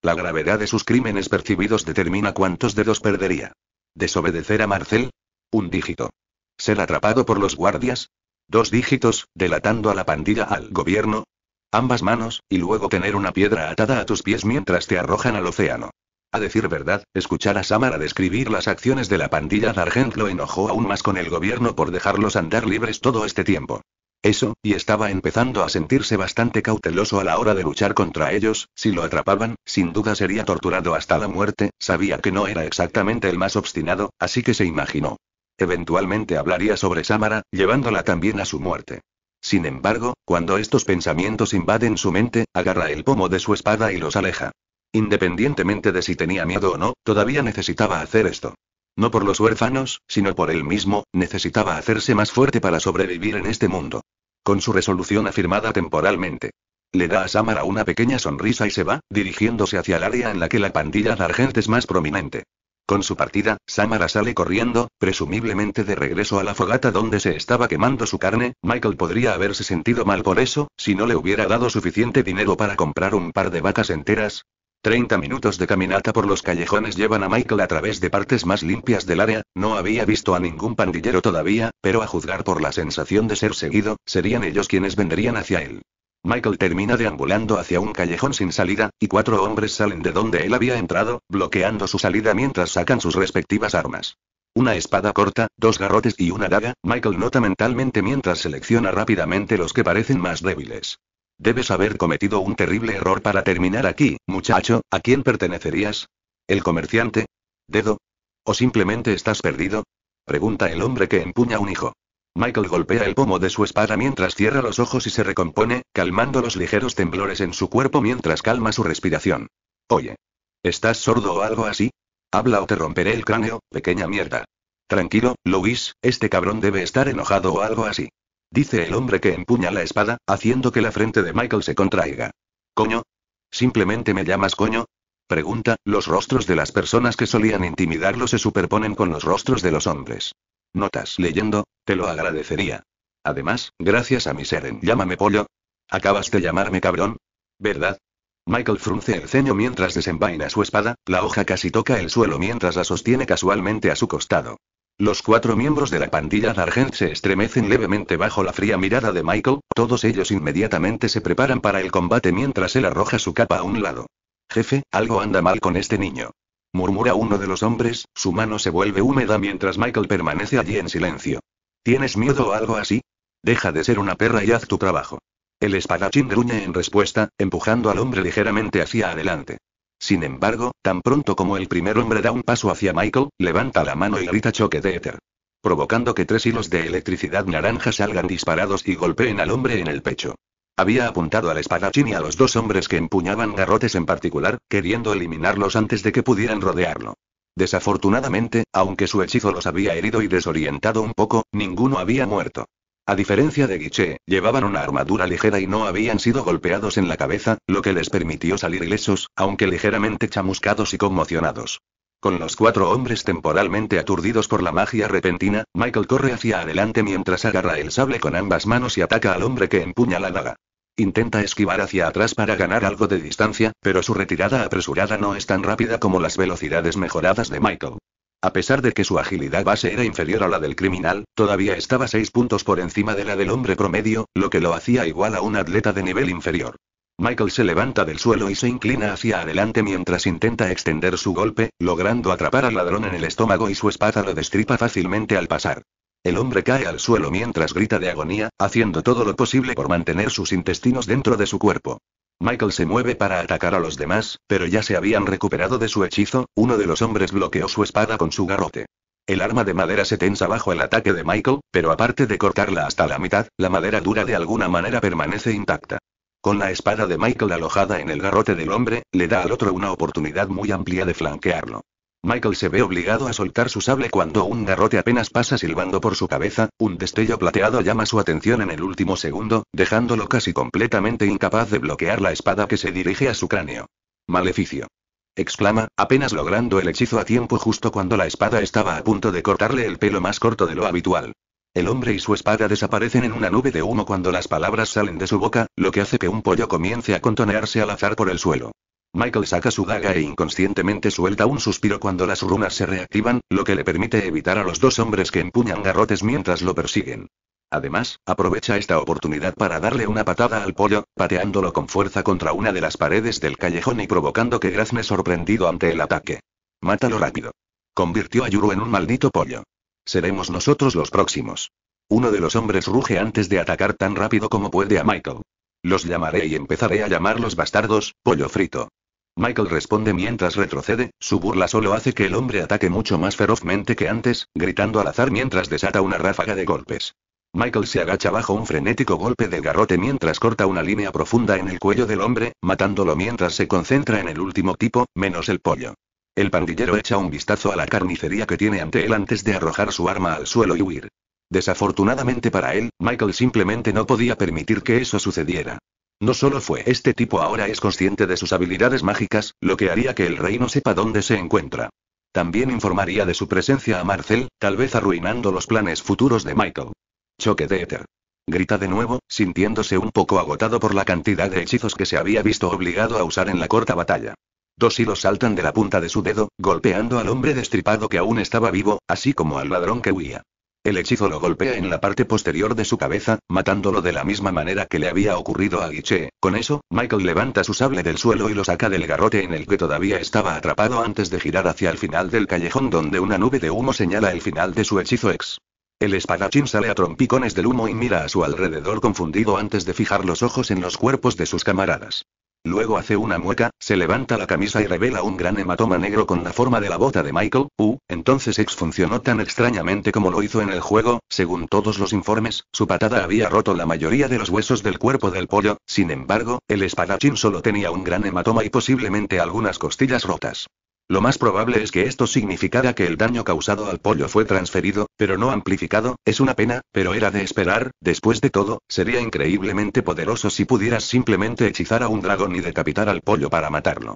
A: La gravedad de sus crímenes percibidos determina cuántos dedos perdería. Desobedecer a Marcel, un dígito. Ser atrapado por los guardias. Dos dígitos, delatando a la pandilla al gobierno. Ambas manos, y luego tener una piedra atada a tus pies mientras te arrojan al océano. A decir verdad, escuchar a Samara describir las acciones de la pandilla Dargent lo enojó aún más con el gobierno por dejarlos andar libres todo este tiempo. Eso, y estaba empezando a sentirse bastante cauteloso a la hora de luchar contra ellos, si lo atrapaban, sin duda sería torturado hasta la muerte, sabía que no era exactamente el más obstinado, así que se imaginó. Eventualmente hablaría sobre Samara, llevándola también a su muerte. Sin embargo, cuando estos pensamientos invaden su mente, agarra el pomo de su espada y los aleja. Independientemente de si tenía miedo o no, todavía necesitaba hacer esto. No por los huérfanos, sino por él mismo, necesitaba hacerse más fuerte para sobrevivir en este mundo. Con su resolución afirmada temporalmente. Le da a Samara una pequeña sonrisa y se va, dirigiéndose hacia el área en la que la pandilla de Argent es más prominente. Con su partida, Samara sale corriendo, presumiblemente de regreso a la fogata donde se estaba quemando su carne. Michael podría haberse sentido mal por eso, si no le hubiera dado suficiente dinero para comprar un par de vacas enteras, 30 minutos de caminata por los callejones llevan a Michael a través de partes más limpias del área, no había visto a ningún pandillero todavía, pero a juzgar por la sensación de ser seguido, serían ellos quienes vendrían hacia él. Michael termina deambulando hacia un callejón sin salida, y cuatro hombres salen de donde él había entrado, bloqueando su salida mientras sacan sus respectivas armas. Una espada corta, dos garrotes y una daga, Michael nota mentalmente mientras selecciona rápidamente los que parecen más débiles. Debes haber cometido un terrible error para terminar aquí, muchacho, ¿a quién pertenecerías? ¿El comerciante? ¿Dedo? ¿O simplemente estás perdido? Pregunta el hombre que empuña un hijo. Michael golpea el pomo de su espada mientras cierra los ojos y se recompone, calmando los ligeros temblores en su cuerpo mientras calma su respiración. Oye. ¿Estás sordo o algo así? Habla o te romperé el cráneo, pequeña mierda. Tranquilo, Luis, este cabrón debe estar enojado o algo así dice el hombre que empuña la espada, haciendo que la frente de Michael se contraiga. ¿Coño? ¿Simplemente me llamas coño? Pregunta, los rostros de las personas que solían intimidarlo se superponen con los rostros de los hombres. Notas leyendo, te lo agradecería. Además, gracias a mi Seren, llámame pollo. Acabas de llamarme cabrón. ¿Verdad? Michael frunce el ceño mientras desenvaina su espada, la hoja casi toca el suelo mientras la sostiene casualmente a su costado. Los cuatro miembros de la pandilla Dargent se estremecen levemente bajo la fría mirada de Michael, todos ellos inmediatamente se preparan para el combate mientras él arroja su capa a un lado. Jefe, algo anda mal con este niño. Murmura uno de los hombres, su mano se vuelve húmeda mientras Michael permanece allí en silencio. ¿Tienes miedo o algo así? Deja de ser una perra y haz tu trabajo. El espadachín gruñe en respuesta, empujando al hombre ligeramente hacia adelante. Sin embargo, tan pronto como el primer hombre da un paso hacia Michael, levanta la mano y grita choque de éter. Provocando que tres hilos de electricidad naranja salgan disparados y golpeen al hombre en el pecho. Había apuntado al espadachín y a los dos hombres que empuñaban garrotes en particular, queriendo eliminarlos antes de que pudieran rodearlo. Desafortunadamente, aunque su hechizo los había herido y desorientado un poco, ninguno había muerto. A diferencia de Guiche, llevaban una armadura ligera y no habían sido golpeados en la cabeza, lo que les permitió salir ilesos, aunque ligeramente chamuscados y conmocionados. Con los cuatro hombres temporalmente aturdidos por la magia repentina, Michael corre hacia adelante mientras agarra el sable con ambas manos y ataca al hombre que empuña la daga. Intenta esquivar hacia atrás para ganar algo de distancia, pero su retirada apresurada no es tan rápida como las velocidades mejoradas de Michael. A pesar de que su agilidad base era inferior a la del criminal, todavía estaba seis puntos por encima de la del hombre promedio, lo que lo hacía igual a un atleta de nivel inferior. Michael se levanta del suelo y se inclina hacia adelante mientras intenta extender su golpe, logrando atrapar al ladrón en el estómago y su espada lo destripa fácilmente al pasar. El hombre cae al suelo mientras grita de agonía, haciendo todo lo posible por mantener sus intestinos dentro de su cuerpo. Michael se mueve para atacar a los demás, pero ya se habían recuperado de su hechizo, uno de los hombres bloqueó su espada con su garrote. El arma de madera se tensa bajo el ataque de Michael, pero aparte de cortarla hasta la mitad, la madera dura de alguna manera permanece intacta. Con la espada de Michael alojada en el garrote del hombre, le da al otro una oportunidad muy amplia de flanquearlo. Michael se ve obligado a soltar su sable cuando un garrote apenas pasa silbando por su cabeza, un destello plateado llama su atención en el último segundo, dejándolo casi completamente incapaz de bloquear la espada que se dirige a su cráneo. Maleficio. Exclama, apenas logrando el hechizo a tiempo justo cuando la espada estaba a punto de cortarle el pelo más corto de lo habitual. El hombre y su espada desaparecen en una nube de humo cuando las palabras salen de su boca, lo que hace que un pollo comience a contonearse al azar por el suelo. Michael saca su daga e inconscientemente suelta un suspiro cuando las runas se reactivan, lo que le permite evitar a los dos hombres que empuñan garrotes mientras lo persiguen. Además, aprovecha esta oportunidad para darle una patada al pollo, pateándolo con fuerza contra una de las paredes del callejón y provocando que grazne sorprendido ante el ataque. Mátalo rápido. Convirtió a Yuru en un maldito pollo. Seremos nosotros los próximos. Uno de los hombres ruge antes de atacar tan rápido como puede a Michael. Los llamaré y empezaré a llamarlos bastardos, pollo frito. Michael responde mientras retrocede, su burla solo hace que el hombre ataque mucho más ferozmente que antes, gritando al azar mientras desata una ráfaga de golpes. Michael se agacha bajo un frenético golpe de garrote mientras corta una línea profunda en el cuello del hombre, matándolo mientras se concentra en el último tipo, menos el pollo. El pandillero echa un vistazo a la carnicería que tiene ante él antes de arrojar su arma al suelo y huir. Desafortunadamente para él, Michael simplemente no podía permitir que eso sucediera. No solo fue este tipo ahora es consciente de sus habilidades mágicas, lo que haría que el reino sepa dónde se encuentra. También informaría de su presencia a Marcel, tal vez arruinando los planes futuros de Michael. Choque de éter. Grita de nuevo, sintiéndose un poco agotado por la cantidad de hechizos que se había visto obligado a usar en la corta batalla. Dos hilos saltan de la punta de su dedo, golpeando al hombre destripado que aún estaba vivo, así como al ladrón que huía. El hechizo lo golpea en la parte posterior de su cabeza, matándolo de la misma manera que le había ocurrido a Guiche. Con eso, Michael levanta su sable del suelo y lo saca del garrote en el que todavía estaba atrapado antes de girar hacia el final del callejón donde una nube de humo señala el final de su hechizo ex. El espadachín sale a trompicones del humo y mira a su alrededor confundido antes de fijar los ojos en los cuerpos de sus camaradas. Luego hace una mueca, se levanta la camisa y revela un gran hematoma negro con la forma de la bota de Michael, U, entonces X funcionó tan extrañamente como lo hizo en el juego, según todos los informes, su patada había roto la mayoría de los huesos del cuerpo del pollo, sin embargo, el espadachín solo tenía un gran hematoma y posiblemente algunas costillas rotas. Lo más probable es que esto significara que el daño causado al pollo fue transferido, pero no amplificado, es una pena, pero era de esperar, después de todo, sería increíblemente poderoso si pudieras simplemente hechizar a un dragón y decapitar al pollo para matarlo.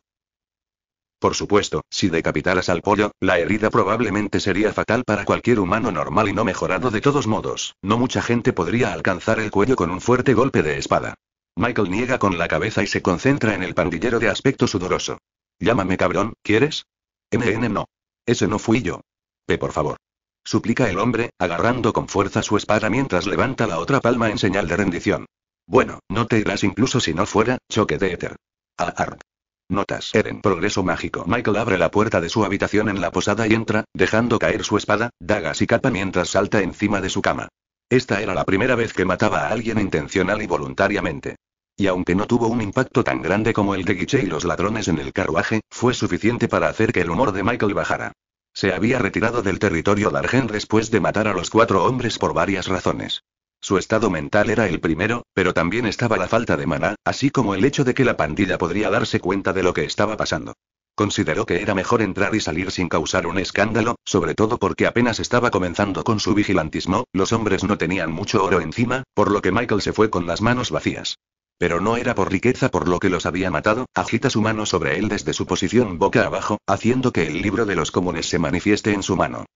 A: Por supuesto, si decapitaras al pollo, la herida probablemente sería fatal para cualquier humano normal y no mejorado de todos modos, no mucha gente podría alcanzar el cuello con un fuerte golpe de espada. Michael niega con la cabeza y se concentra en el pandillero de aspecto sudoroso. Llámame cabrón, ¿quieres? MN no. Ese no fui yo. P por favor. Suplica el hombre, agarrando con fuerza su espada mientras levanta la otra palma en señal de rendición. Bueno, no te irás incluso si no fuera, choque de éter. Ah, Arc. Notas. Eren. Progreso mágico. Michael abre la puerta de su habitación en la posada y entra, dejando caer su espada, dagas y capa mientras salta encima de su cama. Esta era la primera vez que mataba a alguien intencional y voluntariamente. Y aunque no tuvo un impacto tan grande como el de Guiche y los ladrones en el carruaje, fue suficiente para hacer que el humor de Michael bajara. Se había retirado del territorio de Argen después de matar a los cuatro hombres por varias razones. Su estado mental era el primero, pero también estaba la falta de maná, así como el hecho de que la pandilla podría darse cuenta de lo que estaba pasando. Consideró que era mejor entrar y salir sin causar un escándalo, sobre todo porque apenas estaba comenzando con su vigilantismo, los hombres no tenían mucho oro encima, por lo que Michael se fue con las manos vacías. Pero no era por riqueza por lo que los había matado, agita su mano sobre él desde su posición boca abajo, haciendo que el libro de los comunes se manifieste en su mano.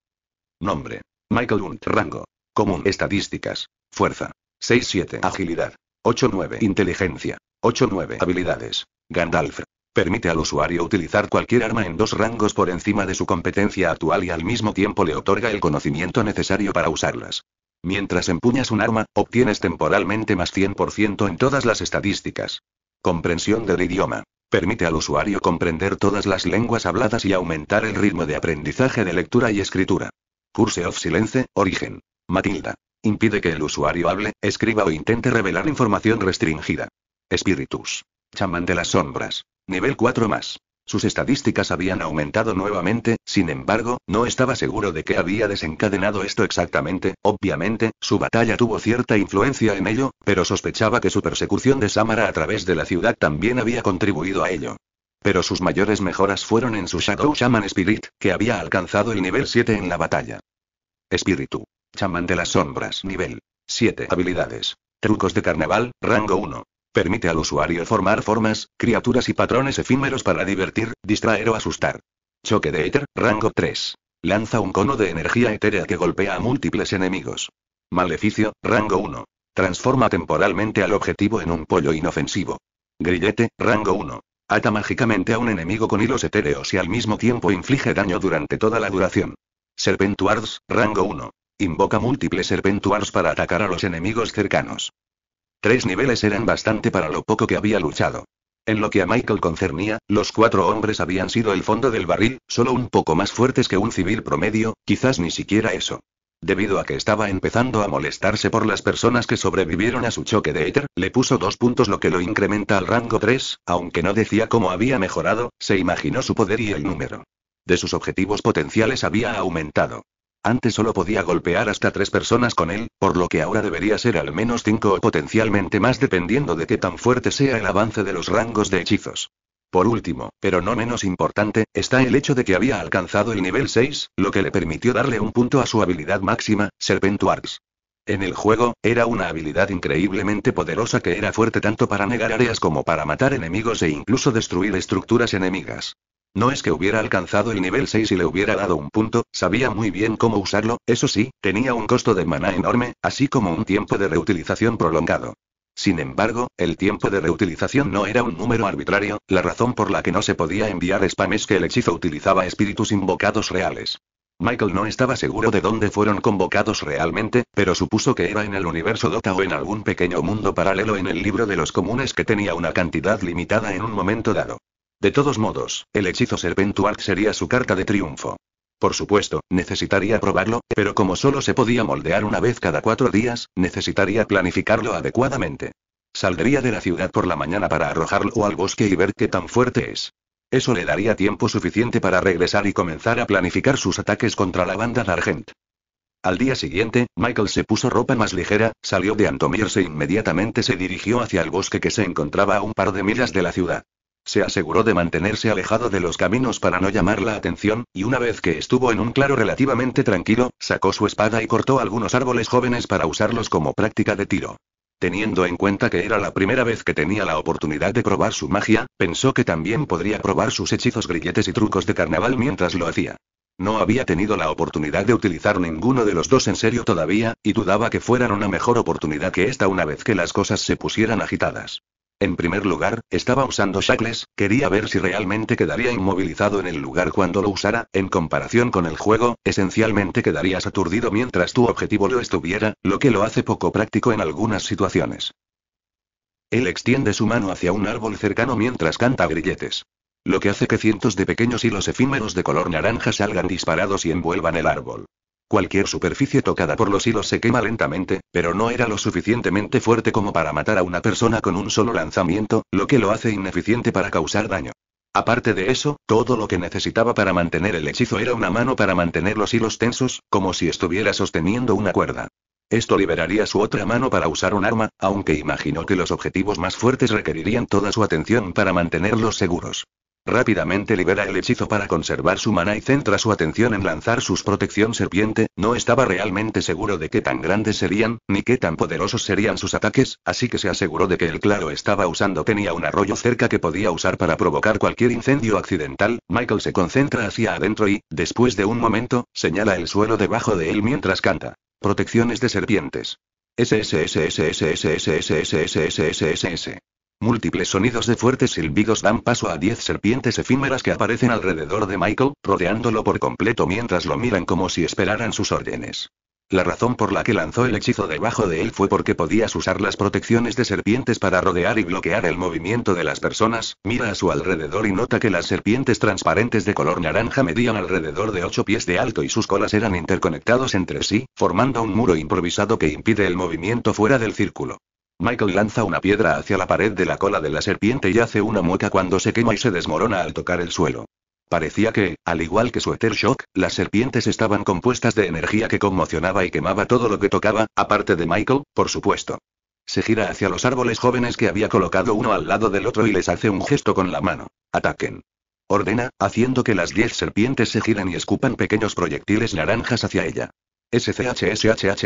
A: Nombre. Michael Hunt. Rango. Común. Estadísticas. Fuerza. 6-7. Agilidad. 8-9. Inteligencia. 8-9. Habilidades. Gandalf. Permite al usuario utilizar cualquier arma en dos rangos por encima de su competencia actual y al mismo tiempo le otorga el conocimiento necesario para usarlas. Mientras empuñas un arma, obtienes temporalmente más 100% en todas las estadísticas. Comprensión del idioma. Permite al usuario comprender todas las lenguas habladas y aumentar el ritmo de aprendizaje de lectura y escritura. Curse of Silence, origen. Matilda. Impide que el usuario hable, escriba o intente revelar información restringida. Espíritus. Chamán de las sombras. Nivel 4 más. Sus estadísticas habían aumentado nuevamente, sin embargo, no estaba seguro de qué había desencadenado esto exactamente, obviamente, su batalla tuvo cierta influencia en ello, pero sospechaba que su persecución de Samara a través de la ciudad también había contribuido a ello. Pero sus mayores mejoras fueron en su Shadow Shaman Spirit, que había alcanzado el nivel 7 en la batalla. Espíritu. Shaman de las sombras. Nivel 7. Habilidades. Trucos de carnaval, rango 1. Permite al usuario formar formas, criaturas y patrones efímeros para divertir, distraer o asustar. Choque de éter, rango 3. Lanza un cono de energía etérea que golpea a múltiples enemigos. Maleficio, rango 1. Transforma temporalmente al objetivo en un pollo inofensivo. Grillete, rango 1. Ata mágicamente a un enemigo con hilos etéreos y al mismo tiempo inflige daño durante toda la duración. Serpentuards, rango 1. Invoca múltiples serpentuars para atacar a los enemigos cercanos. Tres niveles eran bastante para lo poco que había luchado. En lo que a Michael concernía, los cuatro hombres habían sido el fondo del barril, solo un poco más fuertes que un civil promedio, quizás ni siquiera eso. Debido a que estaba empezando a molestarse por las personas que sobrevivieron a su choque de éter, le puso dos puntos lo que lo incrementa al rango 3, aunque no decía cómo había mejorado, se imaginó su poder y el número de sus objetivos potenciales había aumentado. Antes solo podía golpear hasta tres personas con él, por lo que ahora debería ser al menos cinco o potencialmente más dependiendo de qué tan fuerte sea el avance de los rangos de hechizos. Por último, pero no menos importante, está el hecho de que había alcanzado el nivel 6, lo que le permitió darle un punto a su habilidad máxima, Serpent Arts. En el juego, era una habilidad increíblemente poderosa que era fuerte tanto para negar áreas como para matar enemigos e incluso destruir estructuras enemigas. No es que hubiera alcanzado el nivel 6 y le hubiera dado un punto, sabía muy bien cómo usarlo, eso sí, tenía un costo de maná enorme, así como un tiempo de reutilización prolongado. Sin embargo, el tiempo de reutilización no era un número arbitrario, la razón por la que no se podía enviar spam es que el hechizo utilizaba espíritus invocados reales. Michael no estaba seguro de dónde fueron convocados realmente, pero supuso que era en el universo Dota o en algún pequeño mundo paralelo en el libro de los comunes que tenía una cantidad limitada en un momento dado. De todos modos, el hechizo serpentual sería su carta de triunfo. Por supuesto, necesitaría probarlo, pero como solo se podía moldear una vez cada cuatro días, necesitaría planificarlo adecuadamente. Saldría de la ciudad por la mañana para arrojarlo al bosque y ver qué tan fuerte es. Eso le daría tiempo suficiente para regresar y comenzar a planificar sus ataques contra la banda de Argent. Al día siguiente, Michael se puso ropa más ligera, salió de Antomirse e inmediatamente se dirigió hacia el bosque que se encontraba a un par de millas de la ciudad. Se aseguró de mantenerse alejado de los caminos para no llamar la atención, y una vez que estuvo en un claro relativamente tranquilo, sacó su espada y cortó algunos árboles jóvenes para usarlos como práctica de tiro. Teniendo en cuenta que era la primera vez que tenía la oportunidad de probar su magia, pensó que también podría probar sus hechizos grilletes y trucos de carnaval mientras lo hacía. No había tenido la oportunidad de utilizar ninguno de los dos en serio todavía, y dudaba que fueran una mejor oportunidad que esta una vez que las cosas se pusieran agitadas. En primer lugar, estaba usando shackles, quería ver si realmente quedaría inmovilizado en el lugar cuando lo usara, en comparación con el juego, esencialmente quedarías aturdido mientras tu objetivo lo estuviera, lo que lo hace poco práctico en algunas situaciones. Él extiende su mano hacia un árbol cercano mientras canta grilletes. Lo que hace que cientos de pequeños hilos efímeros de color naranja salgan disparados y envuelvan el árbol. Cualquier superficie tocada por los hilos se quema lentamente, pero no era lo suficientemente fuerte como para matar a una persona con un solo lanzamiento, lo que lo hace ineficiente para causar daño. Aparte de eso, todo lo que necesitaba para mantener el hechizo era una mano para mantener los hilos tensos, como si estuviera sosteniendo una cuerda. Esto liberaría su otra mano para usar un arma, aunque imaginó que los objetivos más fuertes requerirían toda su atención para mantenerlos seguros. Rápidamente libera el hechizo para conservar su mana y centra su atención en lanzar sus protección serpiente, no estaba realmente seguro de qué tan grandes serían, ni qué tan poderosos serían sus ataques, así que se aseguró de que el claro estaba usando tenía un arroyo cerca que podía usar para provocar cualquier incendio accidental, Michael se concentra hacia adentro y, después de un momento, señala el suelo debajo de él mientras canta. Protecciones de serpientes. S Múltiples sonidos de fuertes silbidos dan paso a diez serpientes efímeras que aparecen alrededor de Michael, rodeándolo por completo mientras lo miran como si esperaran sus órdenes. La razón por la que lanzó el hechizo debajo de él fue porque podías usar las protecciones de serpientes para rodear y bloquear el movimiento de las personas. Mira a su alrededor y nota que las serpientes transparentes de color naranja medían alrededor de 8 pies de alto y sus colas eran interconectados entre sí, formando un muro improvisado que impide el movimiento fuera del círculo. Michael lanza una piedra hacia la pared de la cola de la serpiente y hace una mueca cuando se quema y se desmorona al tocar el suelo. Parecía que, al igual que su Ether Shock, las serpientes estaban compuestas de energía que conmocionaba y quemaba todo lo que tocaba, aparte de Michael, por supuesto. Se gira hacia los árboles jóvenes que había colocado uno al lado del otro y les hace un gesto con la mano. Ataquen. Ordena, haciendo que las diez serpientes se giren y escupan pequeños proyectiles naranjas hacia ella. SCHSHHHHHHHH.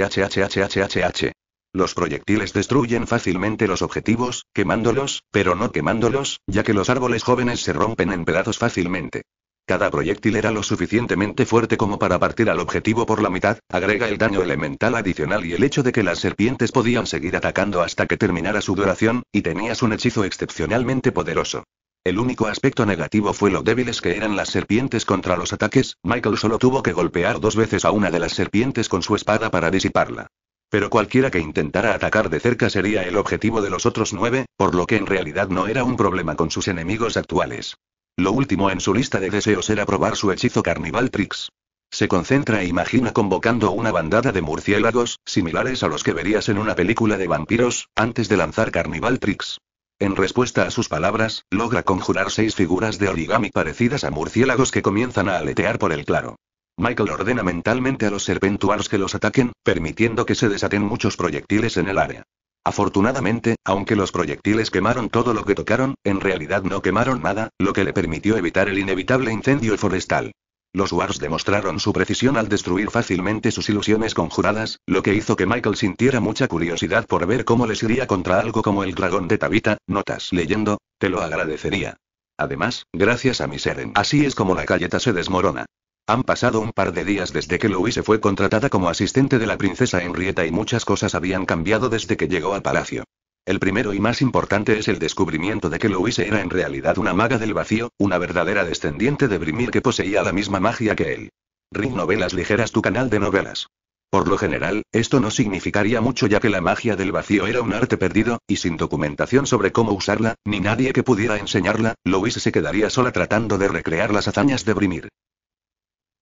A: Los proyectiles destruyen fácilmente los objetivos, quemándolos, pero no quemándolos, ya que los árboles jóvenes se rompen en pedazos fácilmente. Cada proyectil era lo suficientemente fuerte como para partir al objetivo por la mitad, agrega el daño elemental adicional y el hecho de que las serpientes podían seguir atacando hasta que terminara su duración, y tenías un hechizo excepcionalmente poderoso. El único aspecto negativo fue lo débiles que eran las serpientes contra los ataques, Michael solo tuvo que golpear dos veces a una de las serpientes con su espada para disiparla pero cualquiera que intentara atacar de cerca sería el objetivo de los otros nueve, por lo que en realidad no era un problema con sus enemigos actuales. Lo último en su lista de deseos era probar su hechizo Carnival Tricks. Se concentra e imagina convocando una bandada de murciélagos, similares a los que verías en una película de vampiros, antes de lanzar Carnival Tricks. En respuesta a sus palabras, logra conjurar seis figuras de origami parecidas a murciélagos que comienzan a aletear por el claro. Michael ordena mentalmente a los Serpentuars que los ataquen, permitiendo que se desaten muchos proyectiles en el área. Afortunadamente, aunque los proyectiles quemaron todo lo que tocaron, en realidad no quemaron nada, lo que le permitió evitar el inevitable incendio forestal. Los Wars demostraron su precisión al destruir fácilmente sus ilusiones conjuradas, lo que hizo que Michael sintiera mucha curiosidad por ver cómo les iría contra algo como el dragón de Tabita, notas leyendo, te lo agradecería. Además, gracias a mi Seren. Así es como la galleta se desmorona. Han pasado un par de días desde que Louise fue contratada como asistente de la princesa Henrietta y muchas cosas habían cambiado desde que llegó al palacio. El primero y más importante es el descubrimiento de que Louise era en realidad una maga del vacío, una verdadera descendiente de Brimir que poseía la misma magia que él. Ring Novelas Ligeras tu canal de novelas. Por lo general, esto no significaría mucho ya que la magia del vacío era un arte perdido, y sin documentación sobre cómo usarla, ni nadie que pudiera enseñarla, Louise se quedaría sola tratando de recrear las hazañas de Brimir.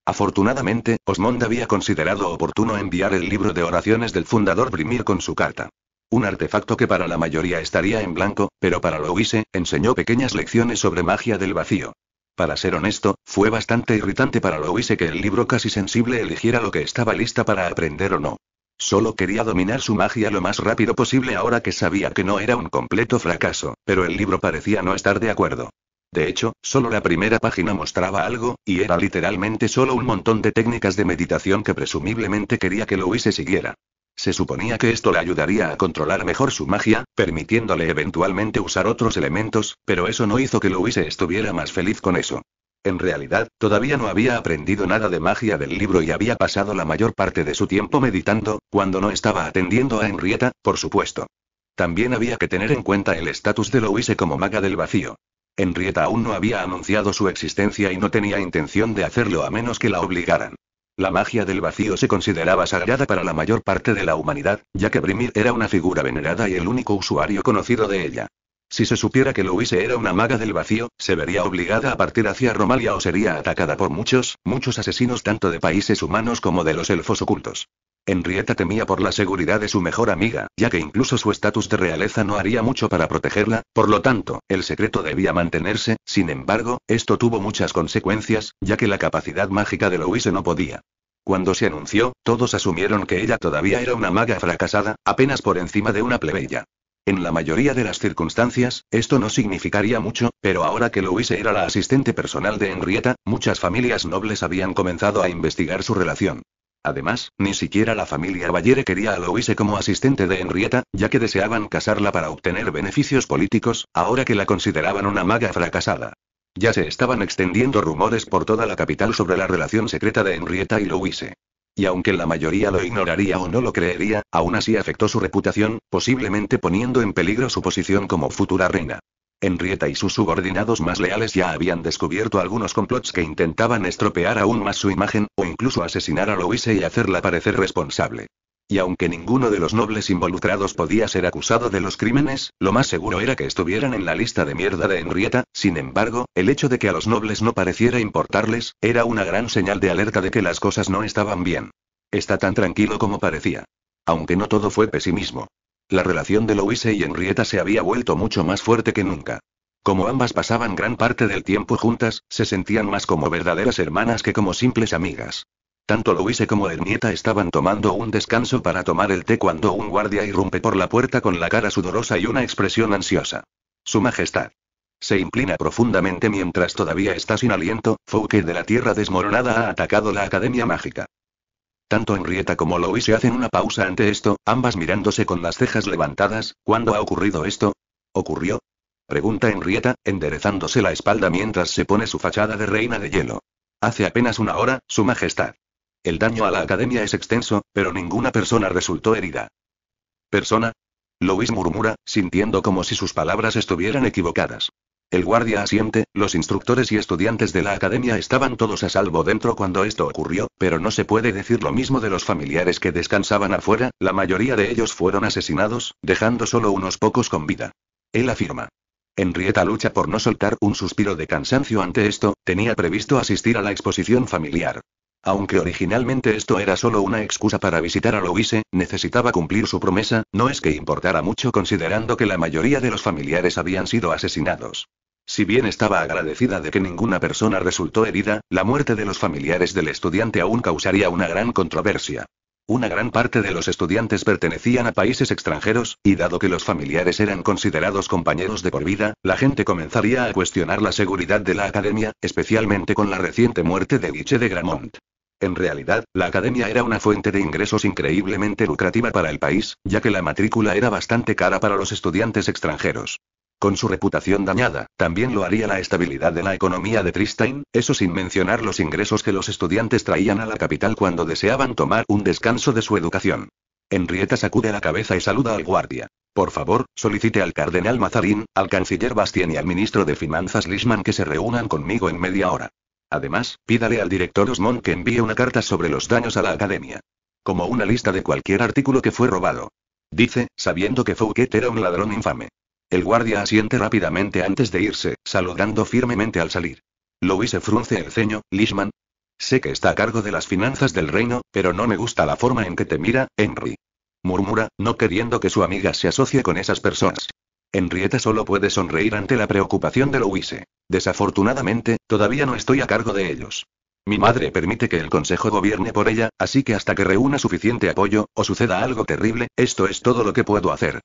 A: Afortunadamente, Osmond había considerado oportuno enviar el libro de oraciones del fundador Brimir con su carta. Un artefacto que para la mayoría estaría en blanco, pero para Loise, enseñó pequeñas lecciones sobre magia del vacío. Para ser honesto, fue bastante irritante para Loise que el libro casi sensible eligiera lo que estaba lista para aprender o no. Solo quería dominar su magia lo más rápido posible ahora que sabía que no era un completo fracaso, pero el libro parecía no estar de acuerdo. De hecho, solo la primera página mostraba algo, y era literalmente solo un montón de técnicas de meditación que presumiblemente quería que Louise siguiera. Se suponía que esto le ayudaría a controlar mejor su magia, permitiéndole eventualmente usar otros elementos, pero eso no hizo que Luise estuviera más feliz con eso. En realidad, todavía no había aprendido nada de magia del libro y había pasado la mayor parte de su tiempo meditando, cuando no estaba atendiendo a Henrietta, por supuesto. También había que tener en cuenta el estatus de Louise como maga del vacío. Henrietta aún no había anunciado su existencia y no tenía intención de hacerlo a menos que la obligaran. La magia del vacío se consideraba sagrada para la mayor parte de la humanidad, ya que Brimir era una figura venerada y el único usuario conocido de ella. Si se supiera que Louise era una maga del vacío, se vería obligada a partir hacia Romalia o sería atacada por muchos, muchos asesinos tanto de países humanos como de los elfos ocultos. Henrietta temía por la seguridad de su mejor amiga, ya que incluso su estatus de realeza no haría mucho para protegerla, por lo tanto, el secreto debía mantenerse, sin embargo, esto tuvo muchas consecuencias, ya que la capacidad mágica de Louise no podía. Cuando se anunció, todos asumieron que ella todavía era una maga fracasada, apenas por encima de una plebeya. En la mayoría de las circunstancias, esto no significaría mucho, pero ahora que Louise era la asistente personal de Henrietta, muchas familias nobles habían comenzado a investigar su relación. Además, ni siquiera la familia Ballere quería a Louise como asistente de Henrietta, ya que deseaban casarla para obtener beneficios políticos, ahora que la consideraban una maga fracasada. Ya se estaban extendiendo rumores por toda la capital sobre la relación secreta de Henrietta y Louise. Y aunque la mayoría lo ignoraría o no lo creería, aún así afectó su reputación, posiblemente poniendo en peligro su posición como futura reina. Henrietta y sus subordinados más leales ya habían descubierto algunos complots que intentaban estropear aún más su imagen, o incluso asesinar a Louise y hacerla parecer responsable. Y aunque ninguno de los nobles involucrados podía ser acusado de los crímenes, lo más seguro era que estuvieran en la lista de mierda de Henrietta, sin embargo, el hecho de que a los nobles no pareciera importarles, era una gran señal de alerta de que las cosas no estaban bien. Está tan tranquilo como parecía. Aunque no todo fue pesimismo. La relación de Louise y Henrietta se había vuelto mucho más fuerte que nunca. Como ambas pasaban gran parte del tiempo juntas, se sentían más como verdaderas hermanas que como simples amigas. Tanto Louise como Henrietta estaban tomando un descanso para tomar el té cuando un guardia irrumpe por la puerta con la cara sudorosa y una expresión ansiosa. Su Majestad. Se inclina profundamente mientras todavía está sin aliento, Fouque de la Tierra Desmoronada ha atacado la Academia Mágica. Tanto Henrietta como se hacen una pausa ante esto, ambas mirándose con las cejas levantadas. ¿Cuándo ha ocurrido esto? ¿Ocurrió? Pregunta Henrietta, enderezándose la espalda mientras se pone su fachada de reina de hielo. Hace apenas una hora, Su Majestad. El daño a la academia es extenso, pero ninguna persona resultó herida. ¿Persona? Louis murmura, sintiendo como si sus palabras estuvieran equivocadas. El guardia asiente, los instructores y estudiantes de la academia estaban todos a salvo dentro cuando esto ocurrió, pero no se puede decir lo mismo de los familiares que descansaban afuera, la mayoría de ellos fueron asesinados, dejando solo unos pocos con vida. Él afirma. Henrietta lucha por no soltar un suspiro de cansancio ante esto, tenía previsto asistir a la exposición familiar. Aunque originalmente esto era solo una excusa para visitar a Louise, necesitaba cumplir su promesa, no es que importara mucho considerando que la mayoría de los familiares habían sido asesinados. Si bien estaba agradecida de que ninguna persona resultó herida, la muerte de los familiares del estudiante aún causaría una gran controversia. Una gran parte de los estudiantes pertenecían a países extranjeros, y dado que los familiares eran considerados compañeros de por vida, la gente comenzaría a cuestionar la seguridad de la academia, especialmente con la reciente muerte de Guiche de Gramont. En realidad, la academia era una fuente de ingresos increíblemente lucrativa para el país, ya que la matrícula era bastante cara para los estudiantes extranjeros. Con su reputación dañada, también lo haría la estabilidad de la economía de Tristain, eso sin mencionar los ingresos que los estudiantes traían a la capital cuando deseaban tomar un descanso de su educación. Henrietta sacude la cabeza y saluda al guardia. Por favor, solicite al cardenal Mazarín, al canciller Bastien y al ministro de Finanzas Lishman que se reúnan conmigo en media hora. Además, pídale al director Osmond que envíe una carta sobre los daños a la academia. Como una lista de cualquier artículo que fue robado. Dice, sabiendo que Fouquet era un ladrón infame. El guardia asiente rápidamente antes de irse, saludando firmemente al salir. Louise frunce el ceño, Lishman. Sé que está a cargo de las finanzas del reino, pero no me gusta la forma en que te mira, Henry. Murmura, no queriendo que su amiga se asocie con esas personas. Henrietta solo puede sonreír ante la preocupación de Louise. Desafortunadamente, todavía no estoy a cargo de ellos. Mi madre permite que el Consejo gobierne por ella, así que hasta que reúna suficiente apoyo, o suceda algo terrible, esto es todo lo que puedo hacer.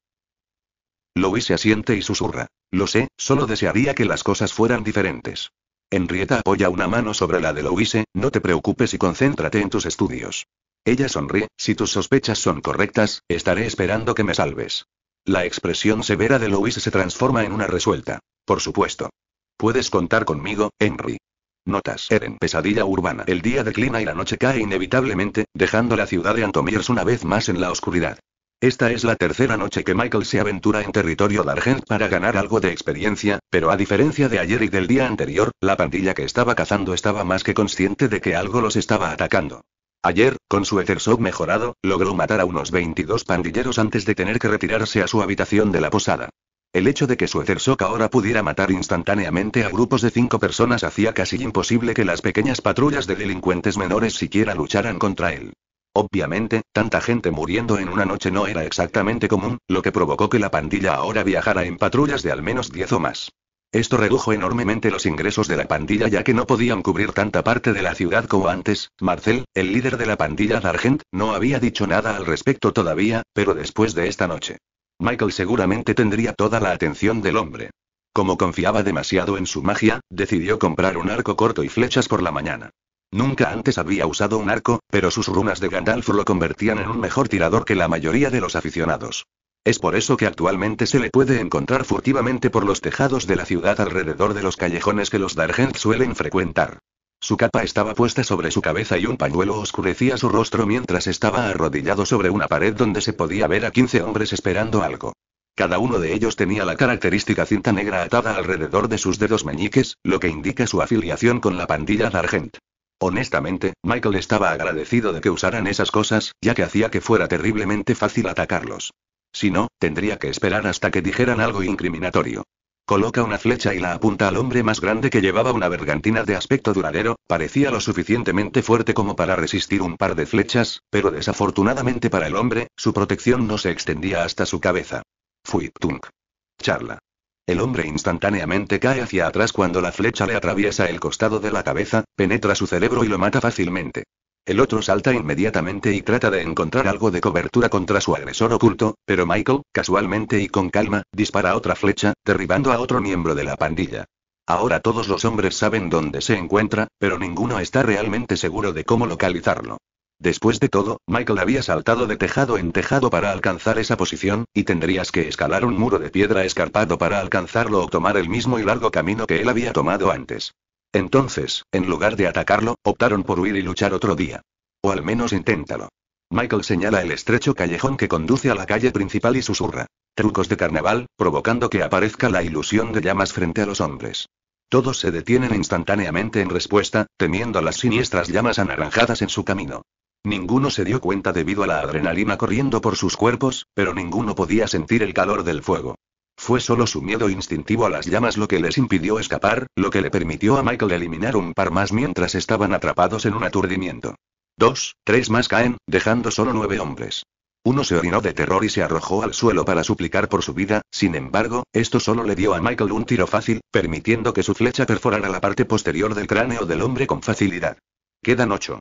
A: Louise asiente y susurra. Lo sé, solo desearía que las cosas fueran diferentes. Henrietta apoya una mano sobre la de Louise, no te preocupes y concéntrate en tus estudios. Ella sonríe, si tus sospechas son correctas, estaré esperando que me salves. La expresión severa de Louise se transforma en una resuelta. Por supuesto. Puedes contar conmigo, Henry. Notas. Eren. Pesadilla urbana. El día declina y la noche cae inevitablemente, dejando la ciudad de Antomiers una vez más en la oscuridad. Esta es la tercera noche que Michael se aventura en territorio Argent para ganar algo de experiencia, pero a diferencia de ayer y del día anterior, la pandilla que estaba cazando estaba más que consciente de que algo los estaba atacando. Ayer, con su Ethershock mejorado, logró matar a unos 22 pandilleros antes de tener que retirarse a su habitación de la posada. El hecho de que su Ethershock ahora pudiera matar instantáneamente a grupos de cinco personas hacía casi imposible que las pequeñas patrullas de delincuentes menores siquiera lucharan contra él. Obviamente, tanta gente muriendo en una noche no era exactamente común, lo que provocó que la pandilla ahora viajara en patrullas de al menos 10 o más. Esto redujo enormemente los ingresos de la pandilla ya que no podían cubrir tanta parte de la ciudad como antes. Marcel, el líder de la pandilla Dargent, no había dicho nada al respecto todavía, pero después de esta noche. Michael seguramente tendría toda la atención del hombre. Como confiaba demasiado en su magia, decidió comprar un arco corto y flechas por la mañana. Nunca antes había usado un arco, pero sus runas de Gandalf lo convertían en un mejor tirador que la mayoría de los aficionados. Es por eso que actualmente se le puede encontrar furtivamente por los tejados de la ciudad alrededor de los callejones que los Dargent suelen frecuentar. Su capa estaba puesta sobre su cabeza y un pañuelo oscurecía su rostro mientras estaba arrodillado sobre una pared donde se podía ver a 15 hombres esperando algo. Cada uno de ellos tenía la característica cinta negra atada alrededor de sus dedos meñiques, lo que indica su afiliación con la pandilla Dargent. Honestamente, Michael estaba agradecido de que usaran esas cosas, ya que hacía que fuera terriblemente fácil atacarlos. Si no, tendría que esperar hasta que dijeran algo incriminatorio. Coloca una flecha y la apunta al hombre más grande que llevaba una bergantina de aspecto duradero, parecía lo suficientemente fuerte como para resistir un par de flechas, pero desafortunadamente para el hombre, su protección no se extendía hasta su cabeza. Fui Tunk. Charla. El hombre instantáneamente cae hacia atrás cuando la flecha le atraviesa el costado de la cabeza, penetra su cerebro y lo mata fácilmente. El otro salta inmediatamente y trata de encontrar algo de cobertura contra su agresor oculto, pero Michael, casualmente y con calma, dispara otra flecha, derribando a otro miembro de la pandilla. Ahora todos los hombres saben dónde se encuentra, pero ninguno está realmente seguro de cómo localizarlo. Después de todo, Michael había saltado de tejado en tejado para alcanzar esa posición, y tendrías que escalar un muro de piedra escarpado para alcanzarlo o tomar el mismo y largo camino que él había tomado antes. Entonces, en lugar de atacarlo, optaron por huir y luchar otro día. O al menos inténtalo. Michael señala el estrecho callejón que conduce a la calle principal y susurra. Trucos de carnaval, provocando que aparezca la ilusión de llamas frente a los hombres. Todos se detienen instantáneamente en respuesta, temiendo las siniestras llamas anaranjadas en su camino. Ninguno se dio cuenta debido a la adrenalina corriendo por sus cuerpos, pero ninguno podía sentir el calor del fuego. Fue solo su miedo instintivo a las llamas lo que les impidió escapar, lo que le permitió a Michael eliminar un par más mientras estaban atrapados en un aturdimiento. Dos, tres más caen, dejando solo nueve hombres. Uno se orinó de terror y se arrojó al suelo para suplicar por su vida, sin embargo, esto solo le dio a Michael un tiro fácil, permitiendo que su flecha perforara la parte posterior del cráneo del hombre con facilidad. Quedan ocho.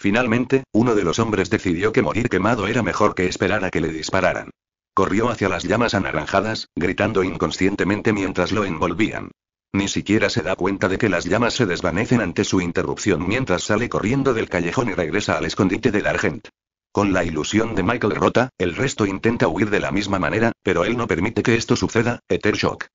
A: Finalmente, uno de los hombres decidió que morir quemado era mejor que esperar a que le dispararan. Corrió hacia las llamas anaranjadas, gritando inconscientemente mientras lo envolvían. Ni siquiera se da cuenta de que las llamas se desvanecen ante su interrupción mientras sale corriendo del callejón y regresa al escondite la Argent. Con la ilusión de Michael rota, el resto intenta huir de la misma manera, pero él no permite que esto suceda, Ether Shock.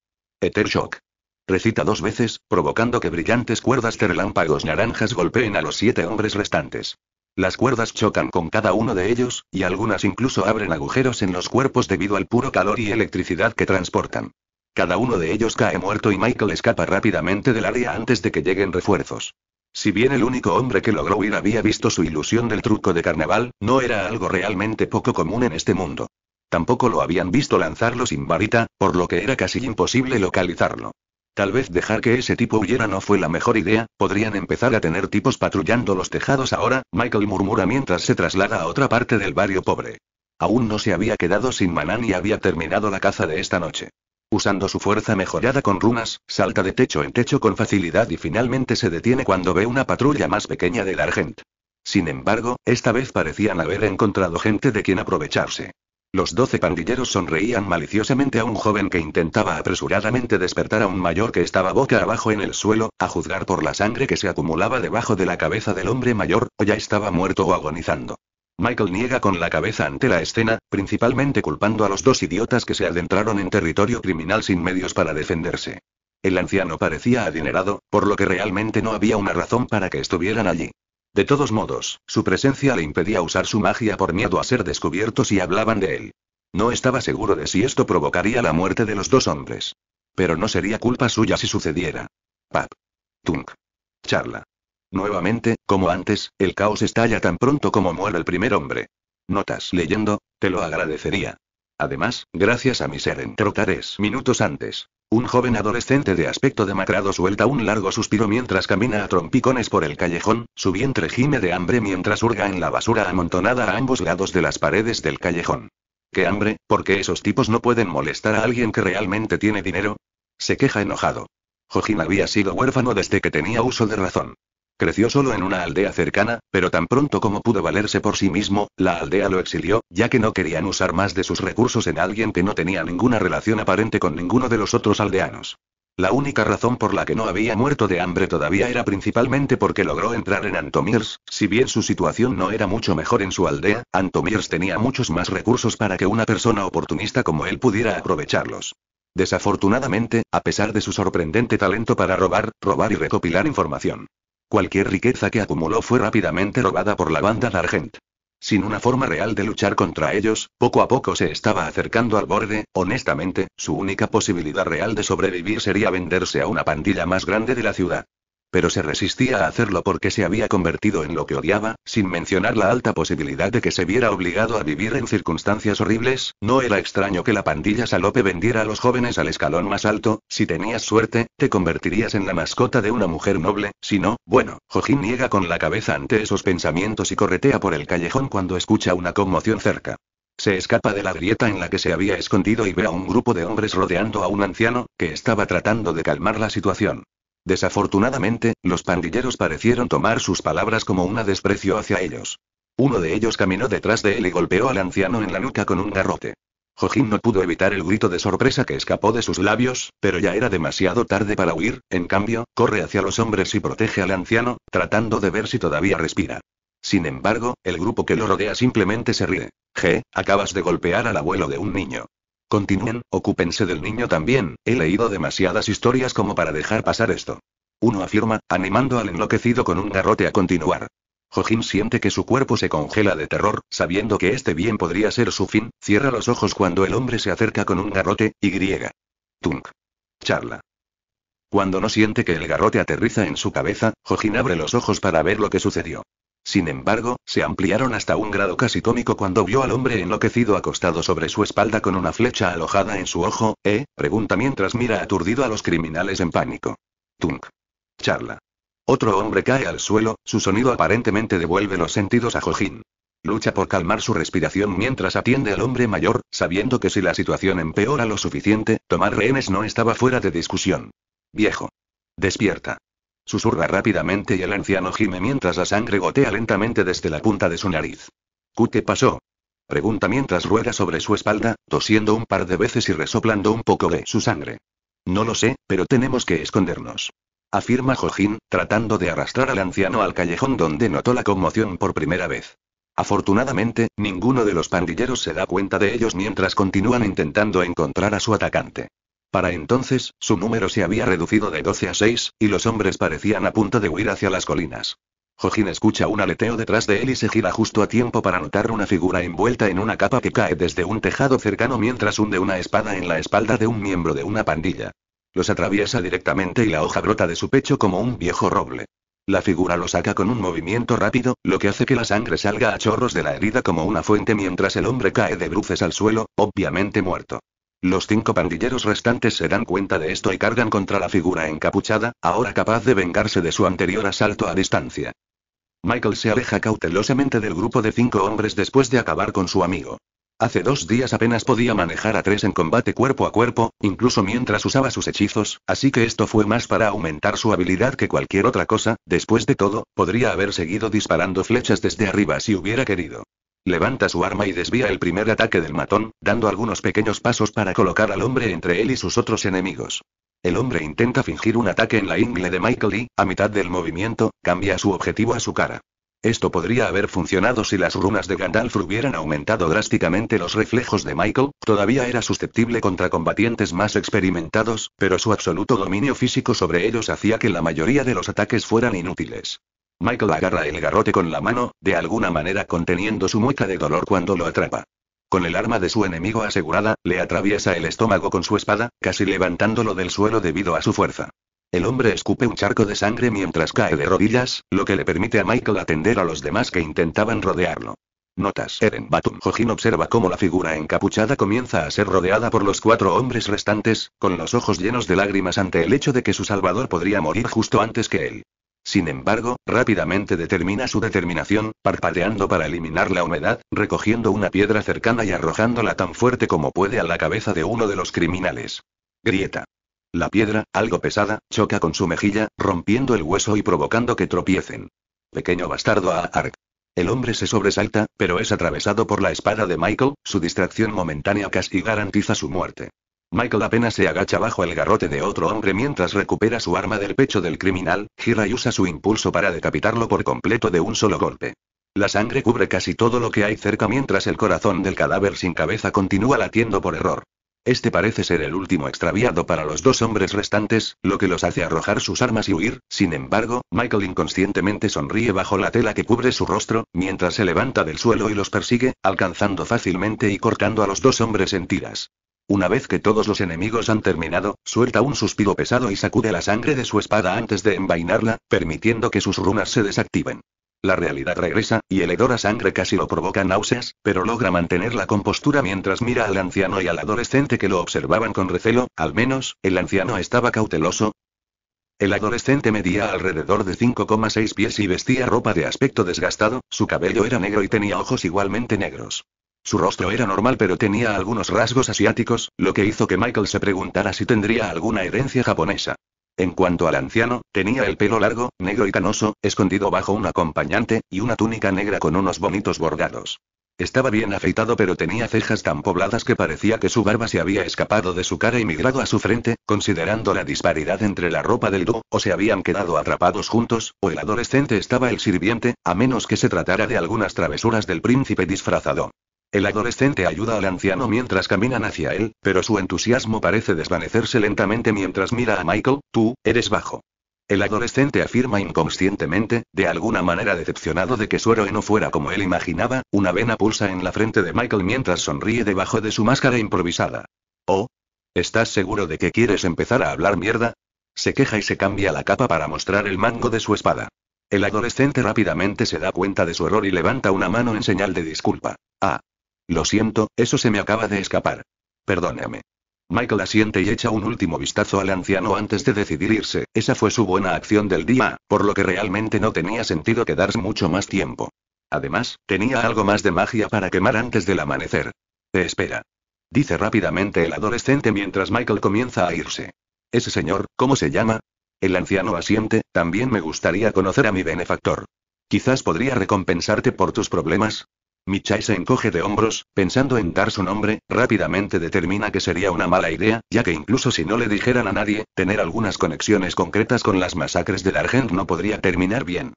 A: Ether Shock. Recita dos veces, provocando que brillantes cuerdas de relámpagos naranjas golpeen a los siete hombres restantes. Las cuerdas chocan con cada uno de ellos, y algunas incluso abren agujeros en los cuerpos debido al puro calor y electricidad que transportan. Cada uno de ellos cae muerto y Michael escapa rápidamente del área antes de que lleguen refuerzos. Si bien el único hombre que logró huir había visto su ilusión del truco de carnaval, no era algo realmente poco común en este mundo. Tampoco lo habían visto lanzarlo sin varita, por lo que era casi imposible localizarlo. Tal vez dejar que ese tipo huyera no fue la mejor idea, podrían empezar a tener tipos patrullando los tejados ahora, Michael murmura mientras se traslada a otra parte del barrio pobre. Aún no se había quedado sin maná y había terminado la caza de esta noche. Usando su fuerza mejorada con runas, salta de techo en techo con facilidad y finalmente se detiene cuando ve una patrulla más pequeña la Argent. Sin embargo, esta vez parecían haber encontrado gente de quien aprovecharse. Los doce pandilleros sonreían maliciosamente a un joven que intentaba apresuradamente despertar a un mayor que estaba boca abajo en el suelo, a juzgar por la sangre que se acumulaba debajo de la cabeza del hombre mayor, o ya estaba muerto o agonizando. Michael niega con la cabeza ante la escena, principalmente culpando a los dos idiotas que se adentraron en territorio criminal sin medios para defenderse. El anciano parecía adinerado, por lo que realmente no había una razón para que estuvieran allí. De todos modos, su presencia le impedía usar su magia por miedo a ser descubiertos y hablaban de él. No estaba seguro de si esto provocaría la muerte de los dos hombres. Pero no sería culpa suya si sucediera. Pap. Tunk. Charla. Nuevamente, como antes, el caos estalla tan pronto como muere el primer hombre. Notas leyendo, te lo agradecería. Además, gracias a mi ser en minutos antes. Un joven adolescente de aspecto demacrado suelta un largo suspiro mientras camina a trompicones por el callejón, su vientre gime de hambre mientras hurga en la basura amontonada a ambos lados de las paredes del callejón. ¡Qué hambre! porque esos tipos no pueden molestar a alguien que realmente tiene dinero? Se queja enojado. Jojin había sido huérfano desde que tenía uso de razón. Creció solo en una aldea cercana, pero tan pronto como pudo valerse por sí mismo, la aldea lo exilió, ya que no querían usar más de sus recursos en alguien que no tenía ninguna relación aparente con ninguno de los otros aldeanos. La única razón por la que no había muerto de hambre todavía era principalmente porque logró entrar en Antomirs, si bien su situación no era mucho mejor en su aldea, Antomirs tenía muchos más recursos para que una persona oportunista como él pudiera aprovecharlos. Desafortunadamente, a pesar de su sorprendente talento para robar, robar y recopilar información, Cualquier riqueza que acumuló fue rápidamente robada por la banda de Argent. Sin una forma real de luchar contra ellos, poco a poco se estaba acercando al borde, honestamente, su única posibilidad real de sobrevivir sería venderse a una pandilla más grande de la ciudad pero se resistía a hacerlo porque se había convertido en lo que odiaba, sin mencionar la alta posibilidad de que se viera obligado a vivir en circunstancias horribles, no era extraño que la pandilla Salope vendiera a los jóvenes al escalón más alto, si tenías suerte, te convertirías en la mascota de una mujer noble, si no, bueno, Jojín niega con la cabeza ante esos pensamientos y corretea por el callejón cuando escucha una conmoción cerca. Se escapa de la grieta en la que se había escondido y ve a un grupo de hombres rodeando a un anciano, que estaba tratando de calmar la situación. Desafortunadamente, los pandilleros parecieron tomar sus palabras como un desprecio hacia ellos. Uno de ellos caminó detrás de él y golpeó al anciano en la nuca con un garrote. Jojin no pudo evitar el grito de sorpresa que escapó de sus labios, pero ya era demasiado tarde para huir, en cambio, corre hacia los hombres y protege al anciano, tratando de ver si todavía respira. Sin embargo, el grupo que lo rodea simplemente se ríe. G, acabas de golpear al abuelo de un niño. Continúen, ocúpense del niño también, he leído demasiadas historias como para dejar pasar esto. Uno afirma, animando al enloquecido con un garrote a continuar. Jojin siente que su cuerpo se congela de terror, sabiendo que este bien podría ser su fin, cierra los ojos cuando el hombre se acerca con un garrote, y griega. Tunk. Charla. Cuando no siente que el garrote aterriza en su cabeza, Jojin abre los ojos para ver lo que sucedió. Sin embargo, se ampliaron hasta un grado casi cómico cuando vio al hombre enloquecido acostado sobre su espalda con una flecha alojada en su ojo, ¿eh? pregunta mientras mira aturdido a los criminales en pánico. Tunk. Charla. Otro hombre cae al suelo, su sonido aparentemente devuelve los sentidos a Jojin. Lucha por calmar su respiración mientras atiende al hombre mayor, sabiendo que si la situación empeora lo suficiente, tomar rehenes no estaba fuera de discusión. Viejo. Despierta. Susurra rápidamente y el anciano gime mientras la sangre gotea lentamente desde la punta de su nariz. qué pasó? Pregunta mientras rueda sobre su espalda, tosiendo un par de veces y resoplando un poco de su sangre. No lo sé, pero tenemos que escondernos. Afirma Jojín, tratando de arrastrar al anciano al callejón donde notó la conmoción por primera vez. Afortunadamente, ninguno de los pandilleros se da cuenta de ellos mientras continúan intentando encontrar a su atacante. Para entonces, su número se había reducido de 12 a 6, y los hombres parecían a punto de huir hacia las colinas. Jojin escucha un aleteo detrás de él y se gira justo a tiempo para notar una figura envuelta en una capa que cae desde un tejado cercano mientras hunde una espada en la espalda de un miembro de una pandilla. Los atraviesa directamente y la hoja brota de su pecho como un viejo roble. La figura lo saca con un movimiento rápido, lo que hace que la sangre salga a chorros de la herida como una fuente mientras el hombre cae de bruces al suelo, obviamente muerto. Los cinco pandilleros restantes se dan cuenta de esto y cargan contra la figura encapuchada, ahora capaz de vengarse de su anterior asalto a distancia. Michael se aleja cautelosamente del grupo de cinco hombres después de acabar con su amigo. Hace dos días apenas podía manejar a tres en combate cuerpo a cuerpo, incluso mientras usaba sus hechizos, así que esto fue más para aumentar su habilidad que cualquier otra cosa, después de todo, podría haber seguido disparando flechas desde arriba si hubiera querido. Levanta su arma y desvía el primer ataque del matón, dando algunos pequeños pasos para colocar al hombre entre él y sus otros enemigos. El hombre intenta fingir un ataque en la ingle de Michael y, a mitad del movimiento, cambia su objetivo a su cara. Esto podría haber funcionado si las runas de Gandalf hubieran aumentado drásticamente los reflejos de Michael, todavía era susceptible contra combatientes más experimentados, pero su absoluto dominio físico sobre ellos hacía que la mayoría de los ataques fueran inútiles. Michael agarra el garrote con la mano, de alguna manera conteniendo su mueca de dolor cuando lo atrapa. Con el arma de su enemigo asegurada, le atraviesa el estómago con su espada, casi levantándolo del suelo debido a su fuerza. El hombre escupe un charco de sangre mientras cae de rodillas, lo que le permite a Michael atender a los demás que intentaban rodearlo. Notas. Eren Batum Jojin observa cómo la figura encapuchada comienza a ser rodeada por los cuatro hombres restantes, con los ojos llenos de lágrimas ante el hecho de que su salvador podría morir justo antes que él. Sin embargo, rápidamente determina su determinación, parpadeando para eliminar la humedad, recogiendo una piedra cercana y arrojándola tan fuerte como puede a la cabeza de uno de los criminales. Grieta. La piedra, algo pesada, choca con su mejilla, rompiendo el hueso y provocando que tropiecen. Pequeño bastardo a Ark. El hombre se sobresalta, pero es atravesado por la espada de Michael, su distracción momentánea casi garantiza su muerte. Michael apenas se agacha bajo el garrote de otro hombre mientras recupera su arma del pecho del criminal, gira y usa su impulso para decapitarlo por completo de un solo golpe. La sangre cubre casi todo lo que hay cerca mientras el corazón del cadáver sin cabeza continúa latiendo por error. Este parece ser el último extraviado para los dos hombres restantes, lo que los hace arrojar sus armas y huir, sin embargo, Michael inconscientemente sonríe bajo la tela que cubre su rostro, mientras se levanta del suelo y los persigue, alcanzando fácilmente y cortando a los dos hombres en tiras. Una vez que todos los enemigos han terminado, suelta un suspiro pesado y sacude la sangre de su espada antes de envainarla, permitiendo que sus runas se desactiven. La realidad regresa, y el hedor a sangre casi lo provoca náuseas, pero logra mantener la compostura mientras mira al anciano y al adolescente que lo observaban con recelo, al menos, el anciano estaba cauteloso. El adolescente medía alrededor de 5,6 pies y vestía ropa de aspecto desgastado, su cabello era negro y tenía ojos igualmente negros. Su rostro era normal pero tenía algunos rasgos asiáticos, lo que hizo que Michael se preguntara si tendría alguna herencia japonesa. En cuanto al anciano, tenía el pelo largo, negro y canoso, escondido bajo un acompañante, y una túnica negra con unos bonitos bordados. Estaba bien afeitado pero tenía cejas tan pobladas que parecía que su barba se había escapado de su cara y migrado a su frente, considerando la disparidad entre la ropa del dúo, o se habían quedado atrapados juntos, o el adolescente estaba el sirviente, a menos que se tratara de algunas travesuras del príncipe disfrazado. El adolescente ayuda al anciano mientras caminan hacia él, pero su entusiasmo parece desvanecerse lentamente mientras mira a Michael, tú, eres bajo. El adolescente afirma inconscientemente, de alguna manera decepcionado de que su héroe no fuera como él imaginaba, una vena pulsa en la frente de Michael mientras sonríe debajo de su máscara improvisada. Oh. ¿Estás seguro de que quieres empezar a hablar mierda? Se queja y se cambia la capa para mostrar el mango de su espada. El adolescente rápidamente se da cuenta de su error y levanta una mano en señal de disculpa. Ah. Lo siento, eso se me acaba de escapar. Perdóname. Michael asiente y echa un último vistazo al anciano antes de decidir irse. Esa fue su buena acción del día, por lo que realmente no tenía sentido quedarse mucho más tiempo. Además, tenía algo más de magia para quemar antes del amanecer. Te espera. Dice rápidamente el adolescente mientras Michael comienza a irse. Ese señor, ¿cómo se llama? El anciano asiente, también me gustaría conocer a mi benefactor. Quizás podría recompensarte por tus problemas, Michai se encoge de hombros, pensando en dar su nombre, rápidamente determina que sería una mala idea, ya que incluso si no le dijeran a nadie, tener algunas conexiones concretas con las masacres del Argent no podría terminar bien.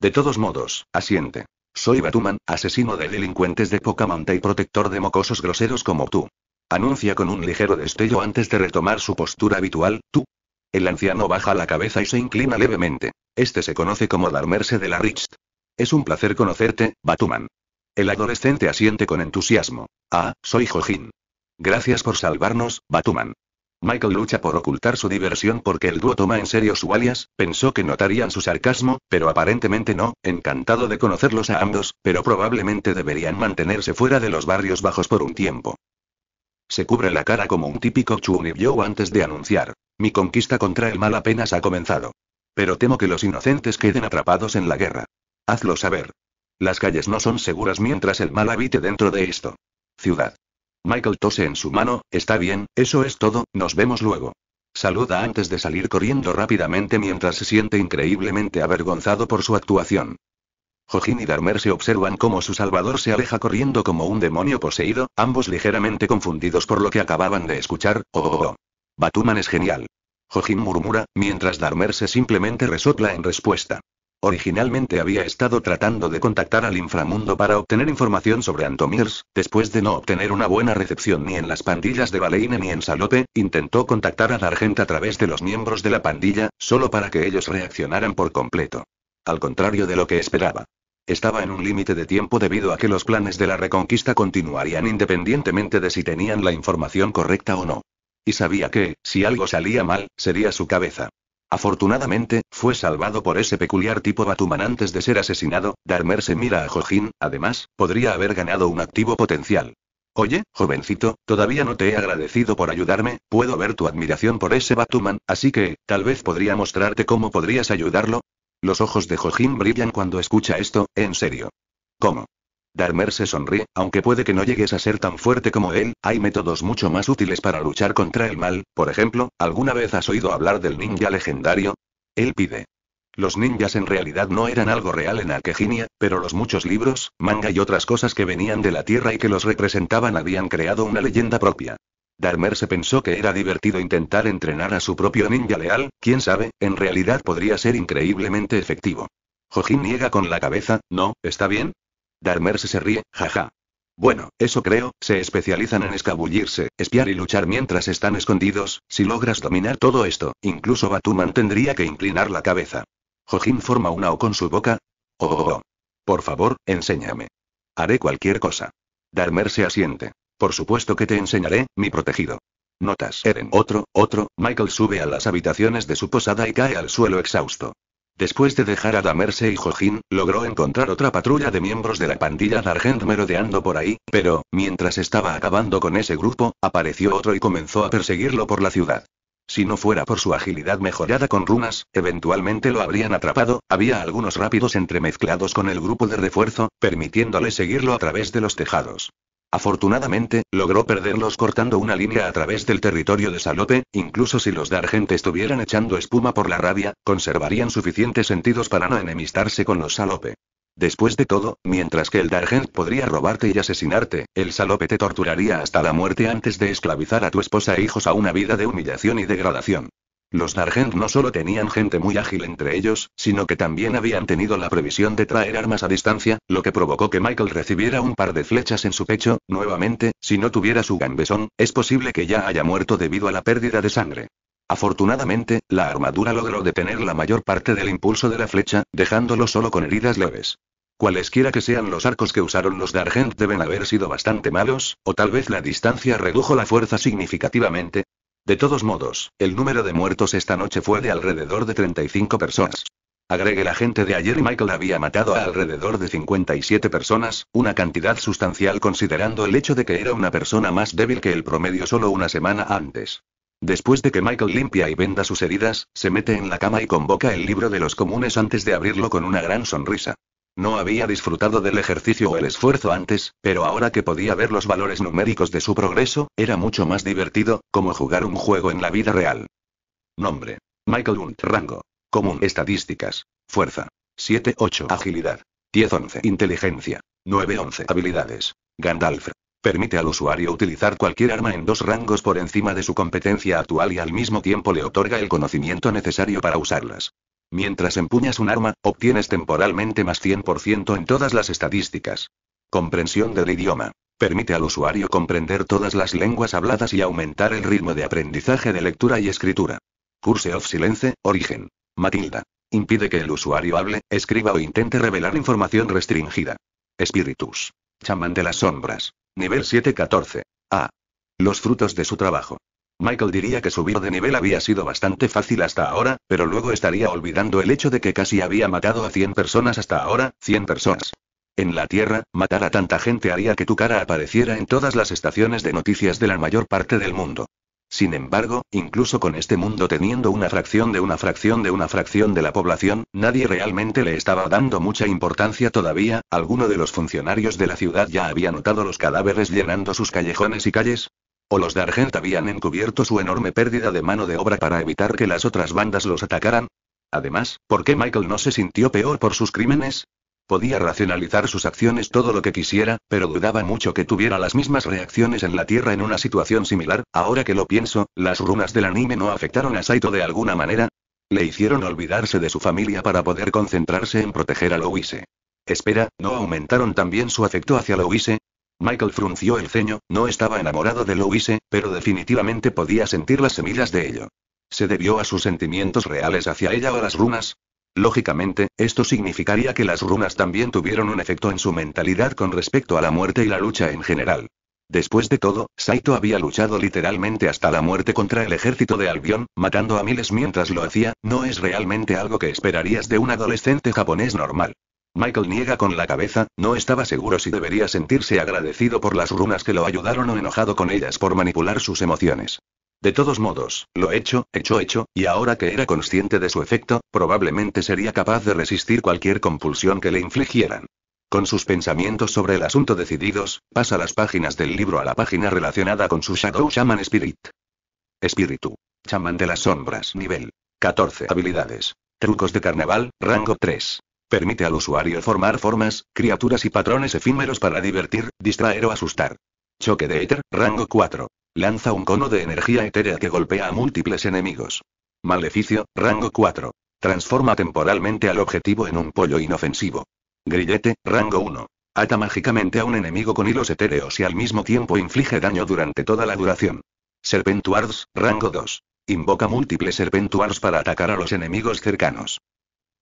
A: De todos modos, asiente. Soy Batuman, asesino de delincuentes de poca monta y protector de mocosos groseros como tú. Anuncia con un ligero destello antes de retomar su postura habitual, tú. El anciano baja la cabeza y se inclina levemente. Este se conoce como Darmerse de la Richt. Es un placer conocerte, Batuman. El adolescente asiente con entusiasmo. Ah, soy Jojin. Gracias por salvarnos, Batuman. Michael lucha por ocultar su diversión porque el dúo toma en serio su alias, pensó que notarían su sarcasmo, pero aparentemente no, encantado de conocerlos a ambos, pero probablemente deberían mantenerse fuera de los barrios bajos por un tiempo. Se cubre la cara como un típico Chunibyo antes de anunciar. Mi conquista contra el mal apenas ha comenzado. Pero temo que los inocentes queden atrapados en la guerra. Hazlo saber. Las calles no son seguras mientras el mal habite dentro de esto. Ciudad. Michael tose en su mano, está bien, eso es todo, nos vemos luego. Saluda antes de salir corriendo rápidamente mientras se siente increíblemente avergonzado por su actuación. Jojin y Darmer se observan cómo su salvador se aleja corriendo como un demonio poseído, ambos ligeramente confundidos por lo que acababan de escuchar, oh, oh, oh Batuman es genial. Jojin murmura, mientras Darmer se simplemente resopla en respuesta. Originalmente había estado tratando de contactar al inframundo para obtener información sobre Antomirs, después de no obtener una buena recepción ni en las pandillas de Baleine ni en Salope, intentó contactar a Dargent a través de los miembros de la pandilla, solo para que ellos reaccionaran por completo. Al contrario de lo que esperaba. Estaba en un límite de tiempo debido a que los planes de la reconquista continuarían independientemente de si tenían la información correcta o no. Y sabía que, si algo salía mal, sería su cabeza. Afortunadamente, fue salvado por ese peculiar tipo Batuman antes de ser asesinado. Darmer se mira a Jojín, además, podría haber ganado un activo potencial. Oye, jovencito, todavía no te he agradecido por ayudarme, puedo ver tu admiración por ese Batuman, así que, tal vez podría mostrarte cómo podrías ayudarlo. Los ojos de Jojín brillan cuando escucha esto, en serio. ¿Cómo? Darmer se sonríe, aunque puede que no llegues a ser tan fuerte como él, hay métodos mucho más útiles para luchar contra el mal, por ejemplo, ¿alguna vez has oído hablar del ninja legendario? Él pide. Los ninjas en realidad no eran algo real en Arkeginia, pero los muchos libros, manga y otras cosas que venían de la Tierra y que los representaban habían creado una leyenda propia. Darmer se pensó que era divertido intentar entrenar a su propio ninja leal, quién sabe, en realidad podría ser increíblemente efectivo. Jojin niega con la cabeza, no, ¿está bien? Darmer se ríe, jaja. Bueno, eso creo, se especializan en escabullirse, espiar y luchar mientras están escondidos, si logras dominar todo esto, incluso Batuman tendría que inclinar la cabeza. Jojin forma una O con su boca. Oh, oh, oh. Por favor, enséñame. Haré cualquier cosa. Darmer se asiente. Por supuesto que te enseñaré, mi protegido. Notas. Eren. Otro, otro, Michael sube a las habitaciones de su posada y cae al suelo exhausto. Después de dejar a Damerse y Jojín, logró encontrar otra patrulla de miembros de la pandilla Dargent merodeando por ahí, pero, mientras estaba acabando con ese grupo, apareció otro y comenzó a perseguirlo por la ciudad. Si no fuera por su agilidad mejorada con runas, eventualmente lo habrían atrapado, había algunos rápidos entremezclados con el grupo de refuerzo, permitiéndole seguirlo a través de los tejados. Afortunadamente, logró perderlos cortando una línea a través del territorio de Salope, incluso si los Dargent estuvieran echando espuma por la rabia, conservarían suficientes sentidos para no enemistarse con los Salope. Después de todo, mientras que el Dargent podría robarte y asesinarte, el Salope te torturaría hasta la muerte antes de esclavizar a tu esposa e hijos a una vida de humillación y degradación. Los Dargent no solo tenían gente muy ágil entre ellos, sino que también habían tenido la previsión de traer armas a distancia, lo que provocó que Michael recibiera un par de flechas en su pecho, nuevamente, si no tuviera su gambesón, es posible que ya haya muerto debido a la pérdida de sangre. Afortunadamente, la armadura logró detener la mayor parte del impulso de la flecha, dejándolo solo con heridas leves. Cualesquiera que sean los arcos que usaron los Dargent deben haber sido bastante malos, o tal vez la distancia redujo la fuerza significativamente, de todos modos, el número de muertos esta noche fue de alrededor de 35 personas. Agregue la gente de ayer y Michael había matado a alrededor de 57 personas, una cantidad sustancial considerando el hecho de que era una persona más débil que el promedio solo una semana antes. Después de que Michael limpia y venda sus heridas, se mete en la cama y convoca el libro de los comunes antes de abrirlo con una gran sonrisa. No había disfrutado del ejercicio o el esfuerzo antes, pero ahora que podía ver los valores numéricos de su progreso, era mucho más divertido, como jugar un juego en la vida real. Nombre. Michael Hunt. Rango. Común. Estadísticas. Fuerza. 7-8. Agilidad. 10-11. Inteligencia. 9-11. Habilidades. Gandalf. Permite al usuario utilizar cualquier arma en dos rangos por encima de su competencia actual y al mismo tiempo le otorga el conocimiento necesario para usarlas. Mientras empuñas un arma, obtienes temporalmente más 100% en todas las estadísticas. Comprensión del idioma. Permite al usuario comprender todas las lenguas habladas y aumentar el ritmo de aprendizaje de lectura y escritura. Curse of Silence, origen. Matilda. Impide que el usuario hable, escriba o intente revelar información restringida. Espíritus. Chamán de las sombras. Nivel 714. A. Los frutos de su trabajo. Michael diría que subir de nivel había sido bastante fácil hasta ahora, pero luego estaría olvidando el hecho de que casi había matado a 100 personas hasta ahora, 100 personas. En la Tierra, matar a tanta gente haría que tu cara apareciera en todas las estaciones de noticias de la mayor parte del mundo. Sin embargo, incluso con este mundo teniendo una fracción de una fracción de una fracción de la población, nadie realmente le estaba dando mucha importancia todavía, alguno de los funcionarios de la ciudad ya había notado los cadáveres llenando sus callejones y calles, o los de Argent habían encubierto su enorme pérdida de mano de obra para evitar que las otras bandas los atacaran? Además, ¿por qué Michael no se sintió peor por sus crímenes? Podía racionalizar sus acciones todo lo que quisiera, pero dudaba mucho que tuviera las mismas reacciones en la Tierra en una situación similar. Ahora que lo pienso, las runas del anime no afectaron a Saito de alguna manera. Le hicieron olvidarse de su familia para poder concentrarse en proteger a Louise. Espera, ¿no aumentaron también su afecto hacia Louise? Michael frunció el ceño, no estaba enamorado de Louise, pero definitivamente podía sentir las semillas de ello. ¿Se debió a sus sentimientos reales hacia ella o a las runas? Lógicamente, esto significaría que las runas también tuvieron un efecto en su mentalidad con respecto a la muerte y la lucha en general. Después de todo, Saito había luchado literalmente hasta la muerte contra el ejército de Albion, matando a miles mientras lo hacía, no es realmente algo que esperarías de un adolescente japonés normal. Michael niega con la cabeza, no estaba seguro si debería sentirse agradecido por las runas que lo ayudaron o enojado con ellas por manipular sus emociones. De todos modos, lo hecho, hecho hecho, y ahora que era consciente de su efecto, probablemente sería capaz de resistir cualquier compulsión que le infligieran. Con sus pensamientos sobre el asunto decididos, pasa las páginas del libro a la página relacionada con su Shadow Shaman Spirit. Espíritu. Shaman de las sombras. Nivel. 14. Habilidades. Trucos de carnaval, rango 3. Permite al usuario formar formas, criaturas y patrones efímeros para divertir, distraer o asustar. Choque de éter, rango 4. Lanza un cono de energía etérea que golpea a múltiples enemigos. Maleficio, rango 4. Transforma temporalmente al objetivo en un pollo inofensivo. Grillete, rango 1. Ata mágicamente a un enemigo con hilos etéreos y al mismo tiempo inflige daño durante toda la duración. Serpentuards, rango 2. Invoca múltiples serpentuards para atacar a los enemigos cercanos.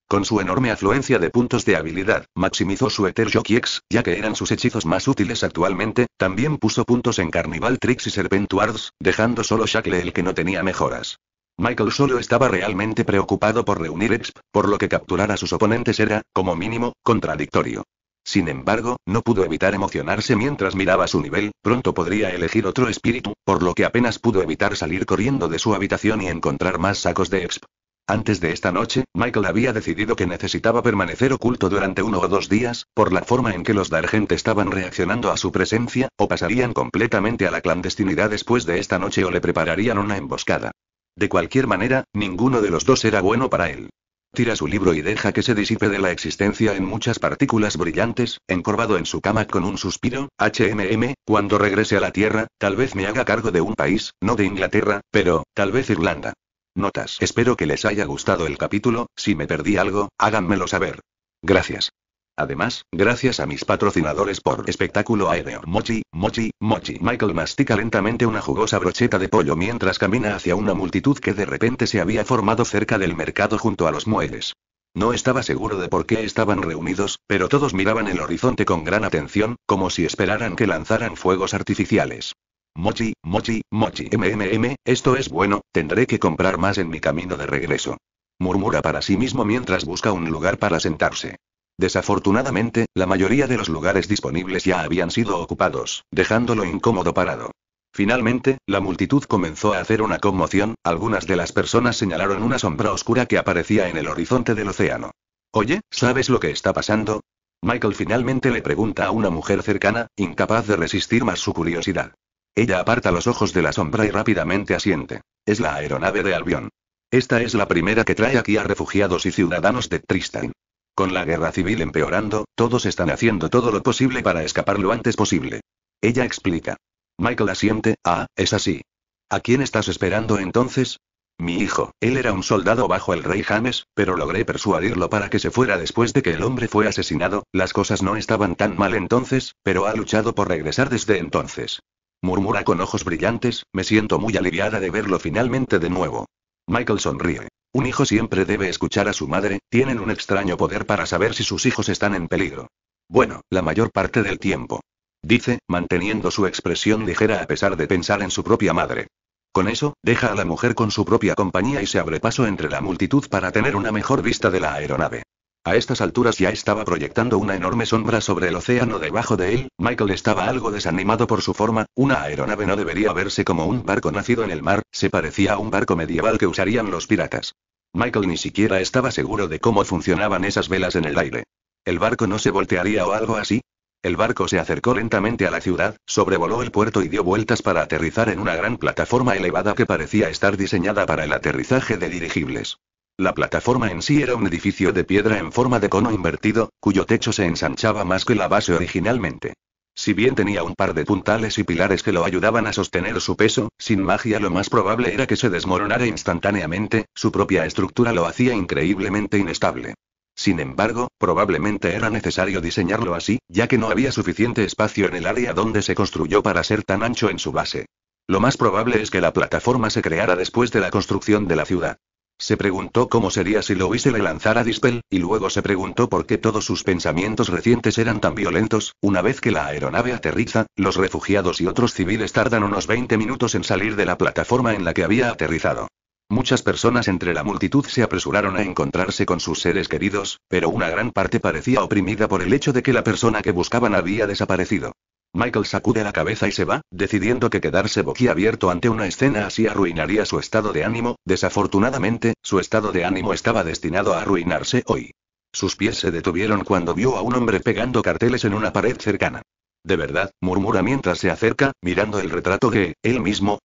A: Con su enorme afluencia de puntos de habilidad, maximizó su Ether Jockey X, ya que eran sus hechizos más útiles actualmente, también puso puntos en Carnival Tricks y Wards, dejando solo Shackle el que no tenía mejoras. Michael solo estaba realmente preocupado por reunir EXP, por lo que capturar a sus oponentes era, como mínimo, contradictorio. Sin embargo, no pudo evitar emocionarse mientras miraba su nivel, pronto podría elegir otro espíritu, por lo que apenas pudo evitar salir corriendo de su habitación y encontrar más sacos de EXP. Antes de esta noche, Michael había decidido que necesitaba permanecer oculto durante uno o dos días, por la forma en que los Dargent estaban reaccionando a su presencia, o pasarían completamente a la clandestinidad después de esta noche o le prepararían una emboscada. De cualquier manera, ninguno de los dos era bueno para él. Tira su libro y deja que se disipe de la existencia en muchas partículas brillantes, encorvado en su cama con un suspiro, HMM, cuando regrese a la Tierra, tal vez me haga cargo de un país, no de Inglaterra, pero, tal vez Irlanda. Notas. Espero que les haya gustado el capítulo, si me perdí algo, háganmelo saber. Gracias. Además, gracias a mis patrocinadores por espectáculo aéreo. Mochi, Mochi, Mochi. Michael mastica lentamente una jugosa brocheta de pollo mientras camina hacia una multitud que de repente se había formado cerca del mercado junto a los muelles. No estaba seguro de por qué estaban reunidos, pero todos miraban el horizonte con gran atención, como si esperaran que lanzaran fuegos artificiales. Mochi, mochi, mochi. MMM, esto es bueno, tendré que comprar más en mi camino de regreso. Murmura para sí mismo mientras busca un lugar para sentarse. Desafortunadamente, la mayoría de los lugares disponibles ya habían sido ocupados, dejándolo incómodo parado. Finalmente, la multitud comenzó a hacer una conmoción, algunas de las personas señalaron una sombra oscura que aparecía en el horizonte del océano. Oye, ¿sabes lo que está pasando? Michael finalmente le pregunta a una mujer cercana, incapaz de resistir más su curiosidad. Ella aparta los ojos de la sombra y rápidamente asiente. Es la aeronave de Albion. Esta es la primera que trae aquí a refugiados y ciudadanos de Tristan. Con la guerra civil empeorando, todos están haciendo todo lo posible para escapar lo antes posible. Ella explica. Michael asiente, ah, es así. ¿A quién estás esperando entonces? Mi hijo, él era un soldado bajo el rey James, pero logré persuadirlo para que se fuera después de que el hombre fue asesinado, las cosas no estaban tan mal entonces, pero ha luchado por regresar desde entonces. Murmura con ojos brillantes, me siento muy aliviada de verlo finalmente de nuevo. Michael sonríe. Un hijo siempre debe escuchar a su madre, tienen un extraño poder para saber si sus hijos están en peligro. Bueno, la mayor parte del tiempo. Dice, manteniendo su expresión ligera a pesar de pensar en su propia madre. Con eso, deja a la mujer con su propia compañía y se abre paso entre la multitud para tener una mejor vista de la aeronave. A estas alturas ya estaba proyectando una enorme sombra sobre el océano debajo de él, Michael estaba algo desanimado por su forma, una aeronave no debería verse como un barco nacido en el mar, se parecía a un barco medieval que usarían los piratas. Michael ni siquiera estaba seguro de cómo funcionaban esas velas en el aire. ¿El barco no se voltearía o algo así? El barco se acercó lentamente a la ciudad, sobrevoló el puerto y dio vueltas para aterrizar en una gran plataforma elevada que parecía estar diseñada para el aterrizaje de dirigibles. La plataforma en sí era un edificio de piedra en forma de cono invertido, cuyo techo se ensanchaba más que la base originalmente. Si bien tenía un par de puntales y pilares que lo ayudaban a sostener su peso, sin magia lo más probable era que se desmoronara instantáneamente, su propia estructura lo hacía increíblemente inestable. Sin embargo, probablemente era necesario diseñarlo así, ya que no había suficiente espacio en el área donde se construyó para ser tan ancho en su base. Lo más probable es que la plataforma se creara después de la construcción de la ciudad. Se preguntó cómo sería si lo hubiese le lanzara Dispel, y luego se preguntó por qué todos sus pensamientos recientes eran tan violentos. Una vez que la aeronave aterriza, los refugiados y otros civiles tardan unos 20 minutos en salir de la plataforma en la que había aterrizado. Muchas personas entre la multitud se apresuraron a encontrarse con sus seres queridos, pero una gran parte parecía oprimida por el hecho de que la persona que buscaban había desaparecido. Michael sacude la cabeza y se va, decidiendo que quedarse boquiabierto ante una escena así arruinaría su estado de ánimo, desafortunadamente, su estado de ánimo estaba destinado a arruinarse hoy. Sus pies se detuvieron cuando vio a un hombre pegando carteles en una pared cercana. De verdad, murmura mientras se acerca, mirando el retrato de él mismo,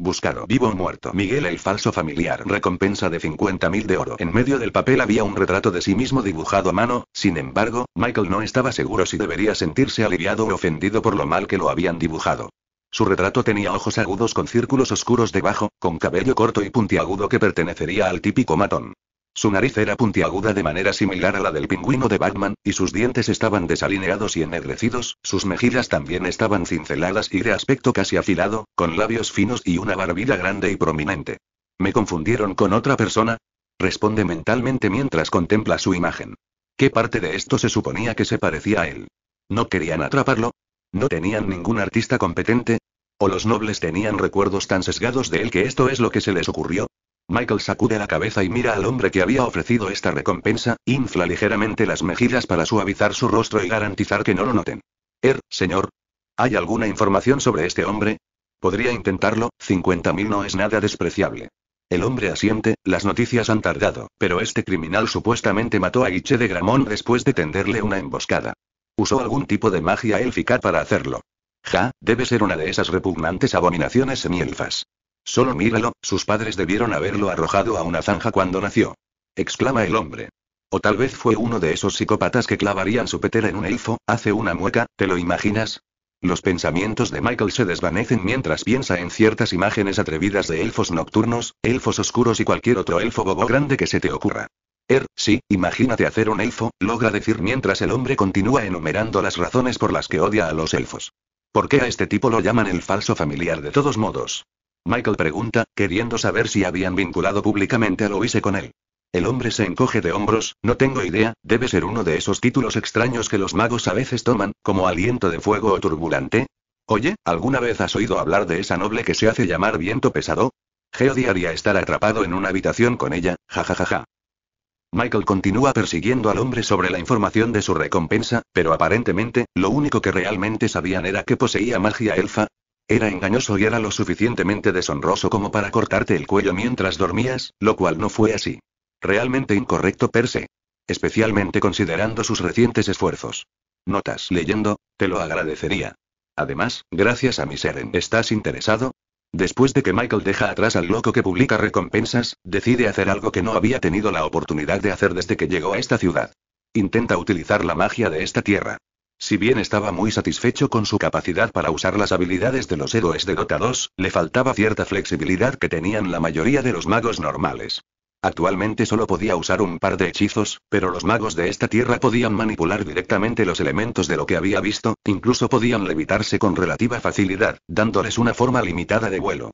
A: Buscado vivo o muerto. Miguel el falso familiar. Recompensa de 50.000 de oro. En medio del papel había un retrato de sí mismo dibujado a mano, sin embargo, Michael no estaba seguro si debería sentirse aliviado o ofendido por lo mal que lo habían dibujado. Su retrato tenía ojos agudos con círculos oscuros debajo, con cabello corto y puntiagudo que pertenecería al típico matón. Su nariz era puntiaguda de manera similar a la del pingüino de Batman, y sus dientes estaban desalineados y ennegrecidos, sus mejillas también estaban cinceladas y de aspecto casi afilado, con labios finos y una barbilla grande y prominente. ¿Me confundieron con otra persona? Responde mentalmente mientras contempla su imagen. ¿Qué parte de esto se suponía que se parecía a él? ¿No querían atraparlo? ¿No tenían ningún artista competente? ¿O los nobles tenían recuerdos tan sesgados de él que esto es lo que se les ocurrió? Michael sacude la cabeza y mira al hombre que había ofrecido esta recompensa, infla ligeramente las mejillas para suavizar su rostro y garantizar que no lo noten. Er, señor. ¿Hay alguna información sobre este hombre? Podría intentarlo, 50.000 no es nada despreciable. El hombre asiente, las noticias han tardado, pero este criminal supuestamente mató a Guiche de Gramón después de tenderle una emboscada. Usó algún tipo de magia élfica para hacerlo. Ja, debe ser una de esas repugnantes abominaciones semielfas. Solo míralo, sus padres debieron haberlo arrojado a una zanja cuando nació. Exclama el hombre. O tal vez fue uno de esos psicópatas que clavarían su petera en un elfo, hace una mueca, ¿te lo imaginas? Los pensamientos de Michael se desvanecen mientras piensa en ciertas imágenes atrevidas de elfos nocturnos, elfos oscuros y cualquier otro elfo bobo grande que se te ocurra. Er, sí, imagínate hacer un elfo, logra decir mientras el hombre continúa enumerando las razones por las que odia a los elfos. ¿Por qué a este tipo lo llaman el falso familiar de todos modos? Michael pregunta, queriendo saber si habían vinculado públicamente a Loise con él. El hombre se encoge de hombros, no tengo idea, debe ser uno de esos títulos extraños que los magos a veces toman, como aliento de fuego o turbulante. Oye, ¿alguna vez has oído hablar de esa noble que se hace llamar viento pesado? odiaría estar atrapado en una habitación con ella, jajajaja. Ja, ja, ja. Michael continúa persiguiendo al hombre sobre la información de su recompensa, pero aparentemente, lo único que realmente sabían era que poseía magia elfa, era engañoso y era lo suficientemente deshonroso como para cortarte el cuello mientras dormías, lo cual no fue así. Realmente incorrecto per se. Especialmente considerando sus recientes esfuerzos. Notas leyendo, te lo agradecería. Además, gracias a mi Seren, ¿estás interesado? Después de que Michael deja atrás al loco que publica recompensas, decide hacer algo que no había tenido la oportunidad de hacer desde que llegó a esta ciudad. Intenta utilizar la magia de esta tierra. Si bien estaba muy satisfecho con su capacidad para usar las habilidades de los héroes de Dota 2, le faltaba cierta flexibilidad que tenían la mayoría de los magos normales. Actualmente solo podía usar un par de hechizos, pero los magos de esta tierra podían manipular directamente los elementos de lo que había visto, incluso podían levitarse con relativa facilidad, dándoles una forma limitada de vuelo.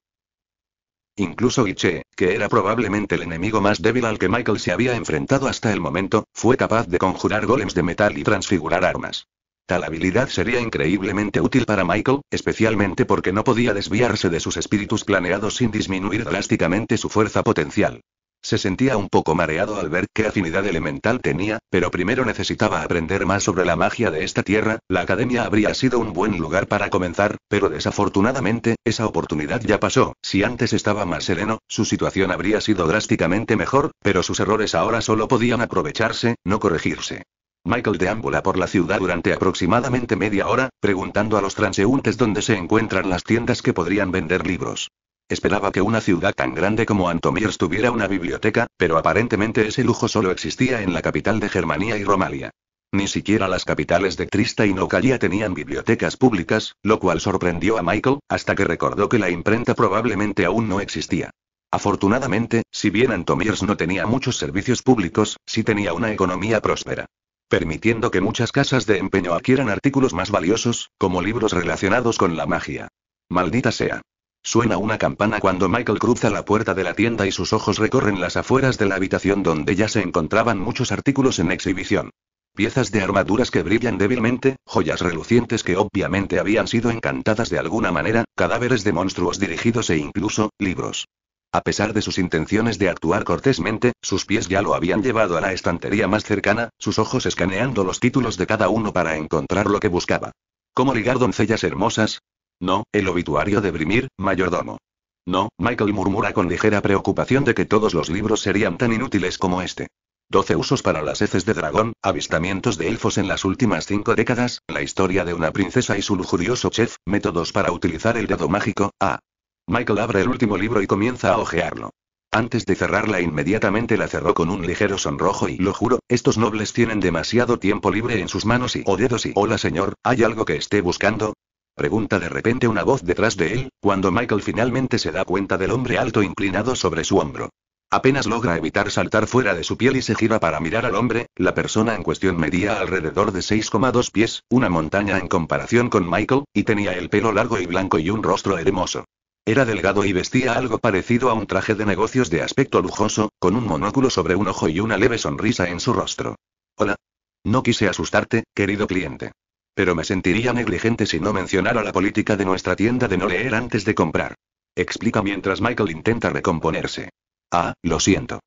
A: Incluso Guiche, que era probablemente el enemigo más débil al que Michael se había enfrentado hasta el momento, fue capaz de conjurar golems de metal y transfigurar armas. Tal habilidad sería increíblemente útil para Michael, especialmente porque no podía desviarse de sus espíritus planeados sin disminuir drásticamente su fuerza potencial. Se sentía un poco mareado al ver qué afinidad elemental tenía, pero primero necesitaba aprender más sobre la magia de esta tierra, la academia habría sido un buen lugar para comenzar, pero desafortunadamente, esa oportunidad ya pasó, si antes estaba más sereno, su situación habría sido drásticamente mejor, pero sus errores ahora solo podían aprovecharse, no corregirse. Michael deambula por la ciudad durante aproximadamente media hora, preguntando a los transeúntes dónde se encuentran las tiendas que podrían vender libros. Esperaba que una ciudad tan grande como Antomirs tuviera una biblioteca, pero aparentemente ese lujo solo existía en la capital de Germania y Romalia. Ni siquiera las capitales de Trista y Nocalia tenían bibliotecas públicas, lo cual sorprendió a Michael, hasta que recordó que la imprenta probablemente aún no existía. Afortunadamente, si bien Antomirs no tenía muchos servicios públicos, sí tenía una economía próspera permitiendo que muchas casas de empeño adquieran artículos más valiosos, como libros relacionados con la magia. Maldita sea. Suena una campana cuando Michael cruza la puerta de la tienda y sus ojos recorren las afueras de la habitación donde ya se encontraban muchos artículos en exhibición. Piezas de armaduras que brillan débilmente, joyas relucientes que obviamente habían sido encantadas de alguna manera, cadáveres de monstruos dirigidos e incluso, libros. A pesar de sus intenciones de actuar cortésmente, sus pies ya lo habían llevado a la estantería más cercana, sus ojos escaneando los títulos de cada uno para encontrar lo que buscaba. ¿Cómo ligar doncellas hermosas? No, el obituario de Brimir, mayordomo. No, Michael murmura con ligera preocupación de que todos los libros serían tan inútiles como este. 12 usos para las heces de dragón, avistamientos de elfos en las últimas cinco décadas, la historia de una princesa y su lujurioso chef, métodos para utilizar el dedo mágico, ah, Michael abre el último libro y comienza a ojearlo. Antes de cerrarla inmediatamente la cerró con un ligero sonrojo y lo juro, estos nobles tienen demasiado tiempo libre en sus manos y o dedos y hola señor, ¿hay algo que esté buscando? Pregunta de repente una voz detrás de él, cuando Michael finalmente se da cuenta del hombre alto inclinado sobre su hombro. Apenas logra evitar saltar fuera de su piel y se gira para mirar al hombre, la persona en cuestión medía alrededor de 6,2 pies, una montaña en comparación con Michael, y tenía el pelo largo y blanco y un rostro hermoso. Era delgado y vestía algo parecido a un traje de negocios de aspecto lujoso, con un monóculo sobre un ojo y una leve sonrisa en su rostro. Hola. No quise asustarte, querido cliente. Pero me sentiría negligente si no mencionara la política de nuestra tienda de no leer antes de comprar. Explica mientras Michael intenta recomponerse. Ah, lo siento.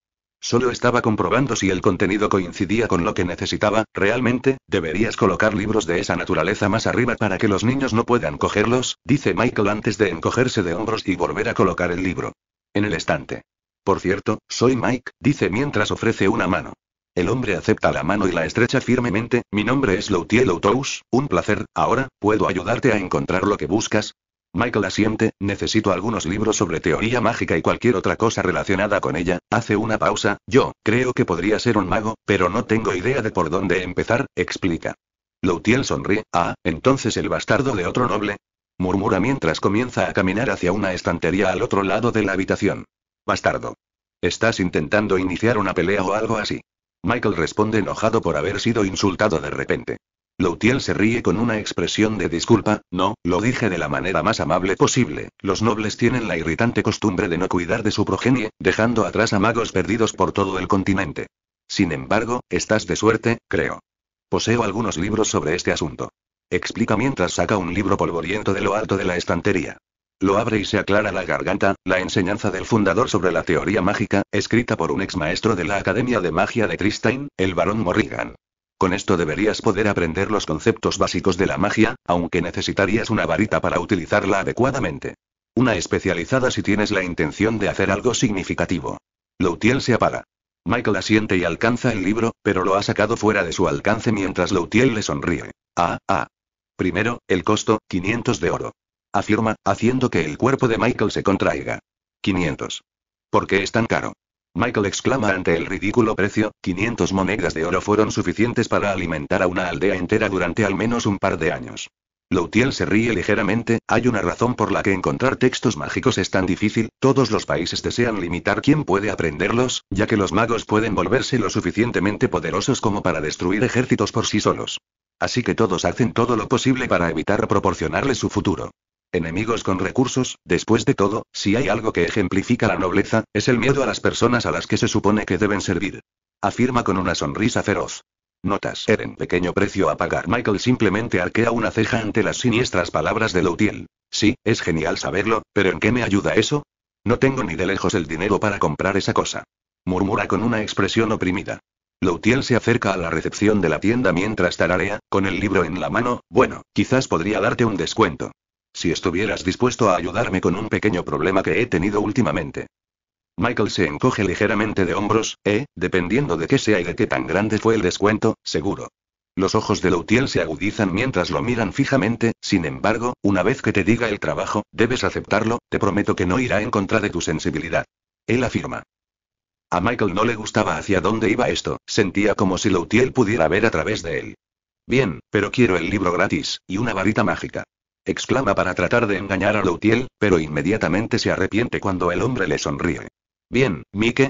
A: Solo estaba comprobando si el contenido coincidía con lo que necesitaba. Realmente, deberías colocar libros de esa naturaleza más arriba para que los niños no puedan cogerlos, dice Michael antes de encogerse de hombros y volver a colocar el libro. En el estante. Por cierto, soy Mike, dice mientras ofrece una mano. El hombre acepta la mano y la estrecha firmemente. Mi nombre es Loutiel Loutous, un placer. Ahora, ¿puedo ayudarte a encontrar lo que buscas? Michael asiente, necesito algunos libros sobre teoría mágica y cualquier otra cosa relacionada con ella, hace una pausa, yo, creo que podría ser un mago, pero no tengo idea de por dónde empezar, explica. Loutiel sonríe, ah, entonces el bastardo de otro noble. Murmura mientras comienza a caminar hacia una estantería al otro lado de la habitación. Bastardo. Estás intentando iniciar una pelea o algo así. Michael responde enojado por haber sido insultado de repente. Loutiel se ríe con una expresión de disculpa, no, lo dije de la manera más amable posible. Los nobles tienen la irritante costumbre de no cuidar de su progenie, dejando atrás a magos perdidos por todo el continente. Sin embargo, estás de suerte, creo. Poseo algunos libros sobre este asunto. Explica mientras saca un libro polvoriento de lo alto de la estantería. Lo abre y se aclara la garganta, la enseñanza del fundador sobre la teoría mágica, escrita por un ex maestro de la Academia de Magia de Tristain, el barón Morrigan. Con esto deberías poder aprender los conceptos básicos de la magia, aunque necesitarías una varita para utilizarla adecuadamente. Una especializada si tienes la intención de hacer algo significativo. Loutiel se apaga. Michael asiente y alcanza el libro, pero lo ha sacado fuera de su alcance mientras Loutiel le sonríe. Ah, ah. Primero, el costo, 500 de oro. Afirma, haciendo que el cuerpo de Michael se contraiga. 500. ¿Por qué es tan caro? Michael exclama ante el ridículo precio, 500 monedas de oro fueron suficientes para alimentar a una aldea entera durante al menos un par de años. Loutiel se ríe ligeramente, hay una razón por la que encontrar textos mágicos es tan difícil, todos los países desean limitar quién puede aprenderlos, ya que los magos pueden volverse lo suficientemente poderosos como para destruir ejércitos por sí solos. Así que todos hacen todo lo posible para evitar proporcionarles su futuro. Enemigos con recursos, después de todo, si hay algo que ejemplifica la nobleza, es el miedo a las personas a las que se supone que deben servir. Afirma con una sonrisa feroz. Notas. Eren. Pequeño precio a pagar. Michael simplemente arquea una ceja ante las siniestras palabras de Loutiel. Sí, es genial saberlo, pero ¿en qué me ayuda eso? No tengo ni de lejos el dinero para comprar esa cosa. Murmura con una expresión oprimida. Loutiel se acerca a la recepción de la tienda mientras tararea, con el libro en la mano, bueno, quizás podría darte un descuento si estuvieras dispuesto a ayudarme con un pequeño problema que he tenido últimamente. Michael se encoge ligeramente de hombros, eh, dependiendo de qué sea y de qué tan grande fue el descuento, seguro. Los ojos de Loutiel se agudizan mientras lo miran fijamente, sin embargo, una vez que te diga el trabajo, debes aceptarlo, te prometo que no irá en contra de tu sensibilidad. Él afirma. A Michael no le gustaba hacia dónde iba esto, sentía como si Loutiel pudiera ver a través de él. Bien, pero quiero el libro gratis, y una varita mágica exclama para tratar de engañar a Loutiel, pero inmediatamente se arrepiente cuando el hombre le sonríe. Bien, Mike.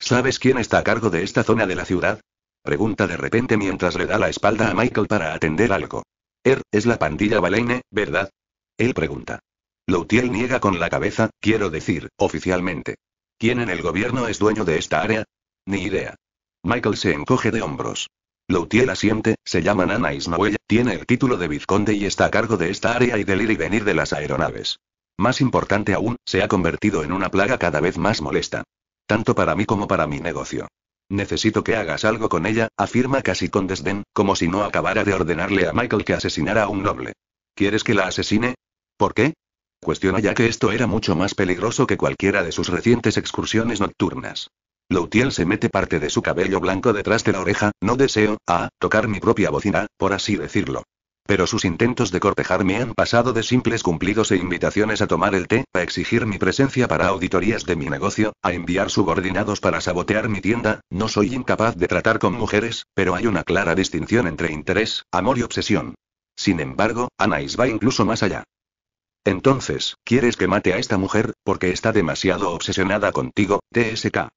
A: ¿Sabes quién está a cargo de esta zona de la ciudad? Pregunta de repente mientras le da la espalda a Michael para atender algo. Er, es la pandilla Baleine, ¿verdad? Él pregunta. Loutiel niega con la cabeza, quiero decir, oficialmente. ¿Quién en el gobierno es dueño de esta área? Ni idea. Michael se encoge de hombros la siente, se llama Nana Ismael, tiene el título de vizconde y está a cargo de esta área y del ir y venir de las aeronaves. Más importante aún, se ha convertido en una plaga cada vez más molesta. Tanto para mí como para mi negocio. Necesito que hagas algo con ella, afirma casi con desdén, como si no acabara de ordenarle a Michael que asesinara a un noble. ¿Quieres que la asesine? ¿Por qué? Cuestiona ya que esto era mucho más peligroso que cualquiera de sus recientes excursiones nocturnas. Loutiel se mete parte de su cabello blanco detrás de la oreja, no deseo, a, tocar mi propia bocina, por así decirlo. Pero sus intentos de cortejarme han pasado de simples cumplidos e invitaciones a tomar el té, a exigir mi presencia para auditorías de mi negocio, a enviar subordinados para sabotear mi tienda, no soy incapaz de tratar con mujeres, pero hay una clara distinción entre interés, amor y obsesión. Sin embargo, Anais va incluso más allá. Entonces, ¿quieres que mate a esta mujer, porque está demasiado obsesionada contigo, TSK?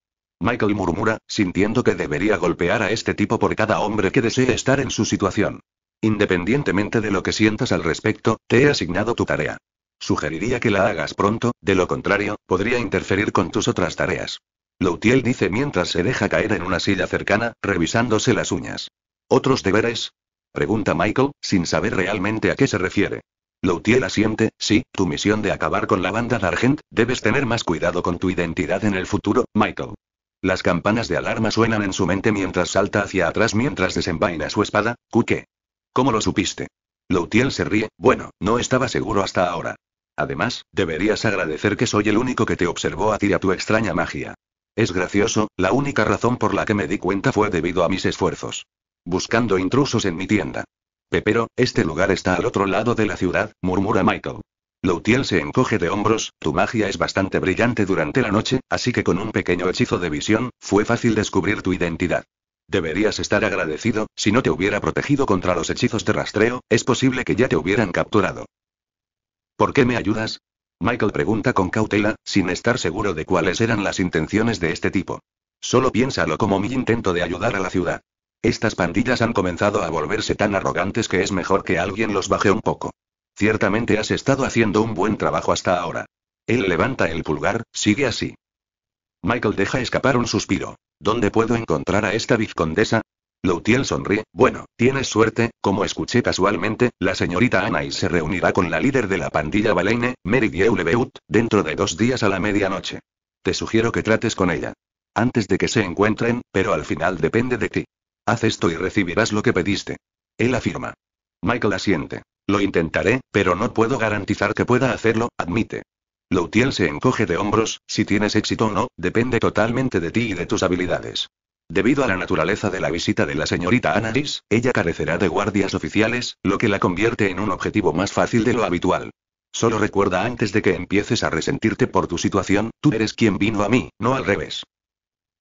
A: Michael murmura, sintiendo que debería golpear a este tipo por cada hombre que desee estar en su situación. Independientemente de lo que sientas al respecto, te he asignado tu tarea. Sugeriría que la hagas pronto, de lo contrario, podría interferir con tus otras tareas. Loutiel dice mientras se deja caer en una silla cercana, revisándose las uñas. ¿Otros deberes? Pregunta Michael, sin saber realmente a qué se refiere. Loutiel asiente, sí, tu misión de acabar con la banda de Argent, debes tener más cuidado con tu identidad en el futuro, Michael. Las campanas de alarma suenan en su mente mientras salta hacia atrás mientras desenvaina su espada, Kuke. ¿Cómo lo supiste? Loutiel se ríe, bueno, no estaba seguro hasta ahora. Además, deberías agradecer que soy el único que te observó a ti y a tu extraña magia. Es gracioso, la única razón por la que me di cuenta fue debido a mis esfuerzos. Buscando intrusos en mi tienda. Pepero, este lugar está al otro lado de la ciudad, murmura Michael. Loutiel se encoge de hombros, tu magia es bastante brillante durante la noche, así que con un pequeño hechizo de visión, fue fácil descubrir tu identidad. Deberías estar agradecido, si no te hubiera protegido contra los hechizos de rastreo, es posible que ya te hubieran capturado. ¿Por qué me ayudas? Michael pregunta con cautela, sin estar seguro de cuáles eran las intenciones de este tipo. Solo piénsalo como mi intento de ayudar a la ciudad. Estas pandillas han comenzado a volverse tan arrogantes que es mejor que alguien los baje un poco. Ciertamente has estado haciendo un buen trabajo hasta ahora. Él levanta el pulgar, sigue así. Michael deja escapar un suspiro. ¿Dónde puedo encontrar a esta vizcondesa? Loutiel sonríe. Bueno, tienes suerte, como escuché casualmente, la señorita y se reunirá con la líder de la pandilla Baleine, Mary Dieulebeut, dentro de dos días a la medianoche. Te sugiero que trates con ella. Antes de que se encuentren, pero al final depende de ti. Haz esto y recibirás lo que pediste. Él afirma. Michael asiente. Lo intentaré, pero no puedo garantizar que pueda hacerlo, admite. Loutiel se encoge de hombros, si tienes éxito o no, depende totalmente de ti y de tus habilidades. Debido a la naturaleza de la visita de la señorita Anaris, ella carecerá de guardias oficiales, lo que la convierte en un objetivo más fácil de lo habitual. Solo recuerda antes de que empieces a resentirte por tu situación, tú eres quien vino a mí, no al revés.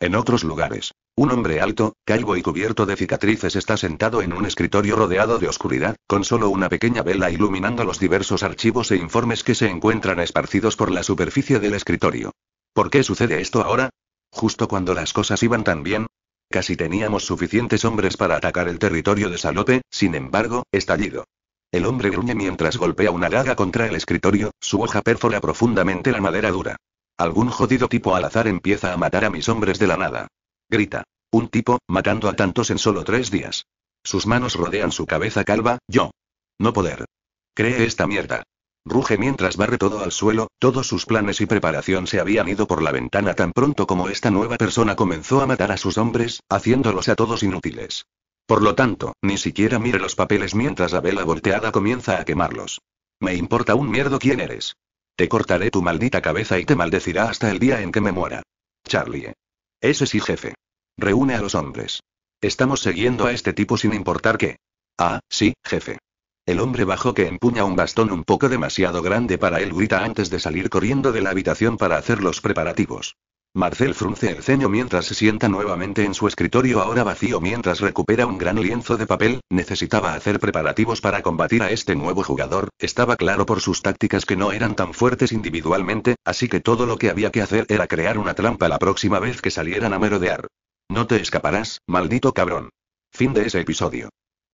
A: En otros lugares. Un hombre alto, calvo y cubierto de cicatrices está sentado en un escritorio rodeado de oscuridad, con solo una pequeña vela iluminando los diversos archivos e informes que se encuentran esparcidos por la superficie del escritorio. ¿Por qué sucede esto ahora? Justo cuando las cosas iban tan bien. Casi teníamos suficientes hombres para atacar el territorio de Salope, sin embargo, estallido. El hombre gruñe mientras golpea una daga contra el escritorio, su hoja perfora profundamente la madera dura. Algún jodido tipo al azar empieza a matar a mis hombres de la nada. Grita. Un tipo, matando a tantos en solo tres días. Sus manos rodean su cabeza calva, yo. No poder. Cree esta mierda. Ruge mientras barre todo al suelo, todos sus planes y preparación se habían ido por la ventana tan pronto como esta nueva persona comenzó a matar a sus hombres, haciéndolos a todos inútiles. Por lo tanto, ni siquiera mire los papeles mientras la vela volteada comienza a quemarlos. Me importa un mierdo quién eres. Te cortaré tu maldita cabeza y te maldecirá hasta el día en que me muera. Charlie. Ese sí, jefe. Reúne a los hombres. Estamos siguiendo a este tipo sin importar qué. Ah, sí, jefe. El hombre bajo que empuña un bastón un poco demasiado grande para él grita antes de salir corriendo de la habitación para hacer los preparativos. Marcel frunce el ceño mientras se sienta nuevamente en su escritorio ahora vacío mientras recupera un gran lienzo de papel, necesitaba hacer preparativos para combatir a este nuevo jugador, estaba claro por sus tácticas que no eran tan fuertes individualmente, así que todo lo que había que hacer era crear una trampa la próxima vez que salieran a merodear. No te escaparás, maldito cabrón. Fin de ese episodio.